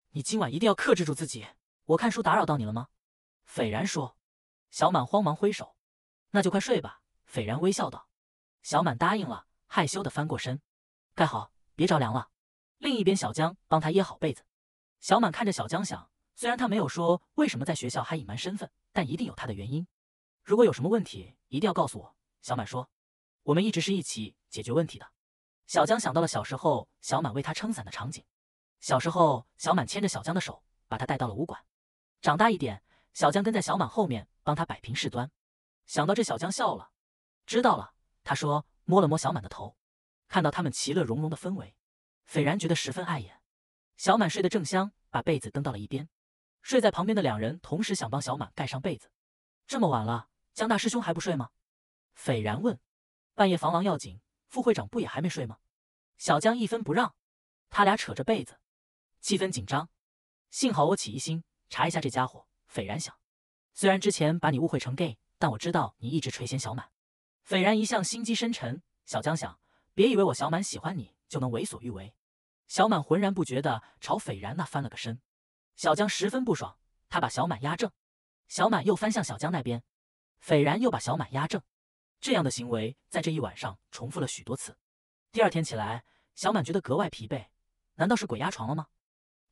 你今晚一定要克制住自己。我看书打扰到你了吗？斐然说。小满慌忙挥手。那就快睡吧。斐然微笑道。小满答应了，害羞的翻过身，盖好，别着凉了。另一边，小江帮他掖好被子。小满看着小江，想，虽然他没有说为什么在学校还隐瞒身份，但一定有他的原因。如果有什么问题，一定要告诉我。”小满说，“我们一直是一起解决问题的。”小江想到了小时候小满为他撑伞的场景。小时候，小满牵着小江的手，把他带到了武馆。长大一点，小江跟在小满后面，帮他摆平事端。想到这，小江笑了。知道了，他说，摸了摸小满的头。看到他们其乐融融的氛围，斐然觉得十分碍眼。小满睡得正香，把被子蹬到了一边。睡在旁边的两人同时想帮小满盖上被子。这么晚了。江大师兄还不睡吗？斐然问。半夜防狼要紧，副会长不也还没睡吗？小江一分不让，他俩扯着被子，气氛紧张。幸好我起疑心，查一下这家伙。斐然想。虽然之前把你误会成 gay，但我知道你一直垂涎小满。斐然一向心机深沉，小江想。别以为我小满喜欢你就能为所欲为。小满浑然不觉的朝斐然那翻了个身，小江十分不爽，他把小满压正，小满又翻向小江那边。斐然又把小满压正，这样的行为在这一晚上重复了许多次。第二天起来，小满觉得格外疲惫，难道是鬼压床了吗？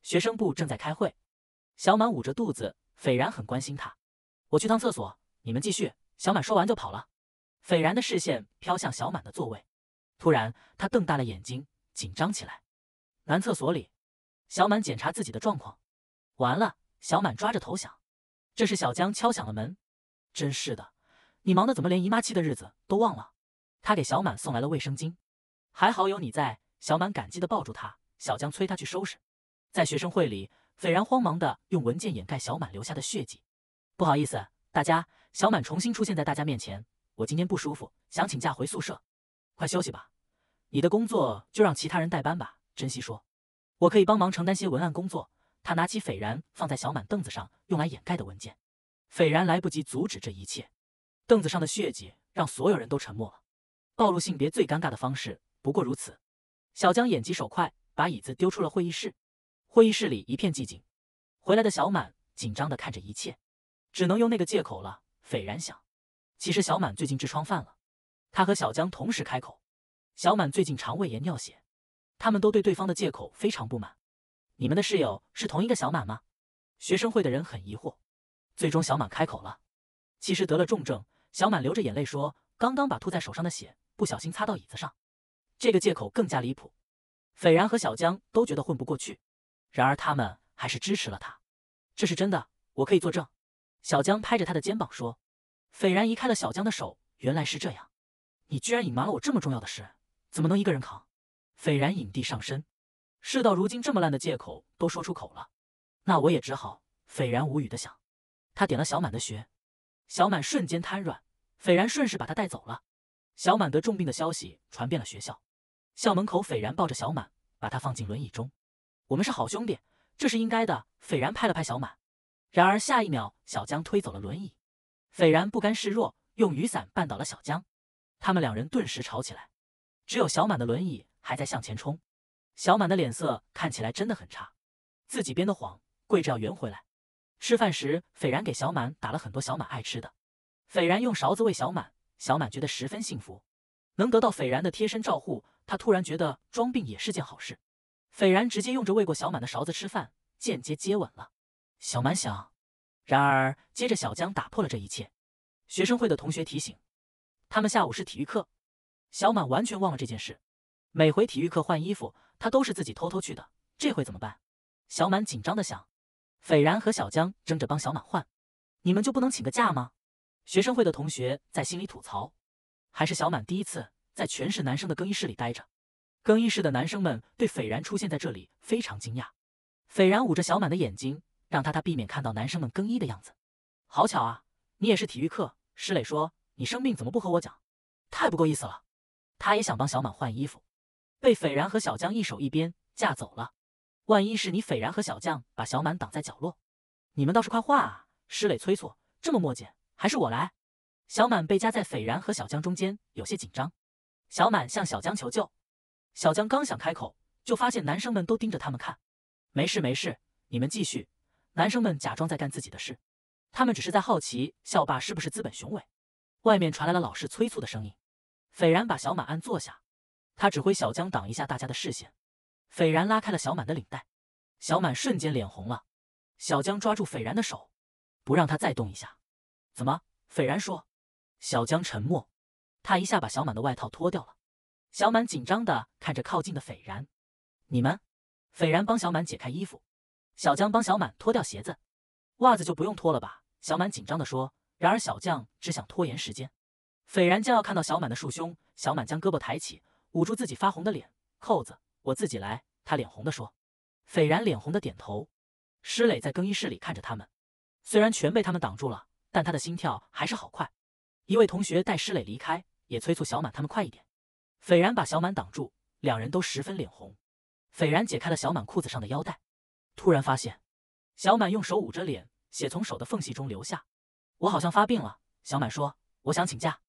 学生部正在开会，小满捂着肚子，斐然很关心他。我去趟厕所，你们继续。小满说完就跑了。斐然的视线飘向小满的座位，突然他瞪大了眼睛，紧张起来。男厕所里，小满检查自己的状况。完了，小满抓着头想。这时小江敲响了门。真是的，你忙的怎么连姨妈期的日子都忘了？他给小满送来了卫生巾，还好有你在。小满感激的抱住他。小江催他去收拾。在学生会里，斐然慌忙的用文件掩盖小满留下的血迹。不好意思，大家。小满重新出现在大家面前，我今天不舒服，想请假回宿舍。快休息吧，你的工作就让其他人代班吧。珍惜说，我可以帮忙承担些文案工作。他拿起斐然放在小满凳子上用来掩盖的文件。斐然来不及阻止这一切，凳子上的血迹让所有人都沉默了。暴露性别最尴尬的方式不过如此。小江眼疾手快，把椅子丢出了会议室。会议室里一片寂静。回来的小满紧张的看着一切，只能用那个借口了。斐然想，其实小满最近痔疮犯了。他和小江同时开口，小满最近肠胃炎尿血。他们都对对方的借口非常不满。你们的室友是同一个小满吗？学生会的人很疑惑。最终，小满开口了，其实得了重症。小满流着眼泪说：“刚刚把吐在手上的血不小心擦到椅子上。”这个借口更加离谱。斐然和小江都觉得混不过去，然而他们还是支持了他。这是真的，我可以作证。小江拍着他的肩膀说：“斐然，移开了小江的手。原来是这样，你居然隐瞒了我这么重要的事，怎么能一个人扛？”斐然影帝上身，事到如今这么烂的借口都说出口了，那我也只好。斐然无语的想。他点了小满的穴，小满瞬间瘫软，斐然顺势把他带走了。小满得重病的消息传遍了学校，校门口斐然抱着小满，把他放进轮椅中。我们是好兄弟，这是应该的。斐然拍了拍小满。然而下一秒，小江推走了轮椅，斐然不甘示弱，用雨伞绊倒了小江。他们两人顿时吵起来，只有小满的轮椅还在向前冲。小满的脸色看起来真的很差，自己编的谎，跪着要圆回来。吃饭时，斐然给小满打了很多小满爱吃的。斐然用勺子喂小满，小满觉得十分幸福，能得到斐然的贴身照护。他突然觉得装病也是件好事。斐然直接用着喂过小满的勺子吃饭，间接接吻了。小满想。然而，接着小江打破了这一切。学生会的同学提醒，他们下午是体育课。小满完全忘了这件事。每回体育课换衣服，他都是自己偷偷去的。这回怎么办？小满紧张的想。斐然和小江争着帮小满换，你们就不能请个假吗？学生会的同学在心里吐槽。还是小满第一次在全是男生的更衣室里待着。更衣室的男生们对斐然出现在这里非常惊讶。斐然捂着小满的眼睛，让他他避免看到男生们更衣的样子。好巧啊，你也是体育课？石磊说，你生病怎么不和我讲？太不够意思了。他也想帮小满换衣服，被斐然和小江一手一边架走了。万一是你斐然和小将把小满挡在角落，你们倒是快画啊！施磊催促。这么墨迹，还是我来。小满被夹在斐然和小江中间，有些紧张。小满向小江求救。小江刚想开口，就发现男生们都盯着他们看。没事没事，你们继续。男生们假装在干自己的事，他们只是在好奇校霸是不是资本雄伟。外面传来了老师催促的声音。斐然把小满按坐下，他指挥小江挡一下大家的视线。斐然拉开了小满的领带，小满瞬间脸红了。小江抓住斐然的手，不让他再动一下。怎么？斐然说。小江沉默。他一下把小满的外套脱掉了。小满紧张的看着靠近的斐然。你们？斐然帮小满解开衣服，小江帮小满脱掉鞋子。袜子就不用脱了吧？小满紧张的说。然而小江只想拖延时间。斐然将要看到小满的束胸，小满将胳膊抬起，捂住自己发红的脸。扣子。我自己来，他脸红的说。斐然脸红的点头。施磊在更衣室里看着他们，虽然全被他们挡住了，但他的心跳还是好快。一位同学带施磊离开，也催促小满他们快一点。斐然把小满挡住，两人都十分脸红。斐然解开了小满裤子上的腰带，突然发现，小满用手捂着脸，血从手的缝隙中流下。我好像发病了，小满说，我想请假。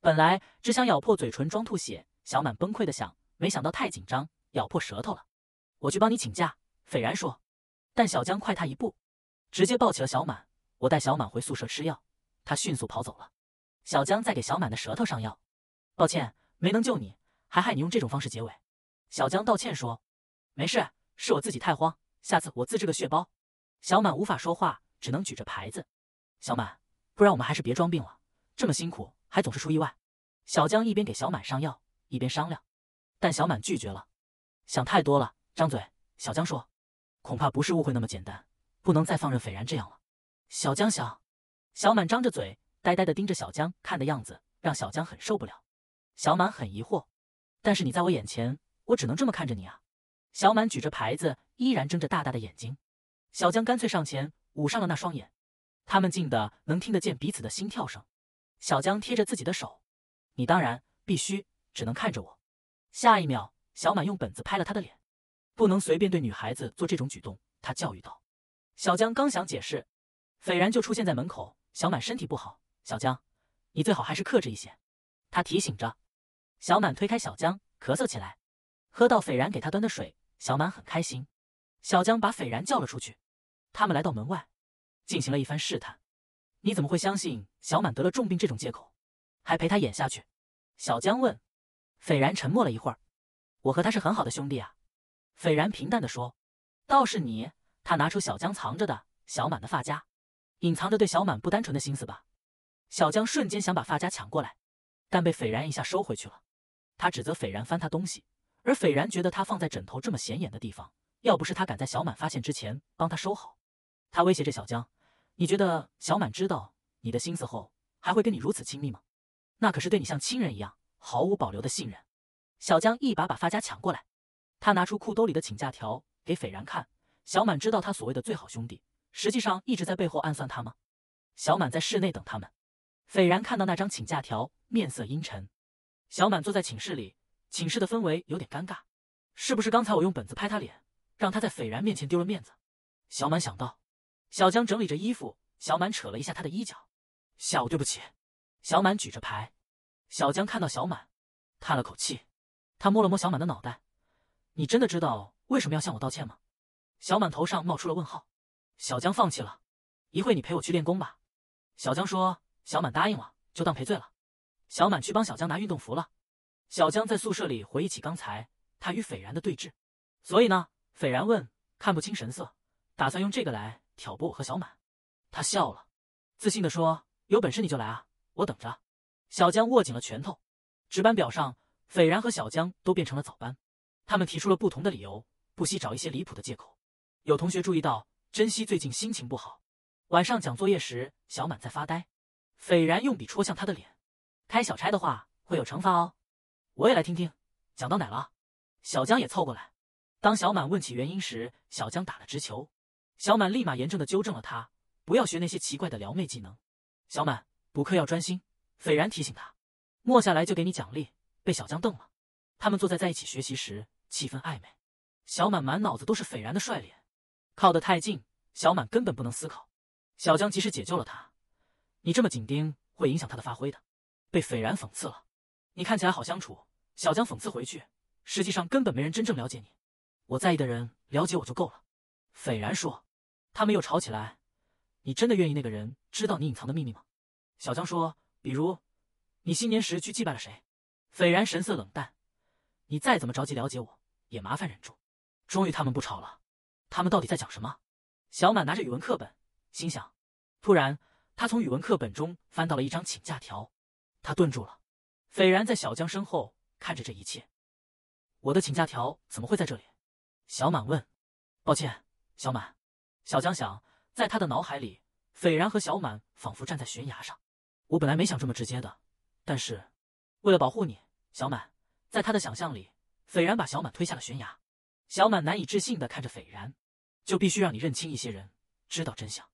本来只想咬破嘴唇装吐血，小满崩溃的想，没想到太紧张。咬破舌头了，我去帮你请假。斐然说，但小江快他一步，直接抱起了小满。我带小满回宿舍吃药，他迅速跑走了。小江在给小满的舌头上药。抱歉，没能救你，还害你用这种方式结尾。小江道歉说：“没事，是我自己太慌，下次我自制个血包。”小满无法说话，只能举着牌子。小满，不然我们还是别装病了，这么辛苦还总是出意外。小江一边给小满上药，一边商量，但小满拒绝了。想太多了，张嘴。小江说：“恐怕不是误会那么简单，不能再放任斐然这样了。”小江想，小满张着嘴，呆呆地盯着小江看的样子，让小江很受不了。小满很疑惑，但是你在我眼前，我只能这么看着你啊。小满举着牌子，依然睁着大大的眼睛。小江干脆上前捂上了那双眼，他们近的能听得见彼此的心跳声。小江贴着自己的手，你当然必须只能看着我。下一秒。小满用本子拍了他的脸，不能随便对女孩子做这种举动。他教育道：“小江，刚想解释，斐然就出现在门口。小满身体不好，小江，你最好还是克制一些。”他提醒着。小满推开小江，咳嗽起来，喝到斐然给他端的水。小满很开心。小江把斐然叫了出去，他们来到门外，进行了一番试探。你怎么会相信小满得了重病这种借口，还陪他演下去？”小江问。斐然沉默了一会儿。我和他是很好的兄弟啊，斐然平淡的说。倒是你，他拿出小江藏着的小满的发夹，隐藏着对小满不单纯的心思吧。小江瞬间想把发夹抢过来，但被斐然一下收回去了。他指责斐然翻他东西，而斐然觉得他放在枕头这么显眼的地方，要不是他赶在小满发现之前帮他收好，他威胁着小江：“你觉得小满知道你的心思后，还会跟你如此亲密吗？那可是对你像亲人一样毫无保留的信任。”小江一把把发夹抢过来，他拿出裤兜里的请假条给斐然看。小满知道他所谓的最好兄弟，实际上一直在背后暗算他吗？小满在室内等他们。斐然看到那张请假条，面色阴沉。小满坐在寝室里，寝室的氛围有点尴尬。是不是刚才我用本子拍他脸，让他在斐然面前丢了面子？小满想到。小江整理着衣服，小满扯了一下他的衣角。下午对不起。小满举着牌。小江看到小满，叹了口气。他摸了摸小满的脑袋，你真的知道为什么要向我道歉吗？小满头上冒出了问号。小江放弃了，一会你陪我去练功吧。小江说，小满答应了，就当赔罪了。小满去帮小江拿运动服了。小江在宿舍里回忆起刚才他与斐然的对峙，所以呢，斐然问，看不清神色，打算用这个来挑拨我和小满。他笑了，自信的说，有本事你就来啊，我等着。小江握紧了拳头，值班表上。斐然和小江都变成了早班，他们提出了不同的理由，不惜找一些离谱的借口。有同学注意到，珍惜最近心情不好，晚上讲作业时，小满在发呆。斐然用笔戳向他的脸，开小差的话会有惩罚哦。我也来听听，讲到哪了？小江也凑过来。当小满问起原因时，小江打了直球。小满立马严正的纠正了他，不要学那些奇怪的撩妹技能。小满补课要专心，斐然提醒他，默下来就给你奖励。被小江瞪了。他们坐在在一起学习时，气氛暧昧。小满满脑子都是斐然的帅脸，靠得太近，小满根本不能思考。小江及时解救了他。你这么紧盯，会影响他的发挥的。被斐然讽刺了。你看起来好相处。小江讽刺回去。实际上，根本没人真正了解你。我在意的人了解我就够了。斐然说。他们又吵起来。你真的愿意那个人知道你隐藏的秘密吗？小江说。比如，你新年时去祭拜了谁？斐然神色冷淡，你再怎么着急了解我，也麻烦忍住。终于，他们不吵了。他们到底在讲什么？小满拿着语文课本，心想。突然，他从语文课本中翻到了一张请假条，他顿住了。斐然在小江身后看着这一切。我的请假条怎么会在这里？小满问。抱歉，小满。小江想，在他的脑海里，斐然和小满仿佛站在悬崖上。我本来没想这么直接的，但是。为了保护你，小满，在他的想象里，斐然把小满推下了悬崖。小满难以置信地看着斐然，就必须让你认清一些人，知道真相。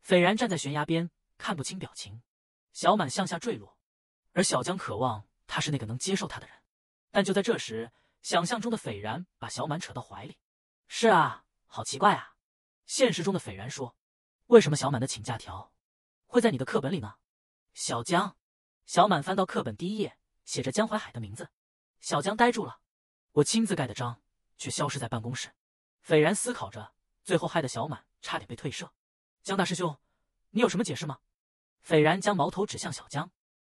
斐然站在悬崖边，看不清表情。小满向下坠落，而小江渴望他是那个能接受他的人。但就在这时，想象中的斐然把小满扯到怀里。是啊，好奇怪啊！现实中的斐然说：“为什么小满的请假条会在你的课本里呢？”小江、小满翻到课本第一页。写着江淮海的名字，小江呆住了。我亲自盖的章却消失在办公室。斐然思考着，最后害得小满差点被退社。江大师兄，你有什么解释吗？斐然将矛头指向小江。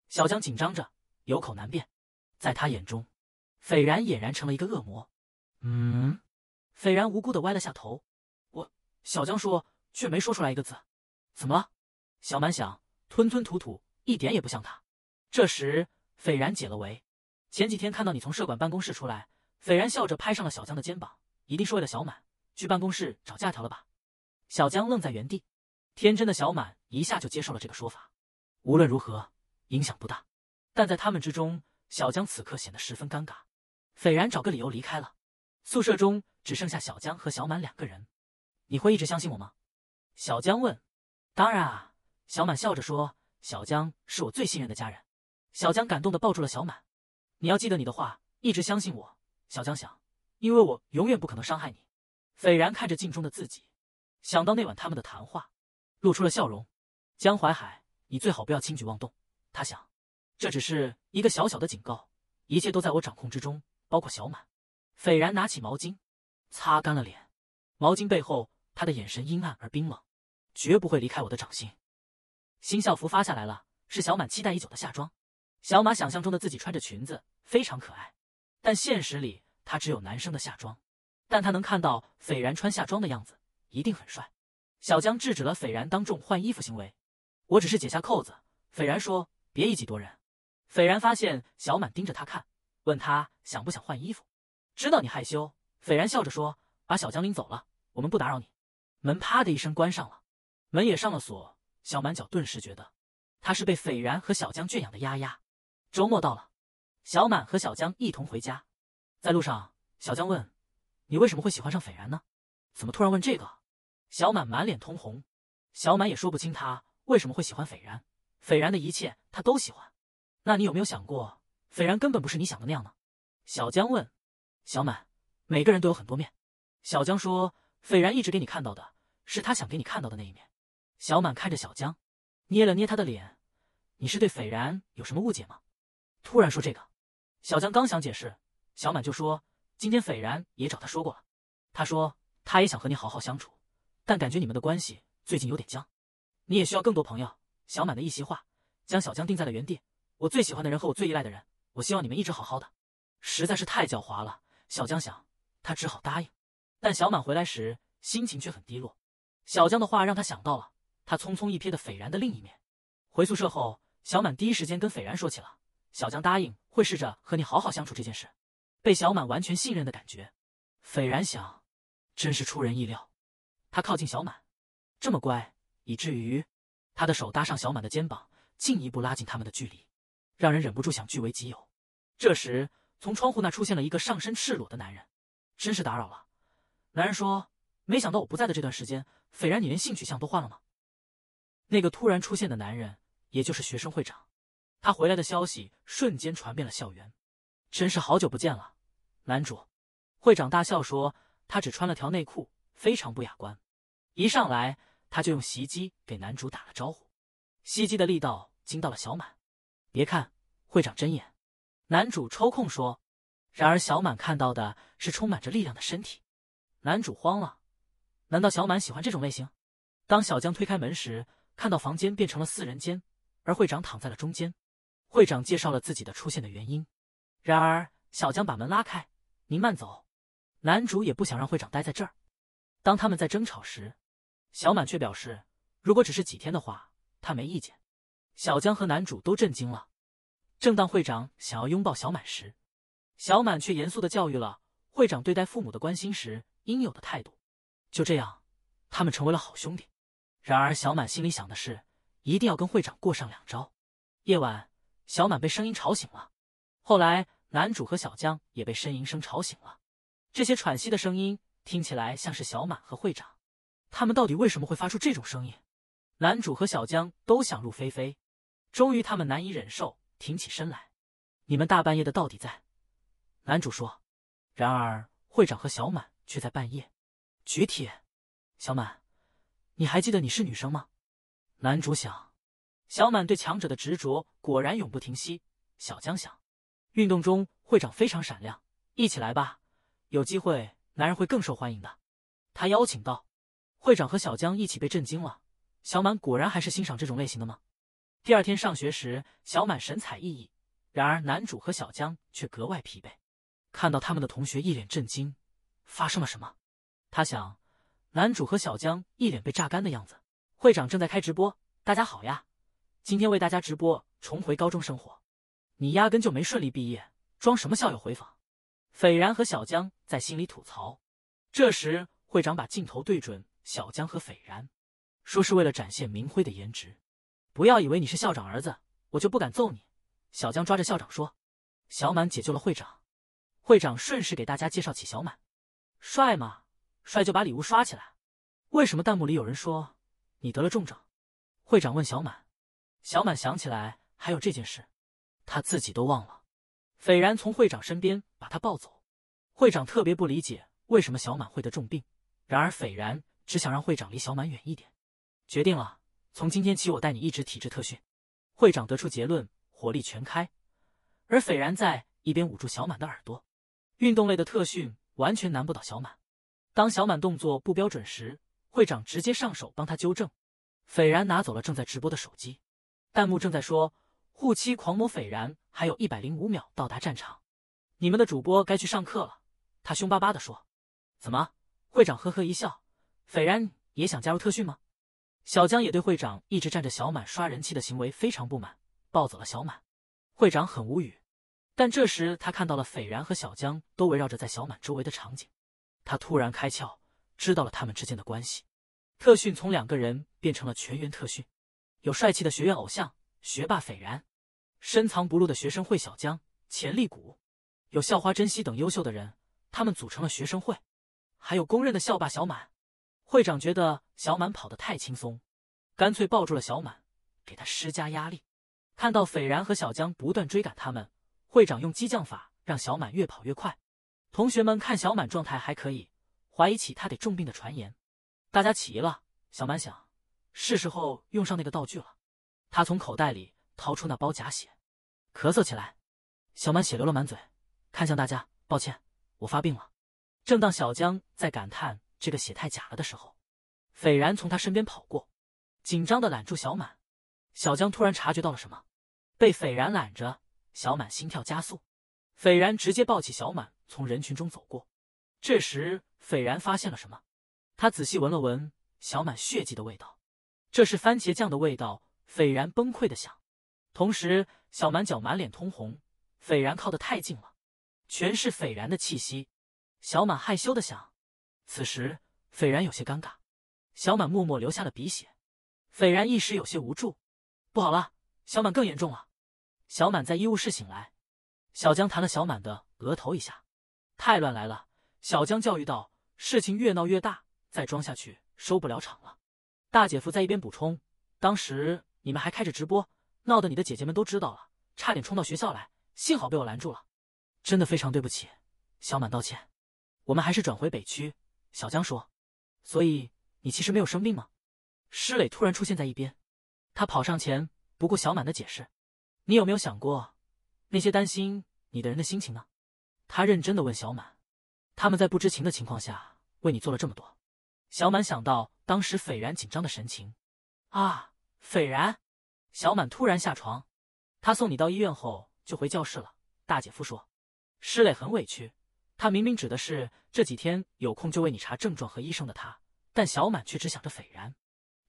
小江紧张着，有口难辩。在他眼中，斐然俨然成了一个恶魔。嗯，斐然无辜的歪了下头。我小江说，却没说出来一个字。怎么了？小满想，吞吞吐吐，一点也不像他。这时。斐然解了围。前几天看到你从社管办公室出来，斐然笑着拍上了小江的肩膀，一定是为了小满去办公室找假条了吧？小江愣在原地，天真的小满一下就接受了这个说法。无论如何，影响不大。但在他们之中，小江此刻显得十分尴尬。斐然找个理由离开了。宿舍中只剩下小江和小满两个人。你会一直相信我吗？小江问。当然啊，小满笑着说，小江是我最信任的家人。小江感动的抱住了小满，你要记得你的话，一直相信我。小江想，因为我永远不可能伤害你。斐然看着镜中的自己，想到那晚他们的谈话，露出了笑容。江淮海，你最好不要轻举妄动。他想，这只是一个小小的警告，一切都在我掌控之中，包括小满。斐然拿起毛巾，擦干了脸。毛巾背后，他的眼神阴暗而冰冷，绝不会离开我的掌心。新校服发下来了，是小满期待已久的夏装。小马想象中的自己穿着裙子，非常可爱，但现实里他只有男生的夏装。但他能看到斐然穿夏装的样子，一定很帅。小江制止了斐然当众换衣服行为，我只是解下扣子。斐然说：“别一己夺人。”斐然发现小满盯着他看，问他想不想换衣服。知道你害羞，斐然笑着说：“把小江领走了，我们不打扰你。”门啪的一声关上了，门也上了锁。小满脚顿时觉得他是被斐然和小江圈养的丫丫。周末到了，小满和小江一同回家。在路上，小江问：“你为什么会喜欢上斐然呢？怎么突然问这个？”小满满脸通红。小满也说不清他为什么会喜欢斐然，斐然的一切他都喜欢。那你有没有想过，斐然根本不是你想的那样呢？”小江问。小满，每个人都有很多面。”小江说，“斐然一直给你看到的是他想给你看到的那一面。”小满看着小江，捏了捏他的脸：“你是对斐然有什么误解吗？”突然说这个，小江刚想解释，小满就说：“今天斐然也找他说过了，他说他也想和你好好相处，但感觉你们的关系最近有点僵，你也需要更多朋友。”小满的一席话将小江定在了原地。我最喜欢的人和我最依赖的人，我希望你们一直好好的。实在是太狡猾了，小江想，他只好答应。但小满回来时心情却很低落，小江的话让他想到了他匆匆一瞥的斐然的另一面。回宿舍后，小满第一时间跟斐然说起了。小江答应会试着和你好好相处这件事，被小满完全信任的感觉，斐然想，真是出人意料。他靠近小满，这么乖，以至于他的手搭上小满的肩膀，进一步拉近他们的距离，让人忍不住想据为己有。这时，从窗户那出现了一个上身赤裸的男人，真是打扰了。男人说：“没想到我不在的这段时间，斐然你连性取向都换了吗？”那个突然出现的男人，也就是学生会长。他回来的消息瞬间传遍了校园，真是好久不见了，男主会长大笑说：“他只穿了条内裤，非常不雅观。”一上来他就用袭击给男主打了招呼，袭击的力道惊到了小满。别看会长真眼，男主抽空说。然而小满看到的是充满着力量的身体，男主慌了，难道小满喜欢这种类型？当小江推开门时，看到房间变成了四人间，而会长躺在了中间。会长介绍了自己的出现的原因，然而小江把门拉开：“您慢走。”男主也不想让会长待在这儿。当他们在争吵时，小满却表示：“如果只是几天的话，他没意见。”小江和男主都震惊了。正当会长想要拥抱小满时，小满却严肃的教育了会长对待父母的关心时应有的态度。就这样，他们成为了好兄弟。然而，小满心里想的是一定要跟会长过上两招。夜晚。小满被声音吵醒了，后来男主和小江也被呻吟声吵醒了。这些喘息的声音听起来像是小满和会长，他们到底为什么会发出这种声音？男主和小江都想入非非。终于，他们难以忍受，挺起身来。你们大半夜的到底在？男主说。然而，会长和小满却在半夜。举铁，小满，你还记得你是女生吗？男主想。小满对强者的执着果然永不停息。小江想，运动中会长非常闪亮，一起来吧！有机会，男人会更受欢迎的。他邀请道。会长和小江一起被震惊了。小满果然还是欣赏这种类型的吗？第二天上学时，小满神采奕奕，然而男主和小江却格外疲惫。看到他们的同学一脸震惊，发生了什么？他想，男主和小江一脸被榨干的样子。会长正在开直播，大家好呀！今天为大家直播重回高中生活，你压根就没顺利毕业，装什么校友回访？斐然和小江在心里吐槽。这时，会长把镜头对准小江和斐然，说是为了展现明辉的颜值。不要以为你是校长儿子，我就不敢揍你。小江抓着校长说：“小满解救了会长。”会长顺势给大家介绍起小满：“帅吗？帅就把礼物刷起来。”为什么弹幕里有人说你得了重症？会长问小满。小满想起来还有这件事，他自己都忘了。斐然从会长身边把他抱走，会长特别不理解为什么小满会得重病。然而斐然只想让会长离小满远一点。决定了，从今天起我带你一直体质特训。会长得出结论，火力全开。而斐然在一边捂住小满的耳朵。运动类的特训完全难不倒小满。当小满动作不标准时，会长直接上手帮他纠正。斐然拿走了正在直播的手机。弹幕正在说“护妻狂魔斐然”，还有一百零五秒到达战场，你们的主播该去上课了。”他凶巴巴的说。“怎么？”会长呵呵一笑，“斐然也想加入特训吗？”小江也对会长一直站着小满刷人气的行为非常不满，抱走了小满。会长很无语，但这时他看到了斐然和小江都围绕着在小满周围的场景，他突然开窍，知道了他们之间的关系。特训从两个人变成了全员特训。有帅气的学院偶像、学霸斐然，深藏不露的学生会小江，潜力股，有校花珍惜等优秀的人，他们组成了学生会，还有公认的校霸小满。会长觉得小满跑得太轻松，干脆抱住了小满，给他施加压力。看到斐然和小江不断追赶他们，会长用激将法让小满越跑越快。同学们看小满状态还可以，怀疑起他得重病的传言，大家起疑了。小满想。是时候用上那个道具了，他从口袋里掏出那包假血，咳嗽起来，小满血流了满嘴，看向大家，抱歉，我发病了。正当小江在感叹这个血太假了的时候，斐然从他身边跑过，紧张的揽住小满。小江突然察觉到了什么，被斐然揽着，小满心跳加速。斐然直接抱起小满从人群中走过。这时，斐然发现了什么，他仔细闻了闻小满血迹的味道。这是番茄酱的味道，斐然崩溃的想。同时，小满脚满脸通红，斐然靠得太近了，全是斐然的气息。小满害羞的想。此时，斐然有些尴尬。小满默默流下了鼻血，斐然一时有些无助。不好了，小满更严重了。小满在医务室醒来，小江弹了小满的额头一下，太乱来了，小江教育道：“事情越闹越大，再装下去收不了场了。”大姐夫在一边补充，当时你们还开着直播，闹得你的姐姐们都知道了，差点冲到学校来，幸好被我拦住了。真的非常对不起，小满道歉。我们还是转回北区。小江说。所以你其实没有生病吗？施磊突然出现在一边，他跑上前，不顾小满的解释。你有没有想过，那些担心你的人的心情呢？他认真的问小满，他们在不知情的情况下为你做了这么多。小满想到当时斐然紧张的神情，啊，斐然！小满突然下床。他送你到医院后就回教室了。大姐夫说，施磊很委屈。他明明指的是这几天有空就为你查症状和医生的他，但小满却只想着斐然。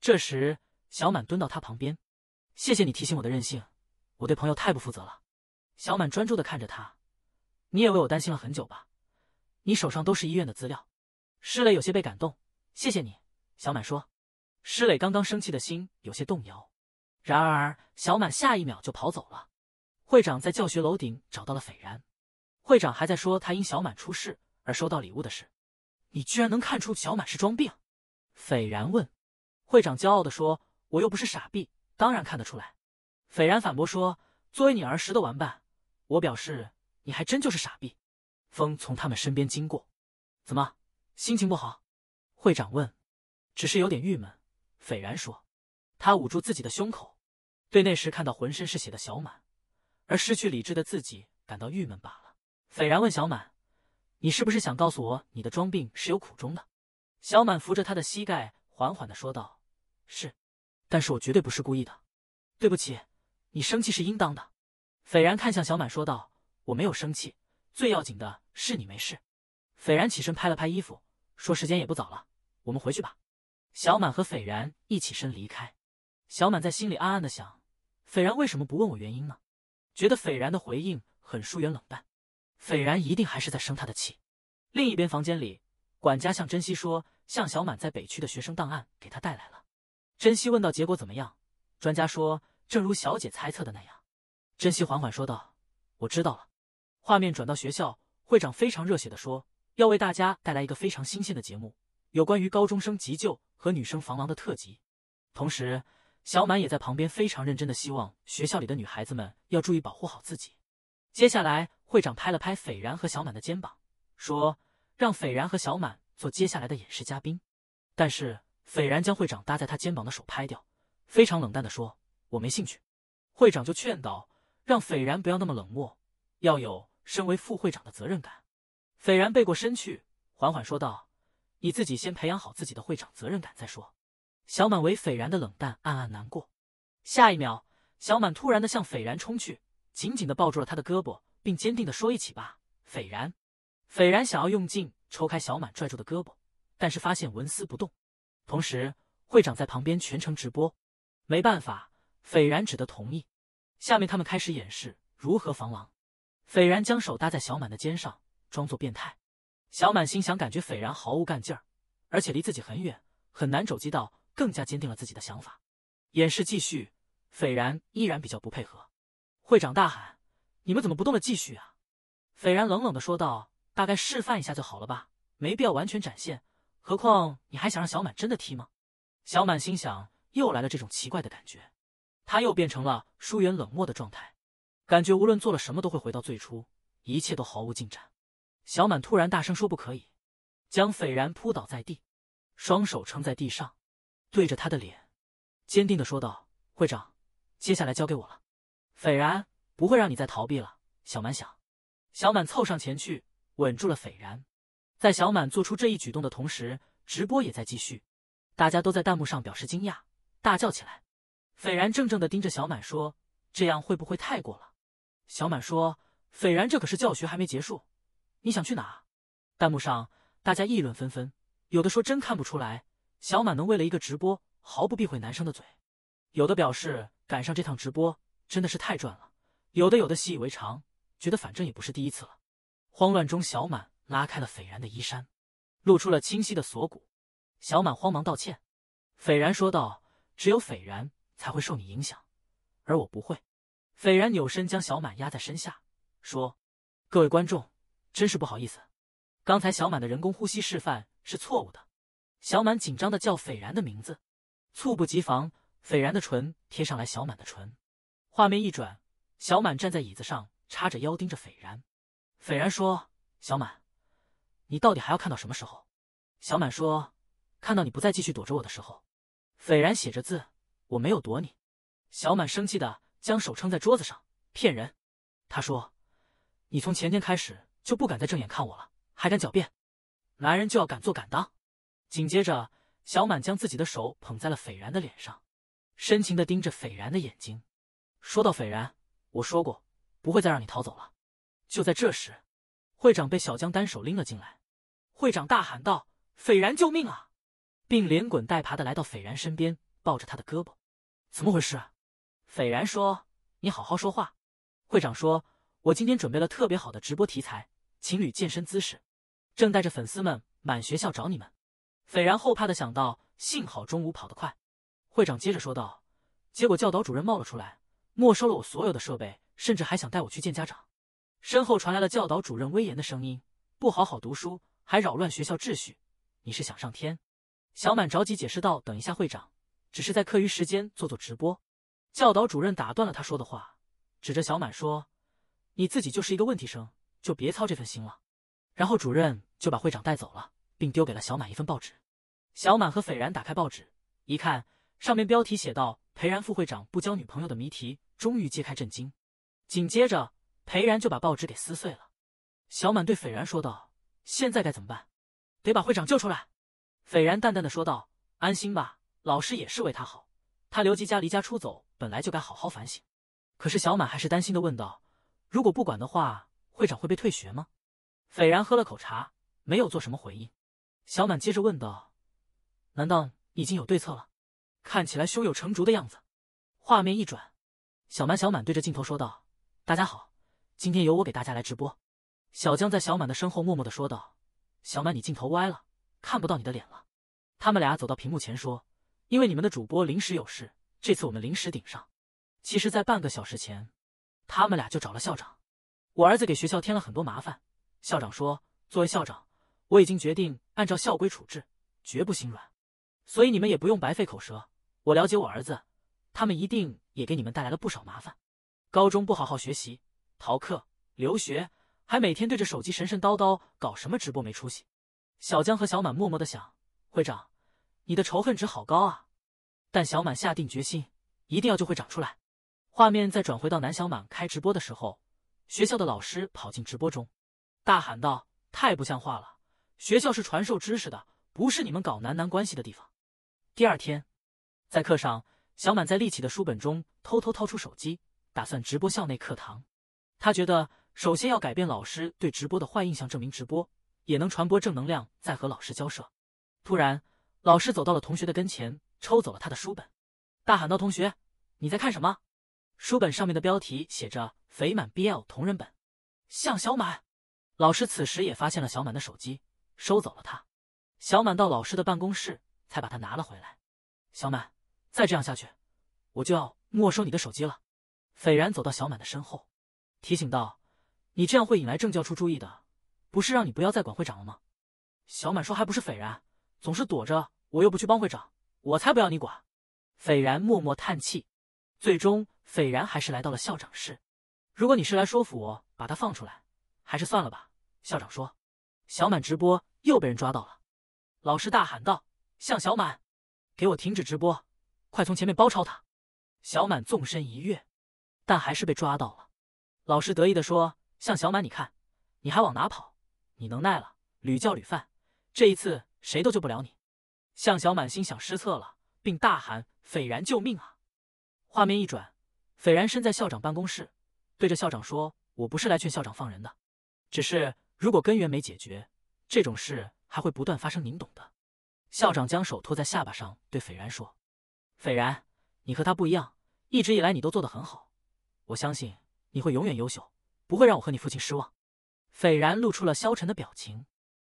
这时，小满蹲到他旁边，谢谢你提醒我的任性，我对朋友太不负责了。小满专注的看着他，你也为我担心了很久吧？你手上都是医院的资料。施磊有些被感动。谢谢你，小满说。施磊刚刚生气的心有些动摇，然而小满下一秒就跑走了。会长在教学楼顶找到了斐然，会长还在说他因小满出事而收到礼物的事。你居然能看出小满是装病？斐然问。会长骄傲的说：“我又不是傻逼，当然看得出来。”斐然反驳说：“作为你儿时的玩伴，我表示你还真就是傻逼。”风从他们身边经过，怎么心情不好？会长问：“只是有点郁闷。”斐然说：“他捂住自己的胸口，对那时看到浑身是血的小满，而失去理智的自己感到郁闷罢了。”斐然问小满：“你是不是想告诉我，你的装病是有苦衷的？”小满扶着他的膝盖，缓缓的说道：“是，但是我绝对不是故意的，对不起，你生气是应当的。”斐然看向小满说道：“我没有生气，最要紧的是你没事。”斐然起身拍了拍衣服。说时间也不早了，我们回去吧。小满和斐然一起身离开。小满在心里暗暗的想：斐然为什么不问我原因呢？觉得斐然的回应很疏远冷淡，斐然一定还是在生他的气。另一边房间里，管家向珍惜说：向小满在北区的学生档案给他带来了。珍惜问到结果怎么样？专家说：正如小姐猜测的那样。珍惜缓缓说道：我知道了。画面转到学校，会长非常热血的说。要为大家带来一个非常新鲜的节目，有关于高中生急救和女生防狼的特辑。同时，小满也在旁边非常认真的希望学校里的女孩子们要注意保护好自己。接下来，会长拍了拍斐然和小满的肩膀，说：“让斐然和小满做接下来的演示嘉宾。”但是，斐然将会长搭在他肩膀的手拍掉，非常冷淡的说：“我没兴趣。”会长就劝导，让斐然不要那么冷漠，要有身为副会长的责任感。斐然背过身去，缓缓说道：“你自己先培养好自己的会长责任感再说。”小满为斐然的冷淡暗暗难过。下一秒，小满突然的向斐然冲去，紧紧的抱住了他的胳膊，并坚定的说：“一起吧，斐然！”斐然想要用劲抽开小满拽住的胳膊，但是发现纹丝不动。同时，会长在旁边全程直播。没办法，斐然只得同意。下面他们开始演示如何防狼。斐然将手搭在小满的肩上。装作变态，小满心想，感觉斐然毫无干劲儿，而且离自己很远，很难肘击到，更加坚定了自己的想法。演示继续，斐然依然比较不配合。会长大喊：“你们怎么不动了？继续啊！”斐然冷冷的说道：“大概示范一下就好了吧，没必要完全展现。何况你还想让小满真的踢吗？”小满心想，又来了这种奇怪的感觉，他又变成了疏远冷漠的状态，感觉无论做了什么都会回到最初，一切都毫无进展。小满突然大声说：“不可以！”将斐然扑倒在地，双手撑在地上，对着他的脸，坚定的说道：“会长，接下来交给我了。斐然不会让你再逃避了。”小满想，小满凑上前去，稳住了斐然。在小满做出这一举动的同时，直播也在继续，大家都在弹幕上表示惊讶，大叫起来。斐然怔怔的盯着小满说：“这样会不会太过了？”小满说：“斐然，这可是教学还没结束。”你想去哪？弹幕上大家议论纷纷，有的说真看不出来，小满能为了一个直播毫不避讳男生的嘴；有的表示赶上这趟直播真的是太赚了；有的有的习以为常，觉得反正也不是第一次了。慌乱中，小满拉开了斐然的衣衫，露出了清晰的锁骨。小满慌忙道歉，斐然说道：“只有斐然才会受你影响，而我不会。”斐然扭身将小满压在身下，说：“各位观众。”真是不好意思，刚才小满的人工呼吸示范是错误的。小满紧张的叫斐然的名字，猝不及防，斐然的唇贴上来小满的唇。画面一转，小满站在椅子上，叉着腰盯着斐然。斐然说：“小满，你到底还要看到什么时候？”小满说：“看到你不再继续躲着我的时候。”斐然写着字：“我没有躲你。”小满生气的将手撑在桌子上：“骗人！”他说：“你从前天开始。”就不敢再正眼看我了，还敢狡辩，男人就要敢做敢当。紧接着，小满将自己的手捧在了斐然的脸上，深情的盯着斐然的眼睛，说道：“斐然，我说过不会再让你逃走了。”就在这时，会长被小江单手拎了进来，会长大喊道：“斐然，救命啊！”并连滚带爬的来到斐然身边，抱着他的胳膊。怎么回事？斐然说：“你好好说话。”会长说：“我今天准备了特别好的直播题材。”情侣健身姿势，正带着粉丝们满学校找你们，斐然后怕的想到，幸好中午跑得快。会长接着说道，结果教导主任冒了出来，没收了我所有的设备，甚至还想带我去见家长。身后传来了教导主任威严的声音：“不好好读书，还扰乱学校秩序，你是想上天？”小满着急解释道：“等一下，会长，只是在课余时间做做直播。”教导主任打断了他说的话，指着小满说：“你自己就是一个问题生。”就别操这份心了。然后主任就把会长带走了，并丢给了小满一份报纸。小满和斐然打开报纸，一看，上面标题写道：“裴然副会长不交女朋友的谜题终于揭开震惊。”紧接着，裴然就把报纸给撕碎了。小满对斐然说道：“现在该怎么办？得把会长救出来。”斐然淡淡的说道：“安心吧，老师也是为他好。他留级加离家出走，本来就该好好反省。”可是小满还是担心的问道：“如果不管的话？”会长会被退学吗？斐然喝了口茶，没有做什么回应。小满接着问道：“难道已经有对策了？看起来胸有成竹的样子。”画面一转，小满小满对着镜头说道：“大家好，今天由我给大家来直播。”小江在小满的身后默默的说道：“小满，你镜头歪了，看不到你的脸了。”他们俩走到屏幕前说：“因为你们的主播临时有事，这次我们临时顶上。”其实，在半个小时前，他们俩就找了校长。我儿子给学校添了很多麻烦。校长说：“作为校长，我已经决定按照校规处置，绝不心软。所以你们也不用白费口舌。我了解我儿子，他们一定也给你们带来了不少麻烦。高中不好好学习，逃课、留学，还每天对着手机神神叨叨，搞什么直播，没出息。”小江和小满默默的想：“会长，你的仇恨值好高啊！”但小满下定决心，一定要救会长出来。画面再转回到南小满开直播的时候。学校的老师跑进直播中，大喊道：“太不像话了！学校是传授知识的，不是你们搞男男关系的地方。”第二天，在课上，小满在立起的书本中偷偷掏出手机，打算直播校内课堂。他觉得，首先要改变老师对直播的坏印象，证明直播也能传播正能量。再和老师交涉，突然，老师走到了同学的跟前，抽走了他的书本，大喊道：“同学，你在看什么？书本上面的标题写着。”肥满 BL 同人本，像小满，老师此时也发现了小满的手机，收走了他。小满到老师的办公室才把他拿了回来。小满，再这样下去，我就要没收你的手机了。斐然走到小满的身后，提醒道：“你这样会引来政教处注意的。不是让你不要再管会长了吗？”小满说：“还不是斐然，总是躲着我，又不去帮会长，我才不要你管。”斐然默默叹气，最终斐然还是来到了校长室。如果你是来说服我把他放出来，还是算了吧。校长说：“小满直播又被人抓到了。”老师大喊道：“向小满，给我停止直播，快从前面包抄他！”小满纵身一跃，但还是被抓到了。老师得意地说：“向小满，你看你还往哪跑？你能耐了，屡教屡犯，这一次谁都救不了你。”向小满心想失策了，并大喊：“斐然，救命啊！”画面一转，斐然身在校长办公室。对着校长说：“我不是来劝校长放人的，只是如果根源没解决，这种事还会不断发生，您懂的。”校长将手托在下巴上，对斐然说：“斐然，你和他不一样，一直以来你都做得很好，我相信你会永远优秀，不会让我和你父亲失望。”斐然露出了消沉的表情。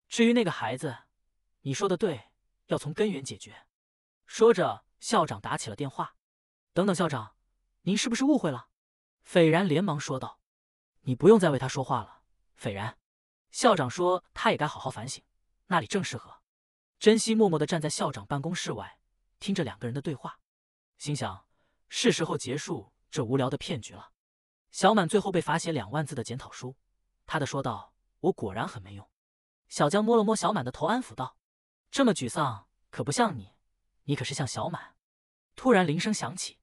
至于那个孩子，你说的对，要从根源解决。说着，校长打起了电话。等等，校长，您是不是误会了？斐然连忙说道：“你不用再为他说话了。”斐然，校长说他也该好好反省。那里正适合。珍惜默默的站在校长办公室外，听着两个人的对话，心想是时候结束这无聊的骗局了。小满最后被罚写两万字的检讨书，他的说道：“我果然很没用。”小江摸了摸小满的头，安抚道：“这么沮丧可不像你，你可是像小满。”突然铃声响起，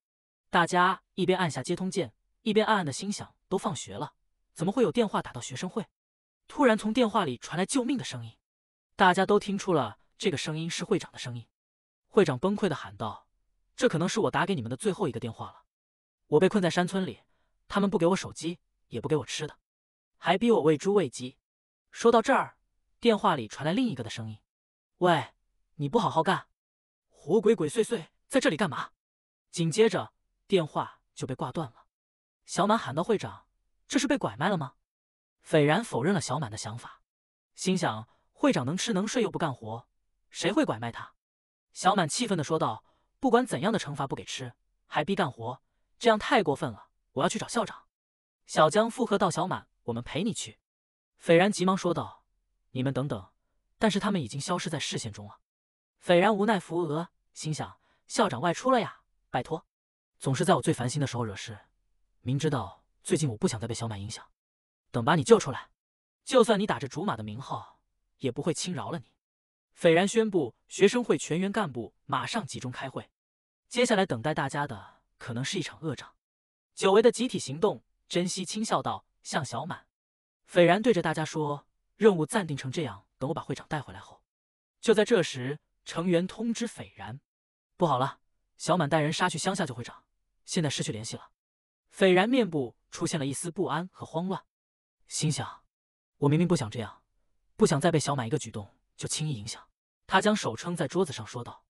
大家一边按下接通键。一边暗暗的心想，都放学了，怎么会有电话打到学生会？突然从电话里传来救命的声音，大家都听出了这个声音是会长的声音。会长崩溃的喊道：“这可能是我打给你们的最后一个电话了，我被困在山村里，他们不给我手机，也不给我吃的，还逼我喂猪喂鸡。”说到这儿，电话里传来另一个的声音：“喂，你不好好干，活鬼鬼祟祟在这里干嘛？”紧接着电话就被挂断了。小满喊道：“会长，这是被拐卖了吗？”斐然否认了小满的想法，心想：“会长能吃能睡又不干活，谁会拐卖他？”小满气愤的说道：“不管怎样的惩罚，不给吃还逼干活，这样太过分了！我要去找校长。”小江附和道：“小满，我们陪你去。”斐然急忙说道：“你们等等！”但是他们已经消失在视线中了。斐然无奈扶额，心想：“校长外出了呀，拜托，总是在我最烦心的时候惹事。”明知道最近我不想再被小满影响，等把你救出来，就算你打着竹马的名号，也不会轻饶了你。斐然宣布，学生会全员干部马上集中开会。接下来等待大家的，可能是一场恶仗。久违的集体行动，珍惜轻笑道。向小满，斐然对着大家说：“任务暂定成这样，等我把会长带回来后。”就在这时，成员通知斐然：“不好了，小满带人杀去乡下救会长，现在失去联系了。”斐然面部出现了一丝不安和慌乱，心想：“我明明不想这样，不想再被小满一个举动就轻易影响。”他将手撑在桌子上说道：“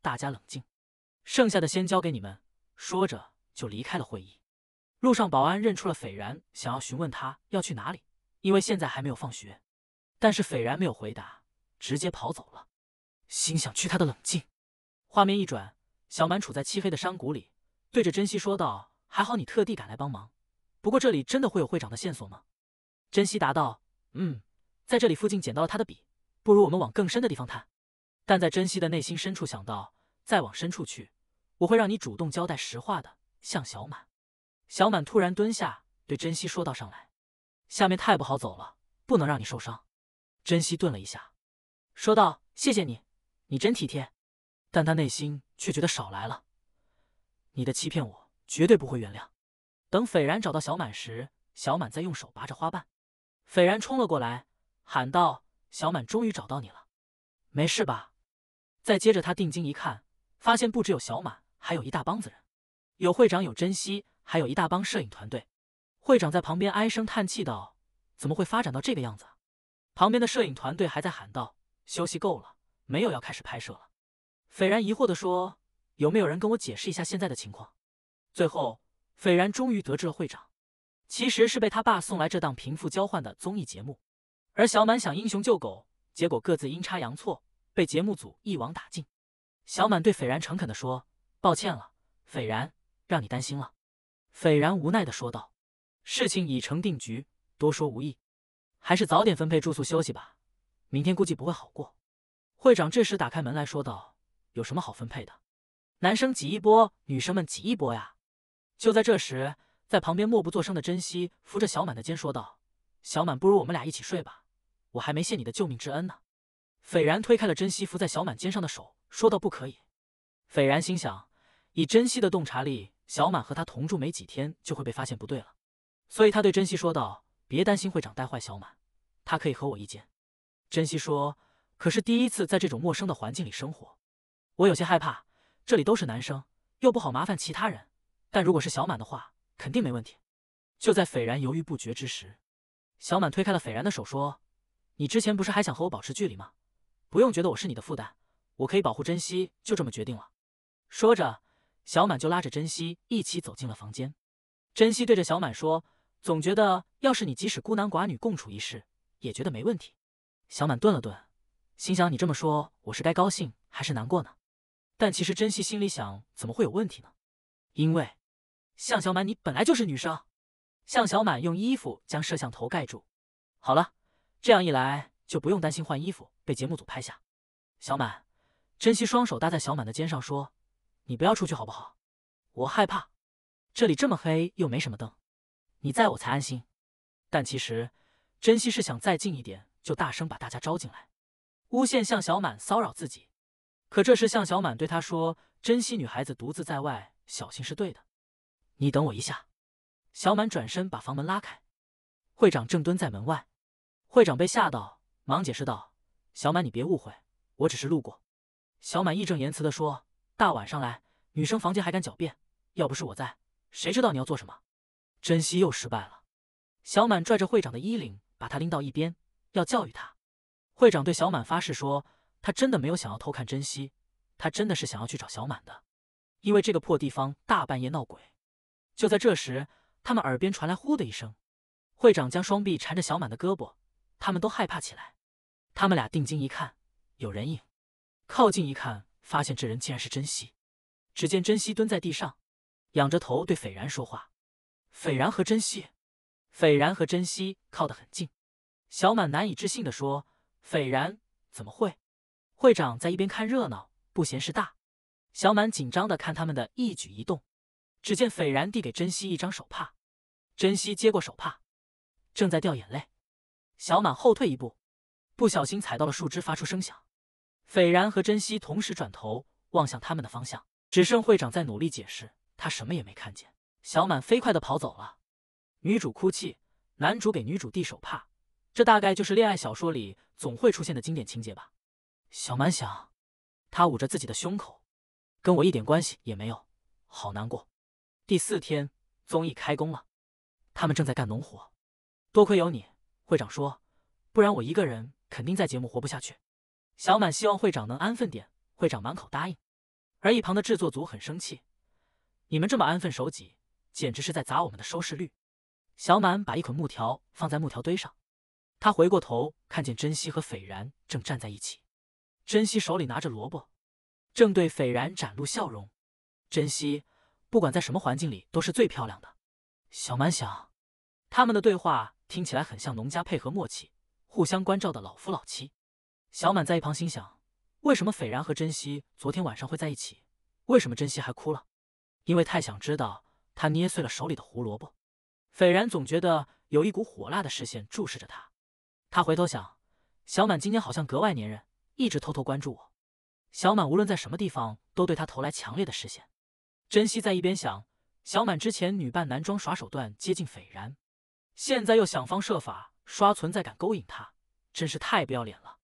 大家冷静，剩下的先交给你们。”说着就离开了会议。路上，保安认出了斐然，想要询问他要去哪里，因为现在还没有放学。但是斐然没有回答，直接跑走了，心想：“去他的冷静！”画面一转，小满处在漆黑的山谷里，对着珍惜说道。还好你特地赶来帮忙，不过这里真的会有会长的线索吗？珍惜答道：“嗯，在这里附近捡到了他的笔，不如我们往更深的地方探。”但在珍惜的内心深处想到，再往深处去，我会让你主动交代实话的。向小满，小满突然蹲下对珍惜说道：“上来，下面太不好走了，不能让你受伤。”珍惜顿了一下，说道：“谢谢你，你真体贴。”但他内心却觉得少来了，你的欺骗我。绝对不会原谅。等斐然找到小满时，小满在用手拔着花瓣。斐然冲了过来，喊道：“小满，终于找到你了，没事吧？”再接着，他定睛一看，发现不只有小满，还有一大帮子人，有会长，有珍惜，还有一大帮摄影团队。会长在旁边唉声叹气道：“怎么会发展到这个样子？”旁边的摄影团队还在喊道：“休息够了没有？要开始拍摄了。”斐然疑惑的说：“有没有人跟我解释一下现在的情况？”最后，斐然终于得知了，会长其实是被他爸送来这档贫富交换的综艺节目，而小满想英雄救狗，结果各自阴差阳错被节目组一网打尽。小满对斐然诚恳的说：“抱歉了，斐然，让你担心了。”斐然无奈的说道：“事情已成定局，多说无益，还是早点分配住宿休息吧，明天估计不会好过。”会长这时打开门来说道：“有什么好分配的？男生挤一波，女生们挤一波呀！”就在这时，在旁边默不作声的珍惜扶着小满的肩说道：“小满，不如我们俩一起睡吧，我还没谢你的救命之恩呢。”斐然推开了珍惜扶在小满肩上的手，说道：“不可以。”斐然心想，以珍惜的洞察力，小满和他同住没几天就会被发现不对了，所以他对珍惜说道：“别担心，会长带坏小满，他可以和我一间。”珍惜说：“可是第一次在这种陌生的环境里生活，我有些害怕，这里都是男生，又不好麻烦其他人。”但如果是小满的话，肯定没问题。就在斐然犹豫不决之时，小满推开了斐然的手，说：“你之前不是还想和我保持距离吗？不用觉得我是你的负担，我可以保护珍惜。”就这么决定了。说着，小满就拉着珍惜一起走进了房间。珍惜对着小满说：“总觉得要是你即使孤男寡女共处一室，也觉得没问题。”小满顿了顿，心想：“你这么说，我是该高兴还是难过呢？”但其实珍惜心里想：“怎么会有问题呢？因为……”向小满，你本来就是女生。向小满用衣服将摄像头盖住。好了，这样一来就不用担心换衣服被节目组拍下。小满，珍惜双手搭在小满的肩上说：“你不要出去好不好？我害怕，这里这么黑又没什么灯，你在我才安心。”但其实，珍惜是想再近一点，就大声把大家招进来，诬陷向小满骚扰自己。可这时向小满对他说：“珍惜，女孩子独自在外小心是对的。”你等我一下，小满转身把房门拉开，会长正蹲在门外。会长被吓到，忙解释道：“小满，你别误会，我只是路过。”小满义正言辞的说：“大晚上来女生房间还敢狡辩，要不是我在，谁知道你要做什么？”珍惜又失败了。小满拽着会长的衣领，把他拎到一边，要教育他。会长对小满发誓说：“他真的没有想要偷看珍惜，他真的是想要去找小满的，因为这个破地方大半夜闹鬼。”就在这时，他们耳边传来“呼”的一声，会长将双臂缠着小满的胳膊，他们都害怕起来。他们俩定睛一看，有人影，靠近一看，发现这人竟然是珍惜。只见珍惜蹲在地上，仰着头对斐然说话。斐然和珍惜，斐然和珍惜靠得很近。小满难以置信的说：“斐然怎么会？”会长在一边看热闹，不嫌事大。小满紧张的看他们的一举一动。只见斐然递给珍惜一张手帕，珍惜接过手帕，正在掉眼泪。小满后退一步，不小心踩到了树枝，发出声响。斐然和珍惜同时转头望向他们的方向，只剩会长在努力解释，他什么也没看见。小满飞快的跑走了。女主哭泣，男主给女主递手帕，这大概就是恋爱小说里总会出现的经典情节吧。小满想，他捂着自己的胸口，跟我一点关系也没有，好难过。第四天，综艺开工了，他们正在干农活。多亏有你，会长说，不然我一个人肯定在节目活不下去。小满希望会长能安分点，会长满口答应。而一旁的制作组很生气，你们这么安分守己，简直是在砸我们的收视率。小满把一捆木条放在木条堆上，他回过头，看见珍惜和斐然正站在一起。珍惜手里拿着萝卜，正对斐然展露笑容。珍惜。不管在什么环境里，都是最漂亮的。小满想，他们的对话听起来很像农家配合默契、互相关照的老夫老妻。小满在一旁心想：为什么斐然和珍惜昨天晚上会在一起？为什么珍惜还哭了？因为太想知道。他捏碎了手里的胡萝卜。斐然总觉得有一股火辣的视线注视着他。他回头想，小满今天好像格外粘人，一直偷偷关注我。小满无论在什么地方，都对他投来强烈的视线。珍惜在一边想，小满之前女扮男装耍手段接近斐然，现在又想方设法刷存在感勾引他，真是太不要脸了。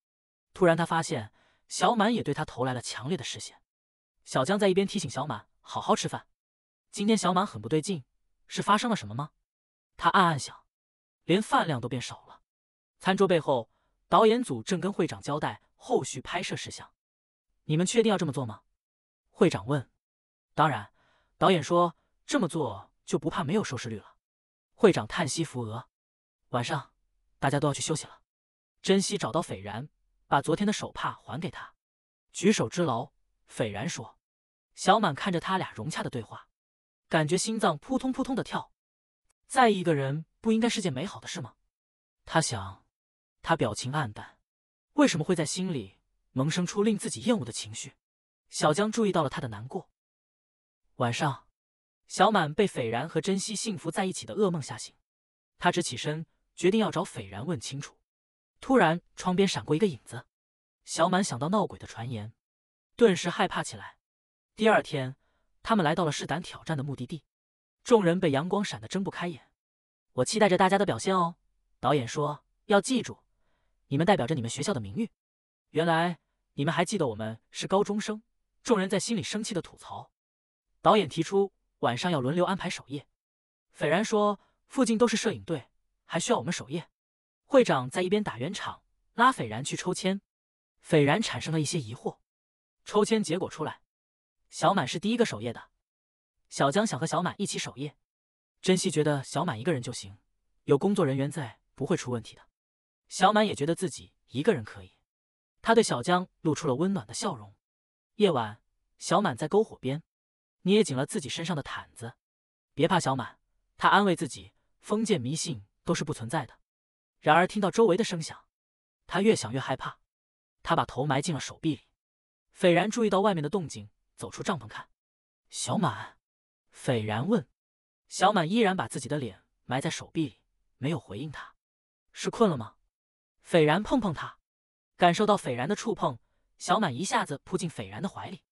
突然，他发现小满也对他投来了强烈的视线。小江在一边提醒小满好好吃饭。今天小满很不对劲，是发生了什么吗？他暗暗想，连饭量都变少了。餐桌背后，导演组正跟会长交代后续拍摄事项。你们确定要这么做吗？会长问。当然。导演说：“这么做就不怕没有收视率了。”会长叹息，扶额。晚上，大家都要去休息了。珍惜找到斐然，把昨天的手帕还给他。举手之劳。斐然说。小满看着他俩融洽的对话，感觉心脏扑通扑通的跳。在意一个人不应该是件美好的事吗？他想。他表情暗淡，为什么会在心里萌生出令自己厌恶的情绪？小江注意到了他的难过。晚上，小满被斐然和珍惜幸福在一起的噩梦吓醒，他直起身，决定要找斐然问清楚。突然，窗边闪过一个影子，小满想到闹鬼的传言，顿时害怕起来。第二天，他们来到了试胆挑战的目的地，众人被阳光闪得睁不开眼。我期待着大家的表现哦，导演说要记住，你们代表着你们学校的名誉。原来你们还记得我们是高中生，众人在心里生气的吐槽。导演提出晚上要轮流安排守夜，斐然说附近都是摄影队，还需要我们守夜。会长在一边打圆场，拉斐然去抽签。斐然产生了一些疑惑。抽签结果出来，小满是第一个守夜的。小江想和小满一起守夜，珍惜觉得小满一个人就行，有工作人员在不会出问题的。小满也觉得自己一个人可以，他对小江露出了温暖的笑容。夜晚，小满在篝火边。捏紧了自己身上的毯子，别怕，小满，他安慰自己，封建迷信都是不存在的。然而听到周围的声响，他越想越害怕，他把头埋进了手臂里。斐然注意到外面的动静，走出帐篷看。小满，斐然问，小满依然把自己的脸埋在手臂里，没有回应他。是困了吗？斐然碰碰他，感受到斐然的触碰，小满一下子扑进斐然的怀里。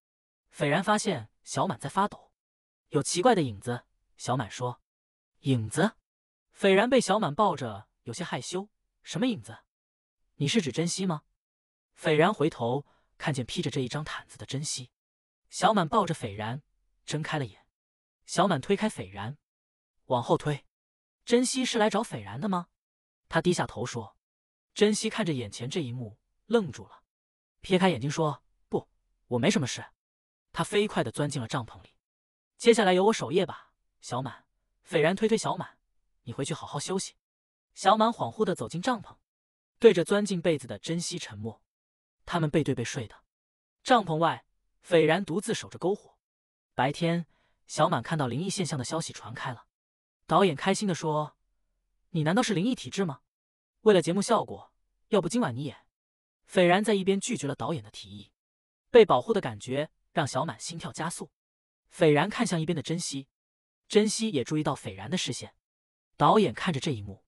斐然发现小满在发抖，有奇怪的影子。小满说：“影子。”斐然被小满抱着，有些害羞。什么影子？你是指珍惜吗？斐然回头看见披着这一张毯子的珍惜。小满抱着斐然，睁开了眼。小满推开斐然，往后推。珍惜是来找斐然的吗？他低下头说：“珍惜看着眼前这一幕，愣住了，撇开眼睛说：不，我没什么事。”他飞快地钻进了帐篷里。接下来由我守夜吧，小满。斐然推推小满，你回去好好休息。小满恍惚地走进帐篷，对着钻进被子的珍惜沉默。他们背对背睡的。帐篷外，斐然独自守着篝火。白天，小满看到灵异现象的消息传开了。导演开心地说：“你难道是灵异体质吗？”为了节目效果，要不今晚你演？斐然在一边拒绝了导演的提议。被保护的感觉。让小满心跳加速，斐然看向一边的珍惜，珍惜也注意到斐然的视线。导演看着这一幕，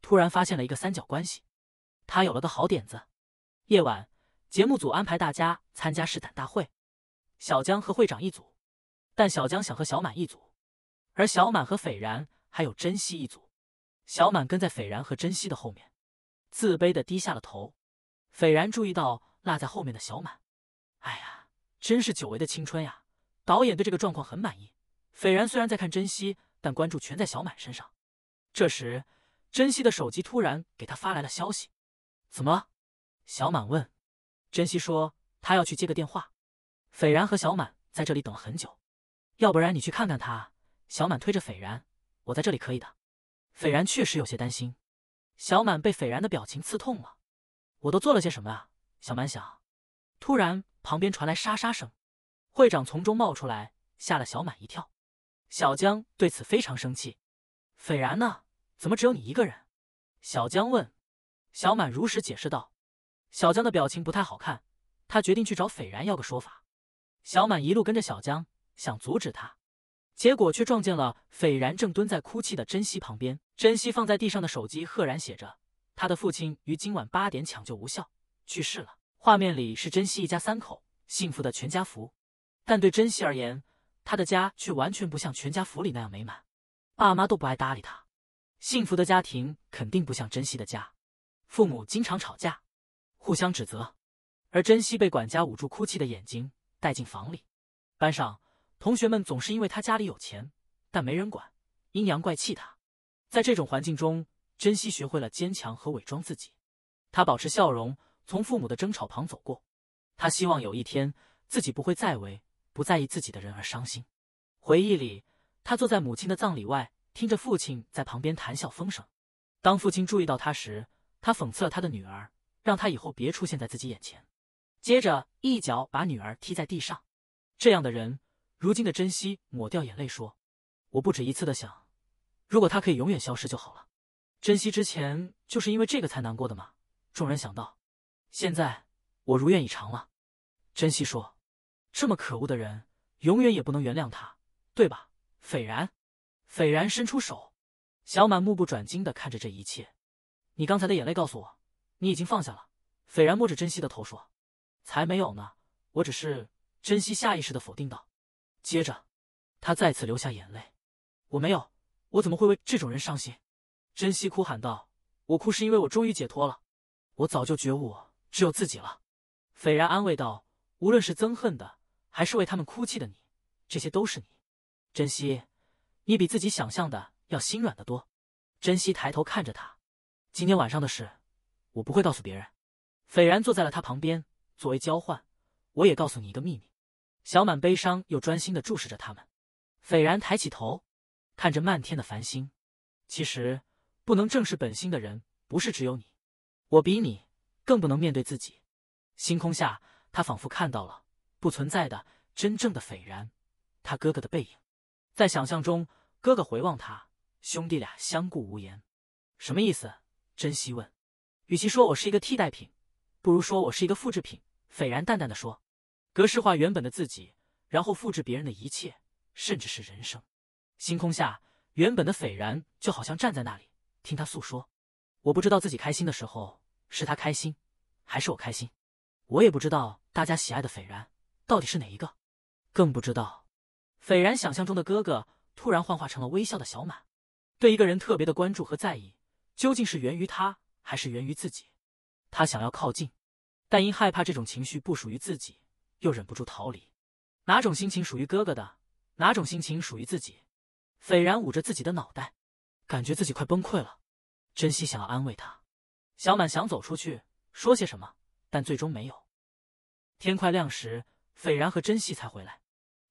突然发现了一个三角关系，他有了个好点子。夜晚，节目组安排大家参加试胆大会，小江和会长一组，但小江想和小满一组，而小满和斐然还有珍惜一组。小满跟在斐然和珍惜的后面，自卑的低下了头。斐然注意到落在后面的小满，哎呀。真是久违的青春呀！导演对这个状况很满意。斐然虽然在看珍惜，但关注全在小满身上。这时，珍惜的手机突然给他发来了消息。怎么小满问。珍惜说他要去接个电话。斐然和小满在这里等了很久。要不然你去看看他？小满推着斐然。我在这里可以的。斐然确实有些担心。小满被斐然的表情刺痛了。我都做了些什么啊？小满想。突然。旁边传来沙沙声，会长从中冒出来，吓了小满一跳。小江对此非常生气。斐然呢？怎么只有你一个人？小江问。小满如实解释道。小江的表情不太好看，他决定去找斐然要个说法。小满一路跟着小江，想阻止他，结果却撞见了斐然正蹲在哭泣的珍惜旁边。珍惜放在地上的手机赫然写着：“他的父亲于今晚八点抢救无效去世了。”画面里是珍惜一家三口幸福的全家福，但对珍惜而言，她的家却完全不像全家福里那样美满。爸妈都不爱搭理她。幸福的家庭肯定不像珍惜的家。父母经常吵架，互相指责，而珍惜被管家捂住哭泣的眼睛带进房里。班上同学们总是因为他家里有钱，但没人管，阴阳怪气他。在这种环境中，珍惜学会了坚强和伪装自己。他保持笑容。从父母的争吵旁走过，他希望有一天自己不会再为不在意自己的人而伤心。回忆里，他坐在母亲的葬礼外，听着父亲在旁边谈笑风生。当父亲注意到他时，他讽刺了他的女儿，让他以后别出现在自己眼前，接着一脚把女儿踢在地上。这样的人，如今的珍惜抹掉眼泪说：“我不止一次的想，如果他可以永远消失就好了。”珍惜之前就是因为这个才难过的吗？众人想到。现在我如愿以偿了，珍惜说：“这么可恶的人，永远也不能原谅他，对吧？”斐然，斐然伸出手，小满目不转睛的看着这一切。你刚才的眼泪告诉我，你已经放下了。斐然摸着珍惜的头说：“才没有呢，我只是……”珍惜下意识的否定道。接着，他再次流下眼泪：“我没有，我怎么会为这种人伤心？”珍惜哭喊道：“我哭是因为我终于解脱了，我早就觉悟。”只有自己了，斐然安慰道：“无论是憎恨的，还是为他们哭泣的你，这些都是你。珍惜，你比自己想象的要心软的多。”珍惜抬头看着他，今天晚上的事，我不会告诉别人。斐然坐在了他旁边，作为交换，我也告诉你一个秘密。小满悲伤又专心的注视着他们。斐然抬起头，看着漫天的繁星。其实，不能正视本心的人，不是只有你，我比你。更不能面对自己。星空下，他仿佛看到了不存在的、真正的斐然，他哥哥的背影。在想象中，哥哥回望他，兄弟俩相顾无言。什么意思？珍惜问。与其说我是一个替代品，不如说我是一个复制品。斐然淡淡的说：“格式化原本的自己，然后复制别人的一切，甚至是人生。”星空下，原本的斐然就好像站在那里，听他诉说。我不知道自己开心的时候。是他开心，还是我开心？我也不知道。大家喜爱的斐然到底是哪一个？更不知道，斐然想象中的哥哥突然幻化成了微笑的小满。对一个人特别的关注和在意，究竟是源于他，还是源于自己？他想要靠近，但因害怕这种情绪不属于自己，又忍不住逃离。哪种心情属于哥哥的？哪种心情属于自己？斐然捂着自己的脑袋，感觉自己快崩溃了。真心想要安慰他。小满想走出去说些什么，但最终没有。天快亮时，斐然和珍惜才回来。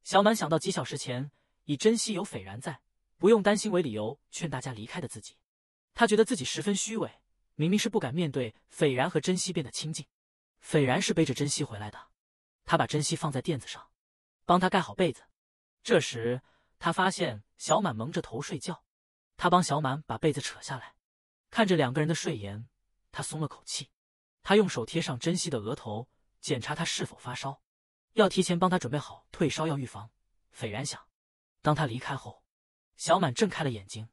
小满想到几小时前以珍惜有斐然在，不用担心为理由劝大家离开的自己，他觉得自己十分虚伪，明明是不敢面对斐然和珍惜变得亲近。斐然是背着珍惜回来的，他把珍惜放在垫子上，帮他盖好被子。这时他发现小满蒙着头睡觉，他帮小满把被子扯下来，看着两个人的睡颜。他松了口气，他用手贴上珍惜的额头，检查他是否发烧。要提前帮他准备好退烧药，预防。斐然想。当他离开后，小满睁开了眼睛。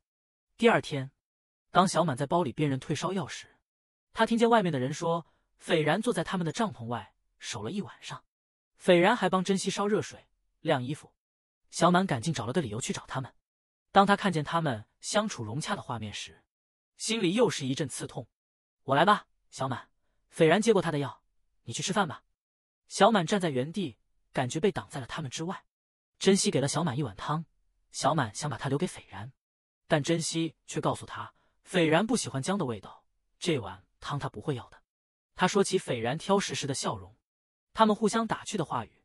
第二天，当小满在包里辨认退烧药时，他听见外面的人说：“斐然坐在他们的帐篷外守了一晚上，斐然还帮珍惜烧热水、晾衣服。”小满赶紧找了个理由去找他们。当他看见他们相处融洽的画面时，心里又是一阵刺痛。我来吧，小满。斐然接过他的药，你去吃饭吧。小满站在原地，感觉被挡在了他们之外。珍惜给了小满一碗汤，小满想把它留给斐然，但珍惜却告诉他，斐然不喜欢姜的味道，这碗汤他不会要的。他说起斐然挑食时的笑容，他们互相打趣的话语，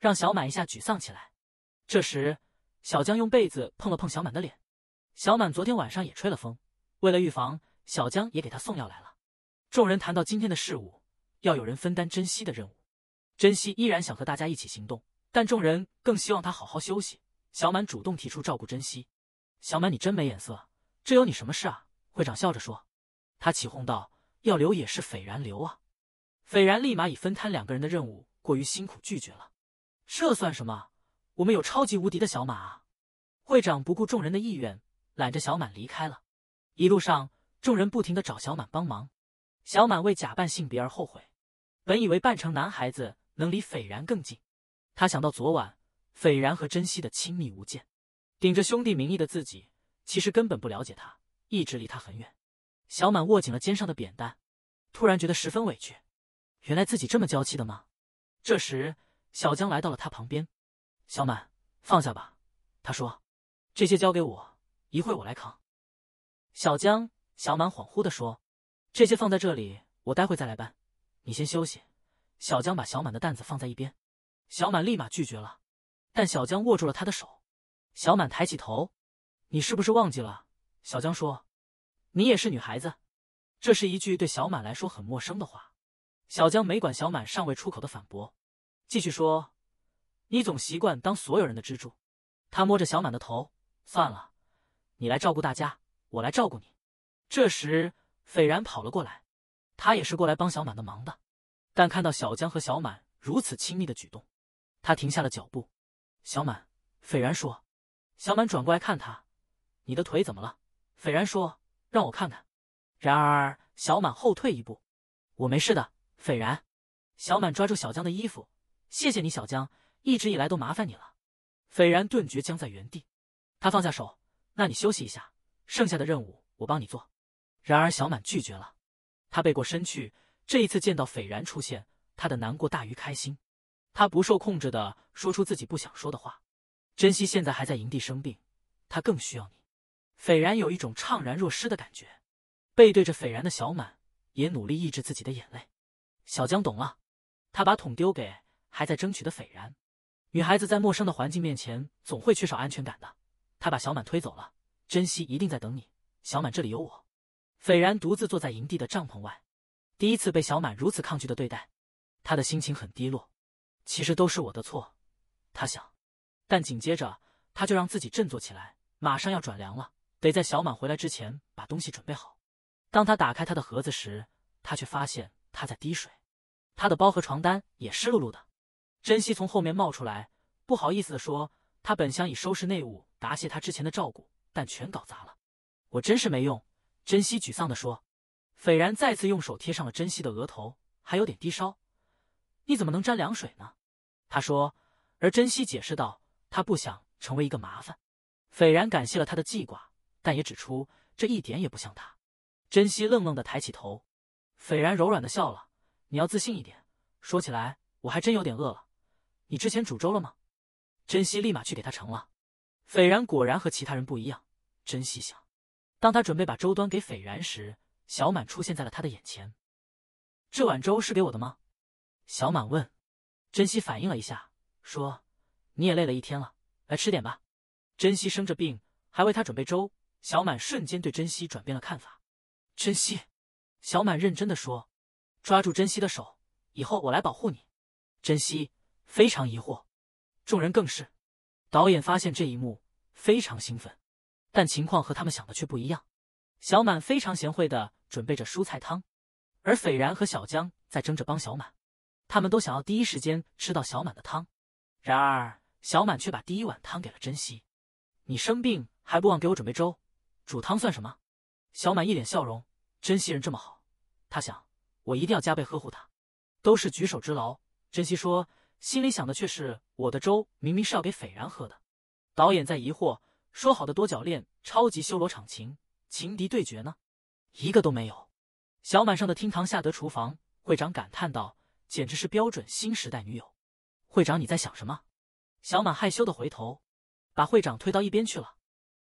让小满一下沮丧起来。这时，小江用被子碰了碰小满的脸，小满昨天晚上也吹了风，为了预防，小江也给他送药来了。众人谈到今天的事物，要有人分担珍惜的任务。珍惜依然想和大家一起行动，但众人更希望他好好休息。小满主动提出照顾珍惜。小满，你真没眼色，这有你什么事啊？会长笑着说。他起哄道：“要留也是斐然留啊。”斐然立马以分摊两个人的任务过于辛苦拒绝了。这算什么？我们有超级无敌的小满啊！会长不顾众人的意愿，揽着小满离开了。一路上，众人不停的找小满帮忙。小满为假扮性别而后悔，本以为扮成男孩子能离斐然更近。他想到昨晚斐然和珍惜的亲密无间，顶着兄弟名义的自己其实根本不了解他，一直离他很远。小满握紧了肩上的扁担，突然觉得十分委屈，原来自己这么娇气的吗？这时，小江来到了他旁边，小满放下吧，他说：“这些交给我，一会我来扛。”小江，小满恍惚地说。这些放在这里，我待会再来搬。你先休息。小江把小满的担子放在一边，小满立马拒绝了，但小江握住了他的手。小满抬起头：“你是不是忘记了？”小江说：“你也是女孩子。”这是一句对小满来说很陌生的话。小江没管小满尚未出口的反驳，继续说：“你总习惯当所有人的支柱。”他摸着小满的头：“算了，你来照顾大家，我来照顾你。”这时。斐然跑了过来，他也是过来帮小满的忙的，但看到小江和小满如此亲密的举动，他停下了脚步。小满，斐然说。小满转过来看他，你的腿怎么了？斐然说，让我看看。然而，小满后退一步，我没事的。斐然，小满抓住小江的衣服，谢谢你，小江，一直以来都麻烦你了。斐然顿觉僵在原地，他放下手，那你休息一下，剩下的任务我帮你做。然而，小满拒绝了。他背过身去。这一次见到斐然出现，他的难过大于开心。他不受控制的说出自己不想说的话。珍惜现在还在营地生病，他更需要你。斐然有一种怅然若失的感觉。背对着斐然的小满，也努力抑制自己的眼泪。小江懂了，他把桶丢给还在争取的斐然。女孩子在陌生的环境面前，总会缺少安全感的。他把小满推走了。珍惜一定在等你。小满，这里有我。斐然独自坐在营地的帐篷外，第一次被小满如此抗拒的对待，他的心情很低落。其实都是我的错，他想。但紧接着他就让自己振作起来，马上要转凉了，得在小满回来之前把东西准备好。当他打开他的盒子时，他却发现他在滴水，他的包和床单也湿漉漉的。珍惜从后面冒出来，不好意思的说：“他本想以收拾内务答谢他之前的照顾，但全搞砸了，我真是没用。”珍惜沮丧地说：“斐然再次用手贴上了珍惜的额头，还有点低烧。你怎么能沾凉水呢？”他说。而珍惜解释道：“他不想成为一个麻烦。”斐然感谢了他的记挂，但也指出这一点也不像他。珍惜愣愣的抬起头，斐然柔软的笑了：“你要自信一点。说起来，我还真有点饿了。你之前煮粥了吗？”珍惜立马去给他盛了。斐然果然和其他人不一样，珍惜想。当他准备把粥端给斐然时，小满出现在了他的眼前。这碗粥是给我的吗？小满问。珍惜反应了一下，说：“你也累了一天了，来吃点吧。”珍惜生着病，还为他准备粥，小满瞬间对珍惜转变了看法。珍惜，小满认真的说：“抓住珍惜的手，以后我来保护你。”珍惜非常疑惑，众人更是。导演发现这一幕，非常兴奋。但情况和他们想的却不一样。小满非常贤惠的准备着蔬菜汤，而斐然和小江在争着帮小满，他们都想要第一时间吃到小满的汤。然而，小满却把第一碗汤给了珍惜。你生病还不忘给我准备粥，煮汤算什么？小满一脸笑容。珍惜人这么好，他想，我一定要加倍呵护他。都是举手之劳。珍惜说，心里想的却是我的粥明明是要给斐然喝的。导演在疑惑。说好的多角恋、超级修罗场、情情敌对决呢？一个都没有。小满上的厅堂，下得厨房。会长感叹道：“简直是标准新时代女友。”会长，你在想什么？小满害羞的回头，把会长推到一边去了。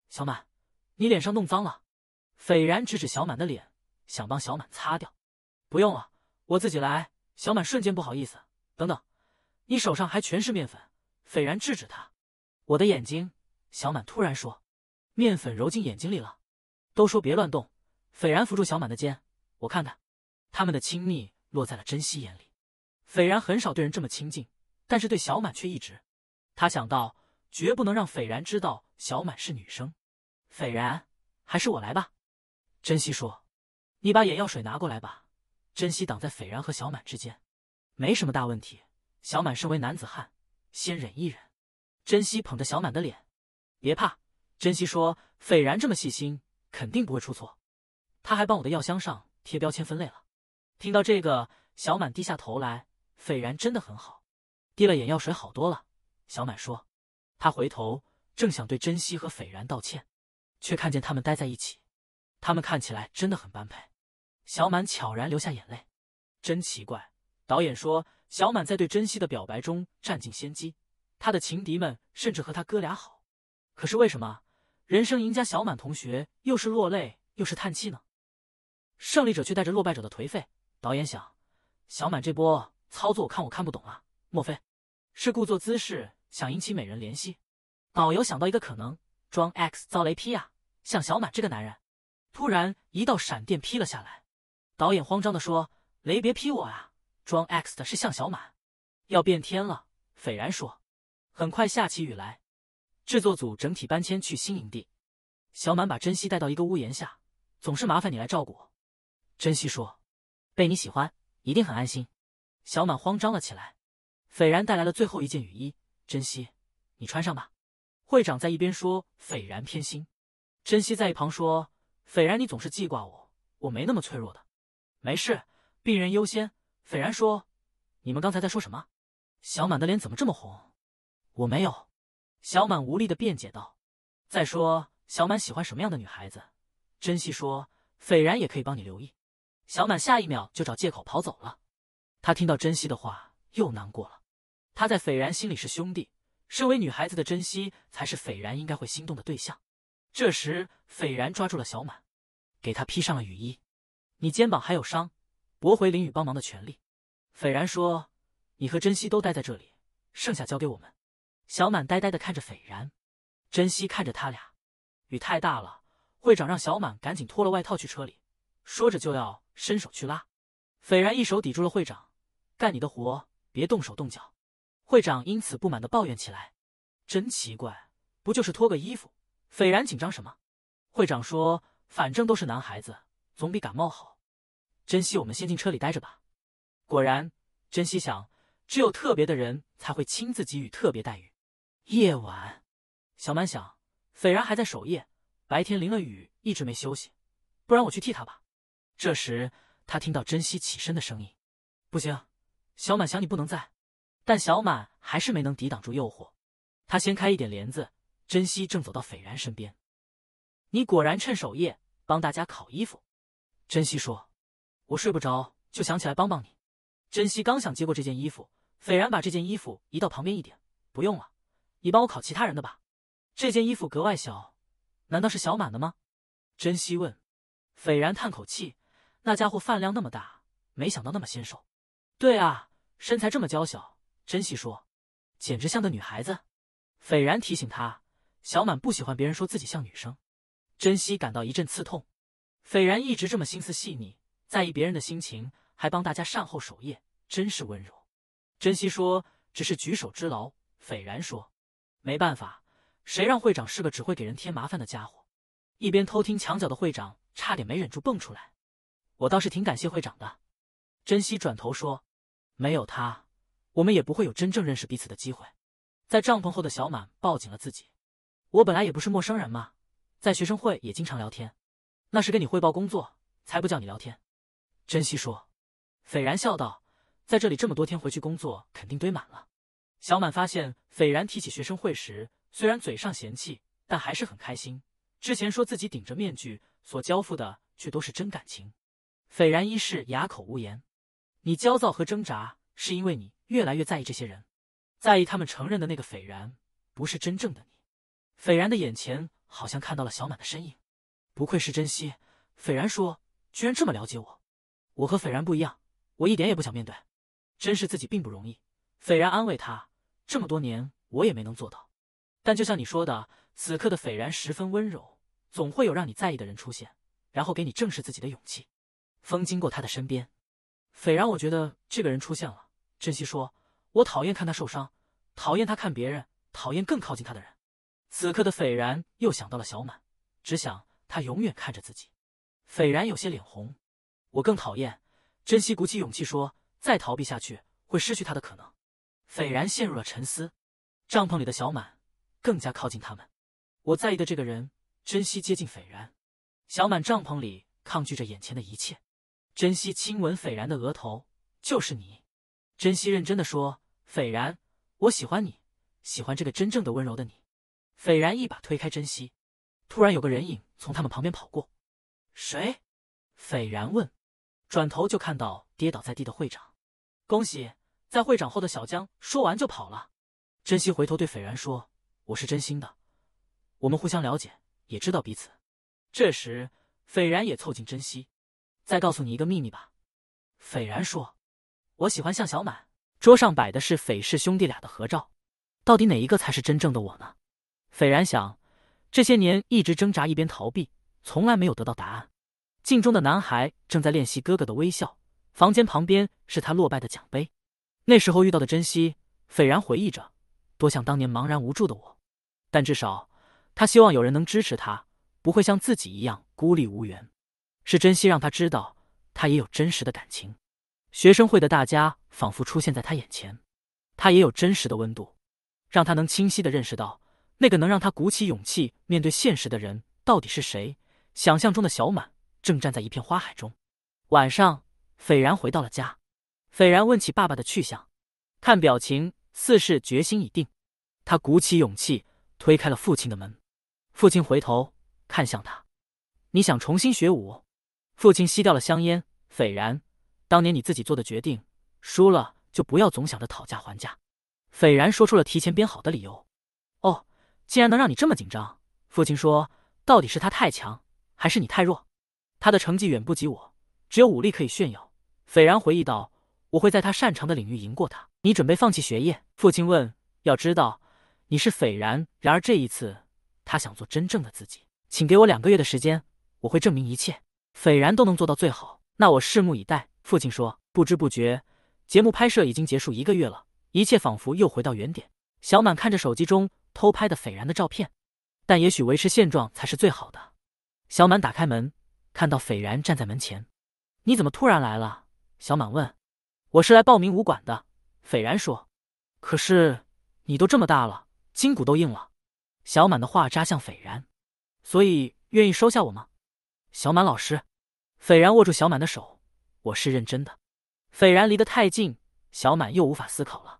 小满，你脸上弄脏了。斐然指指小满的脸，想帮小满擦掉。不用了，我自己来。小满瞬间不好意思。等等，你手上还全是面粉。斐然制止他。我的眼睛。小满突然说：“面粉揉进眼睛里了，都说别乱动。”斐然扶住小满的肩，我看看。他们的亲密落在了珍惜眼里。斐然很少对人这么亲近，但是对小满却一直。他想到，绝不能让斐然知道小满是女生。斐然，还是我来吧。珍惜说：“你把眼药水拿过来吧。”珍惜挡在斐然和小满之间，没什么大问题。小满身为男子汉，先忍一忍。珍惜捧着小满的脸。别怕，珍惜说：“斐然这么细心，肯定不会出错。”他还帮我的药箱上贴标签分类了。听到这个，小满低下头来。斐然真的很好，滴了眼药水，好多了。小满说：“他回头正想对珍惜和斐然道歉，却看见他们待在一起，他们看起来真的很般配。”小满悄然流下眼泪。真奇怪，导演说小满在对珍惜的表白中占尽先机，他的情敌们甚至和他哥俩好。可是为什么人生赢家小满同学又是落泪又是叹气呢？胜利者却带着落败者的颓废。导演想，小满这波操作，我看我看不懂啊。莫非是故作姿势想引起美人怜惜？导游想到一个可能，装 X 遭雷劈呀！像小满这个男人，突然一道闪电劈了下来。导演慌张的说：“雷别劈我啊！”装 X 的是向小满，要变天了。斐然说：“很快下起雨来。”制作组整体搬迁去新营地，小满把珍惜带到一个屋檐下，总是麻烦你来照顾我。珍惜说：“被你喜欢一定很安心。”小满慌张了起来。斐然带来了最后一件雨衣，珍惜，你穿上吧。会长在一边说：“斐然偏心。”珍惜在一旁说：“斐然，你总是记挂我，我没那么脆弱的，没事，病人优先。”斐然说：“你们刚才在说什么？”小满的脸怎么这么红？我没有。小满无力的辩解道：“再说，小满喜欢什么样的女孩子？”珍惜说：“斐然也可以帮你留意。”小满下一秒就找借口跑走了。他听到珍惜的话又难过了。他在斐然心里是兄弟，身为女孩子的珍惜才是斐然应该会心动的对象。这时，斐然抓住了小满，给他披上了雨衣。“你肩膀还有伤，驳回林雨帮忙的权利。”斐然说：“你和珍惜都待在这里，剩下交给我们。”小满呆呆的看着斐然，珍惜看着他俩，雨太大了。会长让小满赶紧脱了外套去车里，说着就要伸手去拉，斐然一手抵住了会长，干你的活，别动手动脚。会长因此不满的抱怨起来，真奇怪，不就是脱个衣服，斐然紧张什么？会长说，反正都是男孩子，总比感冒好。珍惜，我们先进车里待着吧。果然，珍惜想，只有特别的人才会亲自给予特别待遇。夜晚，小满想，斐然还在守夜，白天淋了雨一直没休息，不然我去替他吧。这时，他听到珍惜起身的声音，不行，小满想你不能在，但小满还是没能抵挡住诱惑。他掀开一点帘子，珍惜正走到斐然身边。你果然趁守夜帮大家烤衣服，珍惜说，我睡不着就想起来帮帮你。珍惜刚想接过这件衣服，斐然把这件衣服移到旁边一点，不用了。你帮我考其他人的吧。这件衣服格外小，难道是小满的吗？珍惜问。斐然叹口气，那家伙饭量那么大，没想到那么纤瘦。对啊，身材这么娇小。珍惜说，简直像个女孩子。斐然提醒他，小满不喜欢别人说自己像女生。珍惜感到一阵刺痛。斐然一直这么心思细腻，在意别人的心情，还帮大家善后守夜，真是温柔。珍惜说，只是举手之劳。斐然说。没办法，谁让会长是个只会给人添麻烦的家伙？一边偷听墙角的会长差点没忍住蹦出来。我倒是挺感谢会长的，珍惜转头说，没有他，我们也不会有真正认识彼此的机会。在帐篷后的小满抱紧了自己。我本来也不是陌生人嘛，在学生会也经常聊天，那是跟你汇报工作，才不叫你聊天。珍惜说，斐然笑道，在这里这么多天，回去工作肯定堆满了。小满发现，斐然提起学生会时，虽然嘴上嫌弃，但还是很开心。之前说自己顶着面具所交付的，却都是真感情。斐然一世哑口无言。你焦躁和挣扎，是因为你越来越在意这些人，在意他们承认的那个斐然不是真正的你。斐然的眼前好像看到了小满的身影。不愧是珍惜，斐然说，居然这么了解我。我和斐然不一样，我一点也不想面对。真是自己并不容易。斐然安慰他。这么多年，我也没能做到。但就像你说的，此刻的斐然十分温柔，总会有让你在意的人出现，然后给你正视自己的勇气。风经过他的身边，斐然，我觉得这个人出现了。珍惜说：“我讨厌看他受伤，讨厌他看别人，讨厌更靠近他的人。”此刻的斐然又想到了小满，只想他永远看着自己。斐然有些脸红。我更讨厌。珍惜鼓起勇气说：“再逃避下去，会失去他的可能。”斐然陷入了沉思，帐篷里的小满更加靠近他们。我在意的这个人，珍惜接近斐然。小满帐篷里抗拒着眼前的一切，珍惜亲吻斐然的额头。就是你，珍惜认真的说：“斐然，我喜欢你，喜欢这个真正的温柔的你。”斐然一把推开珍惜，突然有个人影从他们旁边跑过。谁？斐然问，转头就看到跌倒在地的会长。恭喜。在会场后的小江说完就跑了，珍惜回头对斐然说：“我是真心的，我们互相了解，也知道彼此。”这时，斐然也凑近珍惜，再告诉你一个秘密吧。斐然说：“我喜欢向小满。”桌上摆的是斐氏兄弟俩的合照，到底哪一个才是真正的我呢？斐然想，这些年一直挣扎，一边逃避，从来没有得到答案。镜中的男孩正在练习哥哥的微笑，房间旁边是他落败的奖杯。那时候遇到的珍惜，斐然回忆着，多像当年茫然无助的我。但至少他希望有人能支持他，不会像自己一样孤立无援。是珍惜让他知道，他也有真实的感情。学生会的大家仿佛出现在他眼前，他也有真实的温度，让他能清晰的认识到那个能让他鼓起勇气面对现实的人到底是谁。想象中的小满正站在一片花海中。晚上，斐然回到了家。斐然问起爸爸的去向，看表情似是决心已定，他鼓起勇气推开了父亲的门。父亲回头看向他：“你想重新学武？”父亲吸掉了香烟。斐然：“当年你自己做的决定，输了就不要总想着讨价还价。”斐然说出了提前编好的理由：“哦，竟然能让你这么紧张。”父亲说：“到底是他太强，还是你太弱？他的成绩远不及我，只有武力可以炫耀。”斐然回忆道。我会在他擅长的领域赢过他。你准备放弃学业？父亲问。要知道，你是斐然。然而这一次，他想做真正的自己。请给我两个月的时间，我会证明一切。斐然都能做到最好，那我拭目以待。父亲说。不知不觉，节目拍摄已经结束一个月了，一切仿佛又回到原点。小满看着手机中偷拍的斐然的照片，但也许维持现状才是最好的。小满打开门，看到斐然站在门前。你怎么突然来了？小满问。我是来报名武馆的，斐然说。可是你都这么大了，筋骨都硬了。小满的话扎向斐然，所以愿意收下我吗？小满老师，斐然握住小满的手，我是认真的。斐然离得太近，小满又无法思考了。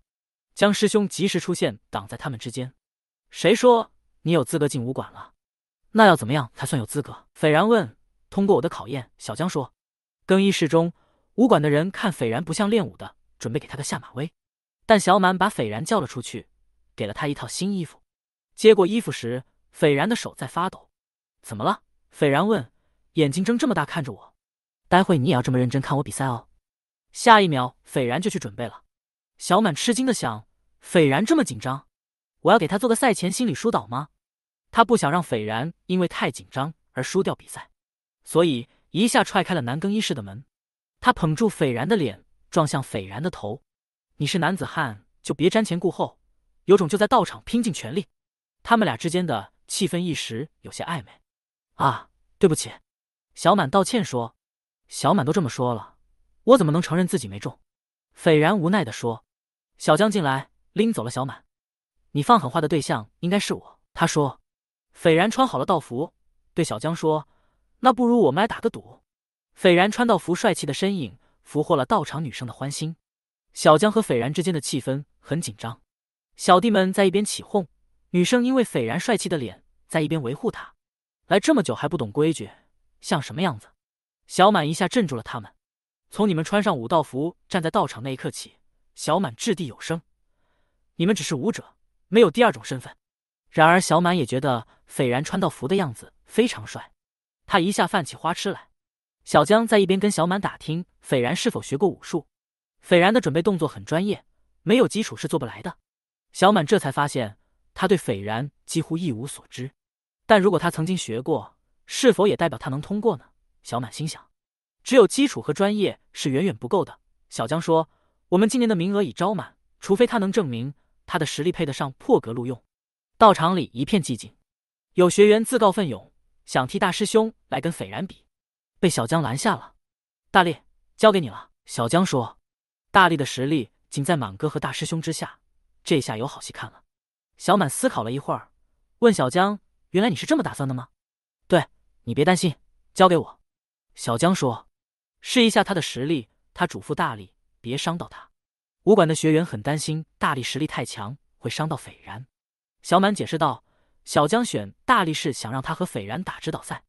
江师兄及时出现，挡在他们之间。谁说你有资格进武馆了？那要怎么样才算有资格？斐然问。通过我的考验，小江说。更衣室中。武馆的人看斐然不像练武的，准备给他个下马威。但小满把斐然叫了出去，给了他一套新衣服。接过衣服时，斐然的手在发抖。怎么了？斐然问，眼睛睁这么大看着我。待会你也要这么认真看我比赛哦。下一秒，斐然就去准备了。小满吃惊的想：斐然这么紧张，我要给他做个赛前心理疏导吗？他不想让斐然因为太紧张而输掉比赛，所以一下踹开了男更衣室的门。他捧住斐然的脸，撞向斐然的头。你是男子汉，就别瞻前顾后，有种就在道场拼尽全力。他们俩之间的气氛一时有些暧昧。啊，对不起，小满道歉说。小满都这么说了，我怎么能承认自己没中？斐然无奈的说。小江进来，拎走了小满。你放狠话的对象应该是我。他说。斐然穿好了道服，对小江说：“那不如我们来打个赌。”斐然穿道服帅气的身影俘获了道场女生的欢心，小江和斐然之间的气氛很紧张，小弟们在一边起哄，女生因为斐然帅气的脸在一边维护他。来这么久还不懂规矩，像什么样子？小满一下镇住了他们。从你们穿上武道服站在道场那一刻起，小满掷地有声：“你们只是武者，没有第二种身份。”然而小满也觉得斐然穿道服的样子非常帅，他一下泛起花痴来。小江在一边跟小满打听斐然是否学过武术，斐然的准备动作很专业，没有基础是做不来的。小满这才发现他对斐然几乎一无所知，但如果他曾经学过，是否也代表他能通过呢？小满心想，只有基础和专业是远远不够的。小江说：“我们今年的名额已招满，除非他能证明他的实力配得上破格录用。”道场里一片寂静，有学员自告奋勇，想替大师兄来跟斐然比。被小江拦下了，大力交给你了。小江说：“大力的实力仅在满哥和大师兄之下，这下有好戏看了。”小满思考了一会儿，问小江：“原来你是这么打算的吗？”“对，你别担心，交给我。”小江说：“试一下他的实力。”他嘱咐大力：“别伤到他。”武馆的学员很担心大力实力太强会伤到斐然。小满解释道：“小江选大力是想让他和斐然打指导赛，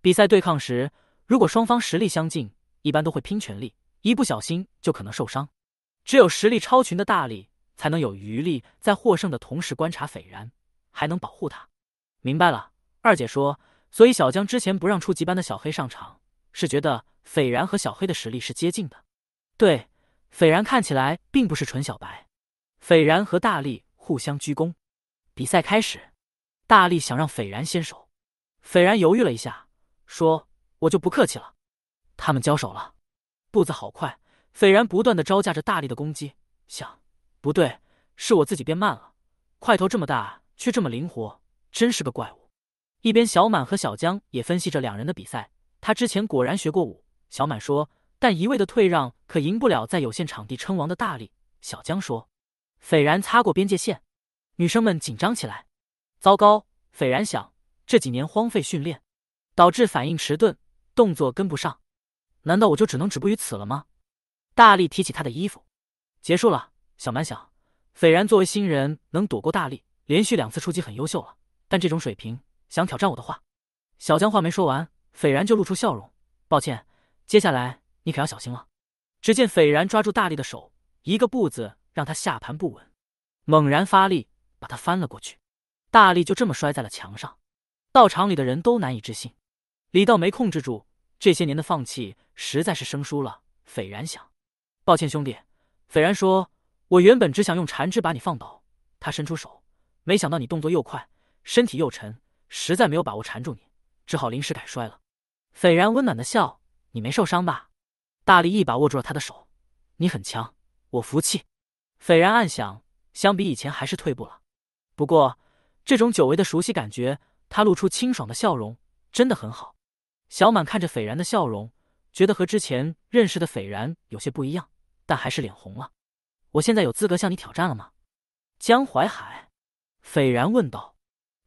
比赛对抗时。”如果双方实力相近，一般都会拼全力，一不小心就可能受伤。只有实力超群的大力，才能有余力在获胜的同时观察斐然，还能保护他。明白了，二姐说。所以小江之前不让初级班的小黑上场，是觉得斐然和小黑的实力是接近的。对，斐然看起来并不是纯小白。斐然和大力互相鞠躬。比赛开始，大力想让斐然先手，斐然犹豫了一下，说。我就不客气了，他们交手了，步子好快，斐然不断的招架着大力的攻击。想，不对，是我自己变慢了。块头这么大却这么灵活，真是个怪物。一边小满和小江也分析着两人的比赛。他之前果然学过武。小满说：“但一味的退让可赢不了，在有限场地称王的大力。”小江说：“斐然擦过边界线。”女生们紧张起来。糟糕，斐然想，这几年荒废训练，导致反应迟钝。动作跟不上，难道我就只能止步于此了吗？大力提起他的衣服，结束了。小蛮想，斐然作为新人能躲过大力连续两次出击，很优秀了。但这种水平，想挑战我的话，小江话没说完，斐然就露出笑容。抱歉，接下来你可要小心了。只见斐然抓住大力的手，一个步子让他下盘不稳，猛然发力把他翻了过去。大力就这么摔在了墙上，道场里的人都难以置信。李道没控制住，这些年的放弃实在是生疏了。斐然想，抱歉，兄弟。斐然说：“我原本只想用缠枝把你放倒。”他伸出手，没想到你动作又快，身体又沉，实在没有把握缠住你，只好临时改摔了。斐然温暖的笑：“你没受伤吧？”大力一把握住了他的手：“你很强，我服气。”斐然暗想：相比以前还是退步了，不过这种久违的熟悉感觉，他露出清爽的笑容，真的很好。小满看着斐然的笑容，觉得和之前认识的斐然有些不一样，但还是脸红了。我现在有资格向你挑战了吗？江淮海，斐然问道。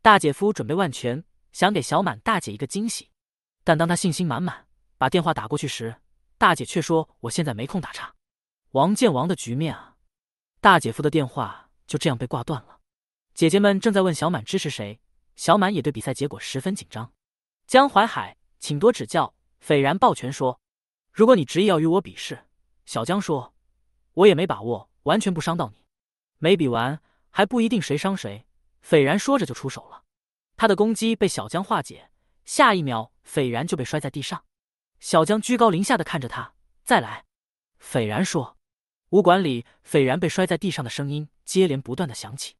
大姐夫准备万全，想给小满大姐一个惊喜，但当他信心满满把电话打过去时，大姐却说：“我现在没空打岔。”王见王的局面啊！大姐夫的电话就这样被挂断了。姐姐们正在问小满支持谁，小满也对比赛结果十分紧张。江淮海。请多指教。斐然抱拳说：“如果你执意要与我比试。”小江说：“我也没把握，完全不伤到你。没比完还不一定谁伤谁。”斐然说着就出手了，他的攻击被小江化解。下一秒，斐然就被摔在地上。小江居高临下的看着他，再来。斐然说：“武馆里，斐然被摔在地上的声音接连不断的响起。”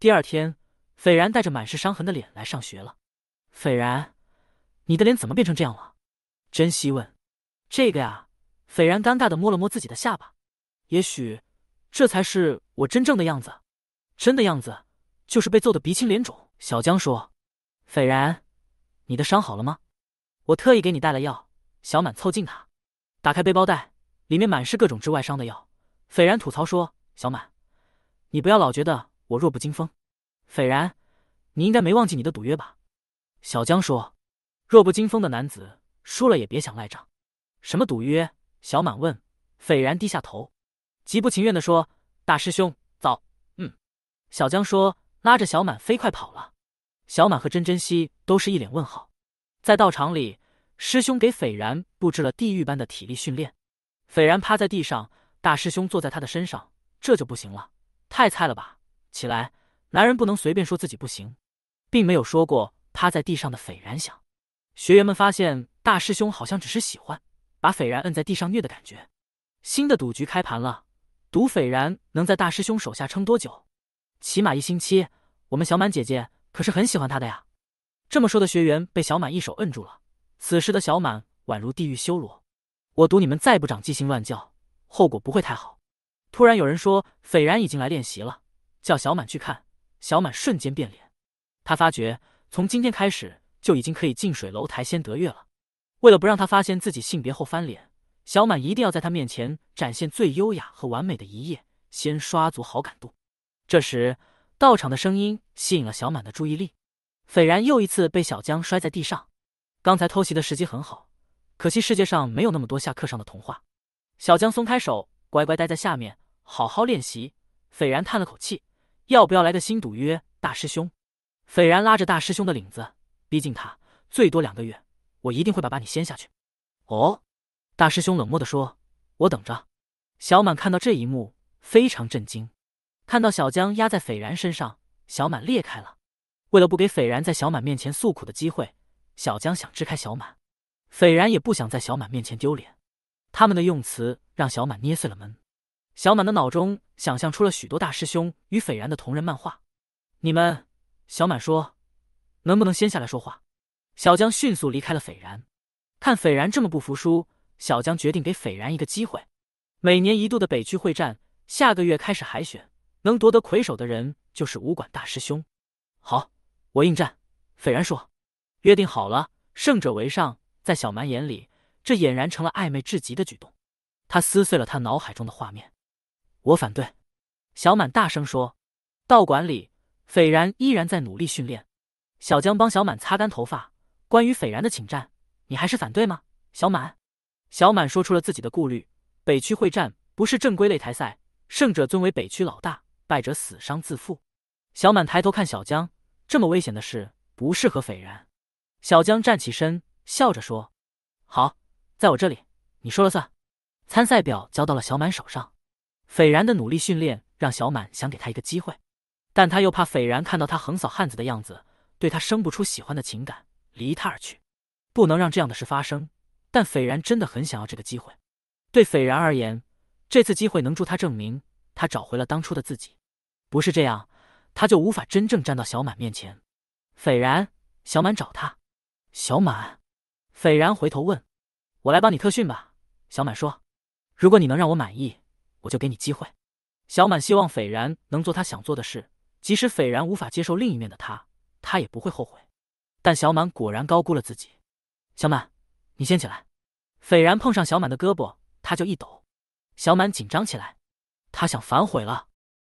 第二天，斐然带着满是伤痕的脸来上学了。斐然。你的脸怎么变成这样了？珍惜问。这个呀，斐然尴尬的摸了摸自己的下巴。也许，这才是我真正的样子。真的样子，就是被揍得鼻青脸肿。小江说：“斐然，你的伤好了吗？我特意给你带了药。”小满凑近他，打开背包袋，里面满是各种治外伤的药。斐然吐槽说：“小满，你不要老觉得我弱不禁风。”斐然，你应该没忘记你的赌约吧？小江说。弱不禁风的男子输了也别想赖账。什么赌约？小满问。斐然低下头，极不情愿的说：“大师兄早。”嗯。小江说，拉着小满飞快跑了。小满和真珍惜都是一脸问号。在道场里，师兄给斐然布置了地狱般的体力训练。斐然趴在地上，大师兄坐在他的身上，这就不行了，太菜了吧？起来，男人不能随便说自己不行，并没有说过。趴在地上的斐然想。学员们发现大师兄好像只是喜欢把斐然摁在地上虐的感觉。新的赌局开盘了，赌斐然能在大师兄手下撑多久？起码一星期。我们小满姐姐可是很喜欢他的呀。这么说的学员被小满一手摁住了。此时的小满宛如地狱修罗。我赌你们再不长记性乱叫，后果不会太好。突然有人说斐然已经来练习了，叫小满去看。小满瞬间变脸，他发觉从今天开始。就已经可以近水楼台先得月了。为了不让他发现自己性别后翻脸，小满一定要在他面前展现最优雅和完美的一页，先刷足好感度。这时，道场的声音吸引了小满的注意力。斐然又一次被小江摔在地上。刚才偷袭的时机很好，可惜世界上没有那么多下课上的童话。小江松开手，乖乖待在下面，好好练习。斐然叹了口气：“要不要来个新赌约，大师兄？”斐然拉着大师兄的领子。逼近他，最多两个月，我一定会把把你掀下去。哦，大师兄冷漠的说：“我等着。”小满看到这一幕，非常震惊。看到小江压在斐然身上，小满裂开了。为了不给斐然在小满面前诉苦的机会，小江想支开小满。斐然也不想在小满面前丢脸。他们的用词让小满捏碎了门。小满的脑中想象出了许多大师兄与斐然的同人漫画。你们，小满说。能不能先下来说话？小江迅速离开了斐然。看斐然这么不服输，小江决定给斐然一个机会。每年一度的北区会战下个月开始海选，能夺得魁首的人就是武馆大师兄。好，我应战。斐然说：“约定好了，胜者为上。”在小满眼里，这俨然成了暧昧至极的举动。他撕碎了他脑海中的画面。我反对！小满大声说。道馆里，斐然依然在努力训练。小江帮小满擦干头发。关于斐然的请战，你还是反对吗？小满，小满说出了自己的顾虑。北区会战不是正规擂台赛，胜者尊为北区老大，败者死伤自负。小满抬头看小江，这么危险的事不适合斐然。小江站起身，笑着说：“好，在我这里你说了算。”参赛表交到了小满手上。斐然的努力训练让小满想给他一个机会，但他又怕斐然看到他横扫汉子的样子。对他生不出喜欢的情感，离他而去，不能让这样的事发生。但斐然真的很想要这个机会。对斐然而言，这次机会能助他证明他找回了当初的自己。不是这样，他就无法真正站到小满面前。斐然，小满找他。小满，斐然回头问：“我来帮你特训吧。”小满说：“如果你能让我满意，我就给你机会。”小满希望斐然能做他想做的事，即使斐然无法接受另一面的他。他也不会后悔，但小满果然高估了自己。小满，你先起来。斐然碰上小满的胳膊，他就一抖，小满紧张起来，他想反悔了。